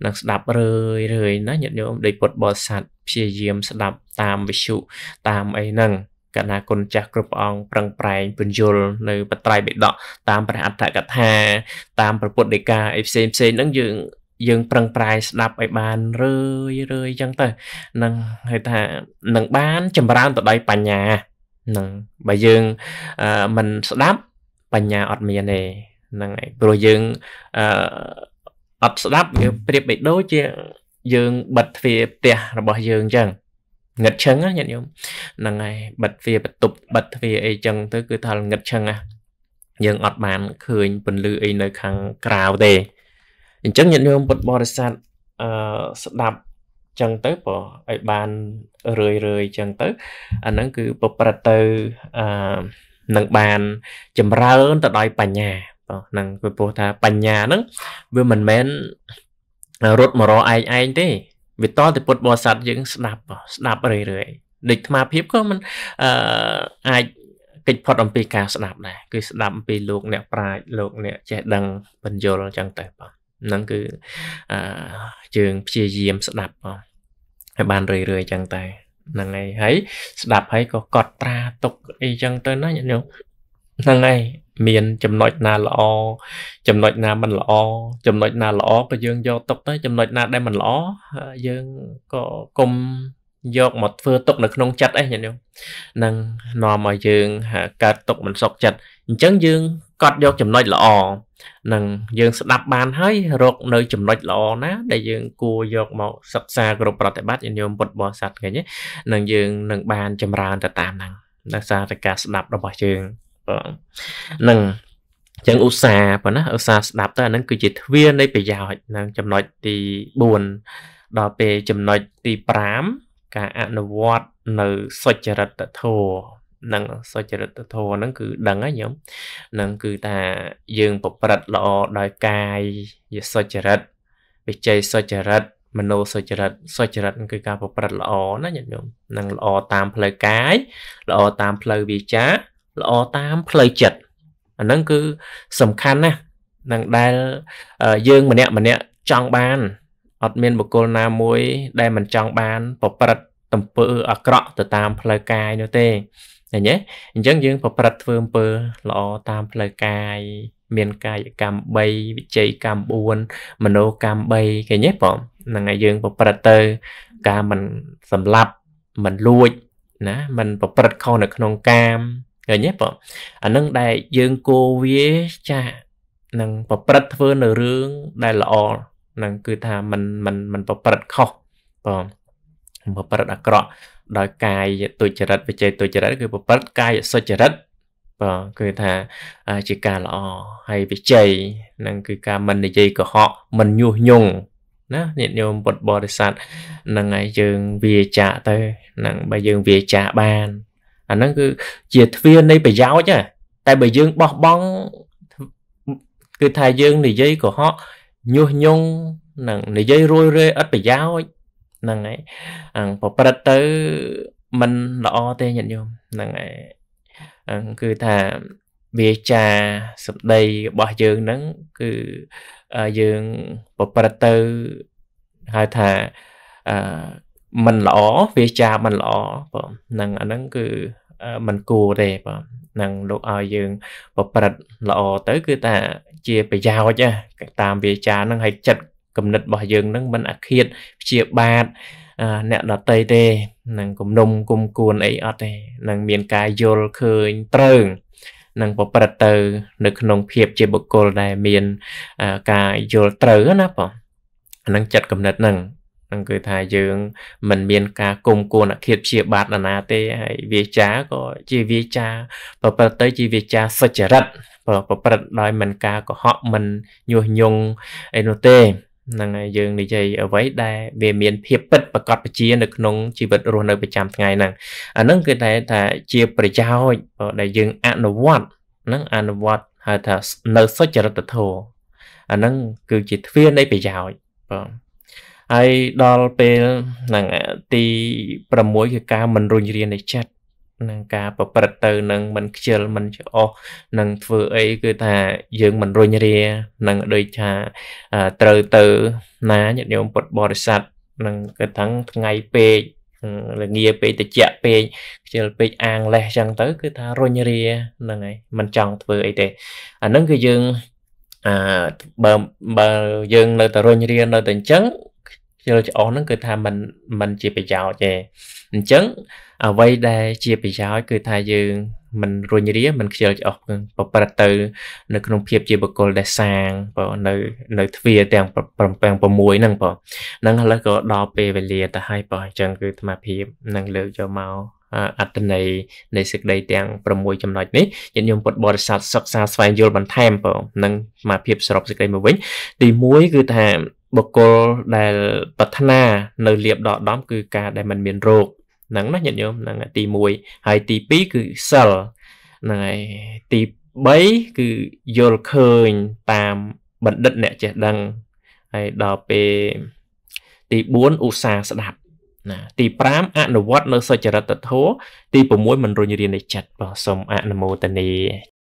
នឹងស្ដាប់រឿយរឿយណាញាតិញោមដូចពុទ្ធបរិស័ទព្យាយាមស្ដាប់តាមវិសុតាមអីហ្នឹងកណាគុណចាស់គ្រប់អង្គប្រឹងប្រែងពញ្យលនៅ បត្រៃបិដកតាមព្រះអត្ថកថាតាមព្រះពុទ្ធដីកាអីផ្សេងផ្សេងហ្នឹងយើងយើងប្រឹងប្រែងស្ដាប់ឲ្យបានរឿយរឿយអញ្ចឹងទៅនឹងហៅថានឹងបានចម្រើនទៅដោយបញ្ញានឹងបើយើងមិនស្ដាប់បញ្ញាអត់មានទេហ្នឹងហើយព្រោះយើងអឺអត់ស្ដាប់យើងប្រៀបបីដូចជាយើងបិទទ្វារផ្ទះរបស់យើងអញ្ចឹងងឹតឈឹងណាញាតិញោមហ្នឹងហើយបិទទ្វារបន្ទប់បិទទ្វារអីចឹងទៅ គឺថាងឹតឈឹងណាយើងអត់បានឃើញពន្លឺអីនៅខាងក្រៅទេអញ្ចឹងញាតិញោមពុទ្ធបរិស័ទអឺស្ដាប់ចឹងទៅបើឲ្យបានរឿយរឿយចឹងទៅអាហ្នឹងគឺប្រព្រឹត្តទៅអឺនឹងបានចម្រើនទៅដោយបញ្ញាបាទហ្នឹងគឺពោលថាបញ្ញាហ្នឹងវាមិនមែនរត់មករកឯងឯងទេវាតទៅពុទ្ធបរិស័ទយើង ស្ដាប់ស្ដាប់រឿយរឿយដូចអាភាពក៏មិនអឺអាចកិច្ចផុតអំពីការស្ដាប់ដែរគឺស្ដាប់អំពីលោកអ្នកប្រាជ្ញលោកអ្នកចេះដឹងបញ្យលអញ្ចឹងទៅបាទហ្នឹងគឺអឺយើងព្យាយាមស្ដាប់បងហើយបានរឿយរឿយអញ្ចឹងតែហ្នឹងហើយហើយស្ដាប់ហើយក៏កត់ត្រា ទុកអីចឹងទៅណាញាតិញោមហ្នឹងហើយមានចំណុចណាល្អចំណុចណាមិនល្អចំណុចណាល្អក៏យើងយកទុកទៅចំណុចណា ដែលមិនល្អយើងក៏គុំយកមកធ្វើទុកនៅក្នុងចិត្តអីញាតិញោមនឹងនាំឲ្យយើងកើតទុកមិនសុខចិត្តអញ្ចឹងយើងកត់យកចំណុចល្អនឹងយើងស្ដាប់បានហើយ រក នៅ ចំណុចល្អណា ដែលយើង គួរយកមកសិក្សាគ្រប់ប្រតិបត្តិញាតិញោមពុទ្ធបរិស័ទឃើញហ្នឹងយើងនឹងបានចម្រើនទៅតាមហ្នឹងដោយសារតែការស្ដាប់របស់យើងបាទនឹងចឹងឧស្សាហ៍ប៉ុណ្ណាឧស្សាហ៍ស្ដាប់ទៅអានឹងគឺជាទ្វារនៃប្រយោជន៍នឹងចំណុចទី4ដល់ពេលចំណុចទី5ការអនុវត្តនៅសុចរិតធម៌នឹងសុចរិតធម៌ហ្នឹងគឺដឹងហើយញោមនឹងគឺថាយើងប្រព្រឹត្តល្អដោយកាយយសុចរិតវិច័យសុចរិតមโนសុចរិតសុចរិតគឺការប្រព្រឹត្តល្អណាញាតិញោមនឹងល្អតាមផ្លូវកាយល្អតាមផ្លូវវាចាល្អតាមផ្លូវចិត្តអាហ្នឹងគឺសំខាន់ណាស់នឹងដែលយើងម្នាក់ម្នាក់ចង់បានអត់មានបុគ្គលណាមួយ ដែល មិនចង់បានប្រព្រឹត្តអំពើអាក្រក់ទៅតាមផ្លូវកាយនោះទេឃើញទេអញ្ចឹងយើងប្រព្រឹត្តធ្វើអំពើល្អតាមផ្លូវកាយមានកាយកម្ម3វិច័យកម្ម4មโนកម្ម3ឃើញទេបងហ្នឹងហើយយើងប្រព្រឹត្តទៅការមិនសម្លាប់មិនលួចណា មិន ប្រព្រឹត្តខុសនៅក្នុងកាមឃើញទេបងអានឹងដែលយើងគោវាចាស់នឹងប្រព្រឹត្តធ្វើនៅរឿងដែលល្អនឹងគឺថាมันมันมันប្រព្រឹត្តខុសបងប្រព្រឹត្តអាក្រក់ដោយកាយទុច្ចរិតវិច័យទុច្ចរិតគឺប្រព្រឹត្តកាយសុចរិតបាទគឺថាជាការល្អហើយវិច័យនឹងគឺការមិននិយាយកុហកមិនញុះញង់ណាញាតិញោមពុទ្ធបរិស័ទនឹងឲ្យយើងវាចាកទៅនឹងបើយើងវាចាកបានអាហ្នឹងគឺជាទ្វារនៃប្រយោជន៍តែបើយើងបោះបង់គឺថាយើងនិយាយកុហកញុះញង់នឹងនិយាយរួយរាយឥតប្រយោជន៍ហ្នឹងហើយប្រព្រឹត្តទៅมันល្អទេញាតិញោមហ្នឹងហើយគឺថាវាចាសម្ដីរបស់យើងហ្នឹងគឺយើងប្រព្រឹត្តទៅហៅថាអឺมันល្អវាចាมันល្អបងហ្នឹងអាហ្នឹងគឺមិនគួរទេបាទនឹងលោកឲ្យយើងប្រព្រឹត្តល្អទៅ គឺថាជាប្រយោជន៍ណាតាមវាចាហ្នឹងឲ្យចិត្តគំនិតរបស់យើងហ្នឹងមិនអាឃាតព្យាបាទអ្នកដតីទេនឹងគំនុំគុំគួនអីអត់ទេនឹងមានការយល់ឃើញត្រូវនឹងប្រព្រឹត្តទៅ នៅក្នុងភាពជាបុគ្គលដែលមានការយល់ត្រូវណាបងអានឹងចិត្តគំនិតហ្នឹងនឹងគឺថាយើងមិនមានការគុំគួនអធិធព្យាបាទនរណាទេហើយវាចាក៏ជាវាចាប្រព្រឹត្តទៅ ជាវាចាសុចរិតប្រព្រឹត្តដោយមិនការកុហកមិនញុះញង់អីនោះទេហ្នឹងហើយយើង និយាយអ្វីដែលវាមាន ភាពពិតប្រកបជានៅក្នុងជីវិតរស់នៅប្រចាំថ្ងៃហ្នឹងអាហ្នឹងគឺតែថាជាប្រយោជន៍ដែលយើងអនុវត្តហ្នឹងអនុវត្តហៅថានៅសុចរិតធម៌អាហ្នឹងគឺជាទ្វារនៃប្រយោជន៍បាទហើយដល់ពេលហ្នឹងទី6គឺការមិនរុញរានៃចិត្តនឹងការប្រព្រឹត្តទៅនឹងមិនខ្ជិលមិនច្អោះនឹងធ្វើអីគឺថាយើងមិនរុញរានឹងដូចថាត្រូវទៅណាញាតិញោមពុទ្ធបរិស័ទនឹងគឺថាថ្ងៃពេកល្ងាពេកតិចពេកខ្ជិលពេកអាងលេះអញ្ចឹងទៅគឺថារុញរាហ្នឹងហើយមិនចង់ធ្វើអីទេអាហ្នឹងគឺយើងអឺបើបើយើងនៅតែរុញរានៅតែអញ្ចឹងខ្ជិលច្អោសហ្នឹងគឺថាมันมันជាប្រយោជន៍ទេអញ្ចឹងអ្វីដែលជាប្រយោជន៍គឺថាយើងมันរុញរាมันខ្ជិលច្អោសប្រព្រឹត្តទៅ នៅក្នុងភាពជាបុគ្គលដែលសាងបើនៅ នៅទ្វារទាំង7 6ហ្នឹងបើហ្នឹងឥឡូវក៏ដល់ពេលវេលាទៅហើយបើអញ្ចឹងគឺអាត្មាភាពនឹងលើកយកមកអត្តន័យនៃសេចក្តីទាំង6ចំណុចនេះញាតិញោមពុទ្ធបរិស័ទសិក្សាស្វែងយល់បន្ថែមបើនឹងសមាភិបសរុបសេចក្តីមកវិញទី1គឺថាបុគ្គលដែលប្រាថ្នា នៅលៀបដកដំគឺការដែលมันមានរោគហ្នឹងណាញាតិញោមហ្នឹងទី1ហើយទី2គឺសិលហ្នឹងហើយទី3គឺយល់ឃើញតាមបណ្ឌិតអ្នកចេះដឹងហើយដល់ពេលទី4ឧស្សាហ៍ស្ដាប់ ណា ទី5អនុវត្តនៅសុចរិតធម៌ទី6មិនរញរានៃចិត្តបាទសូមអនុមោទនា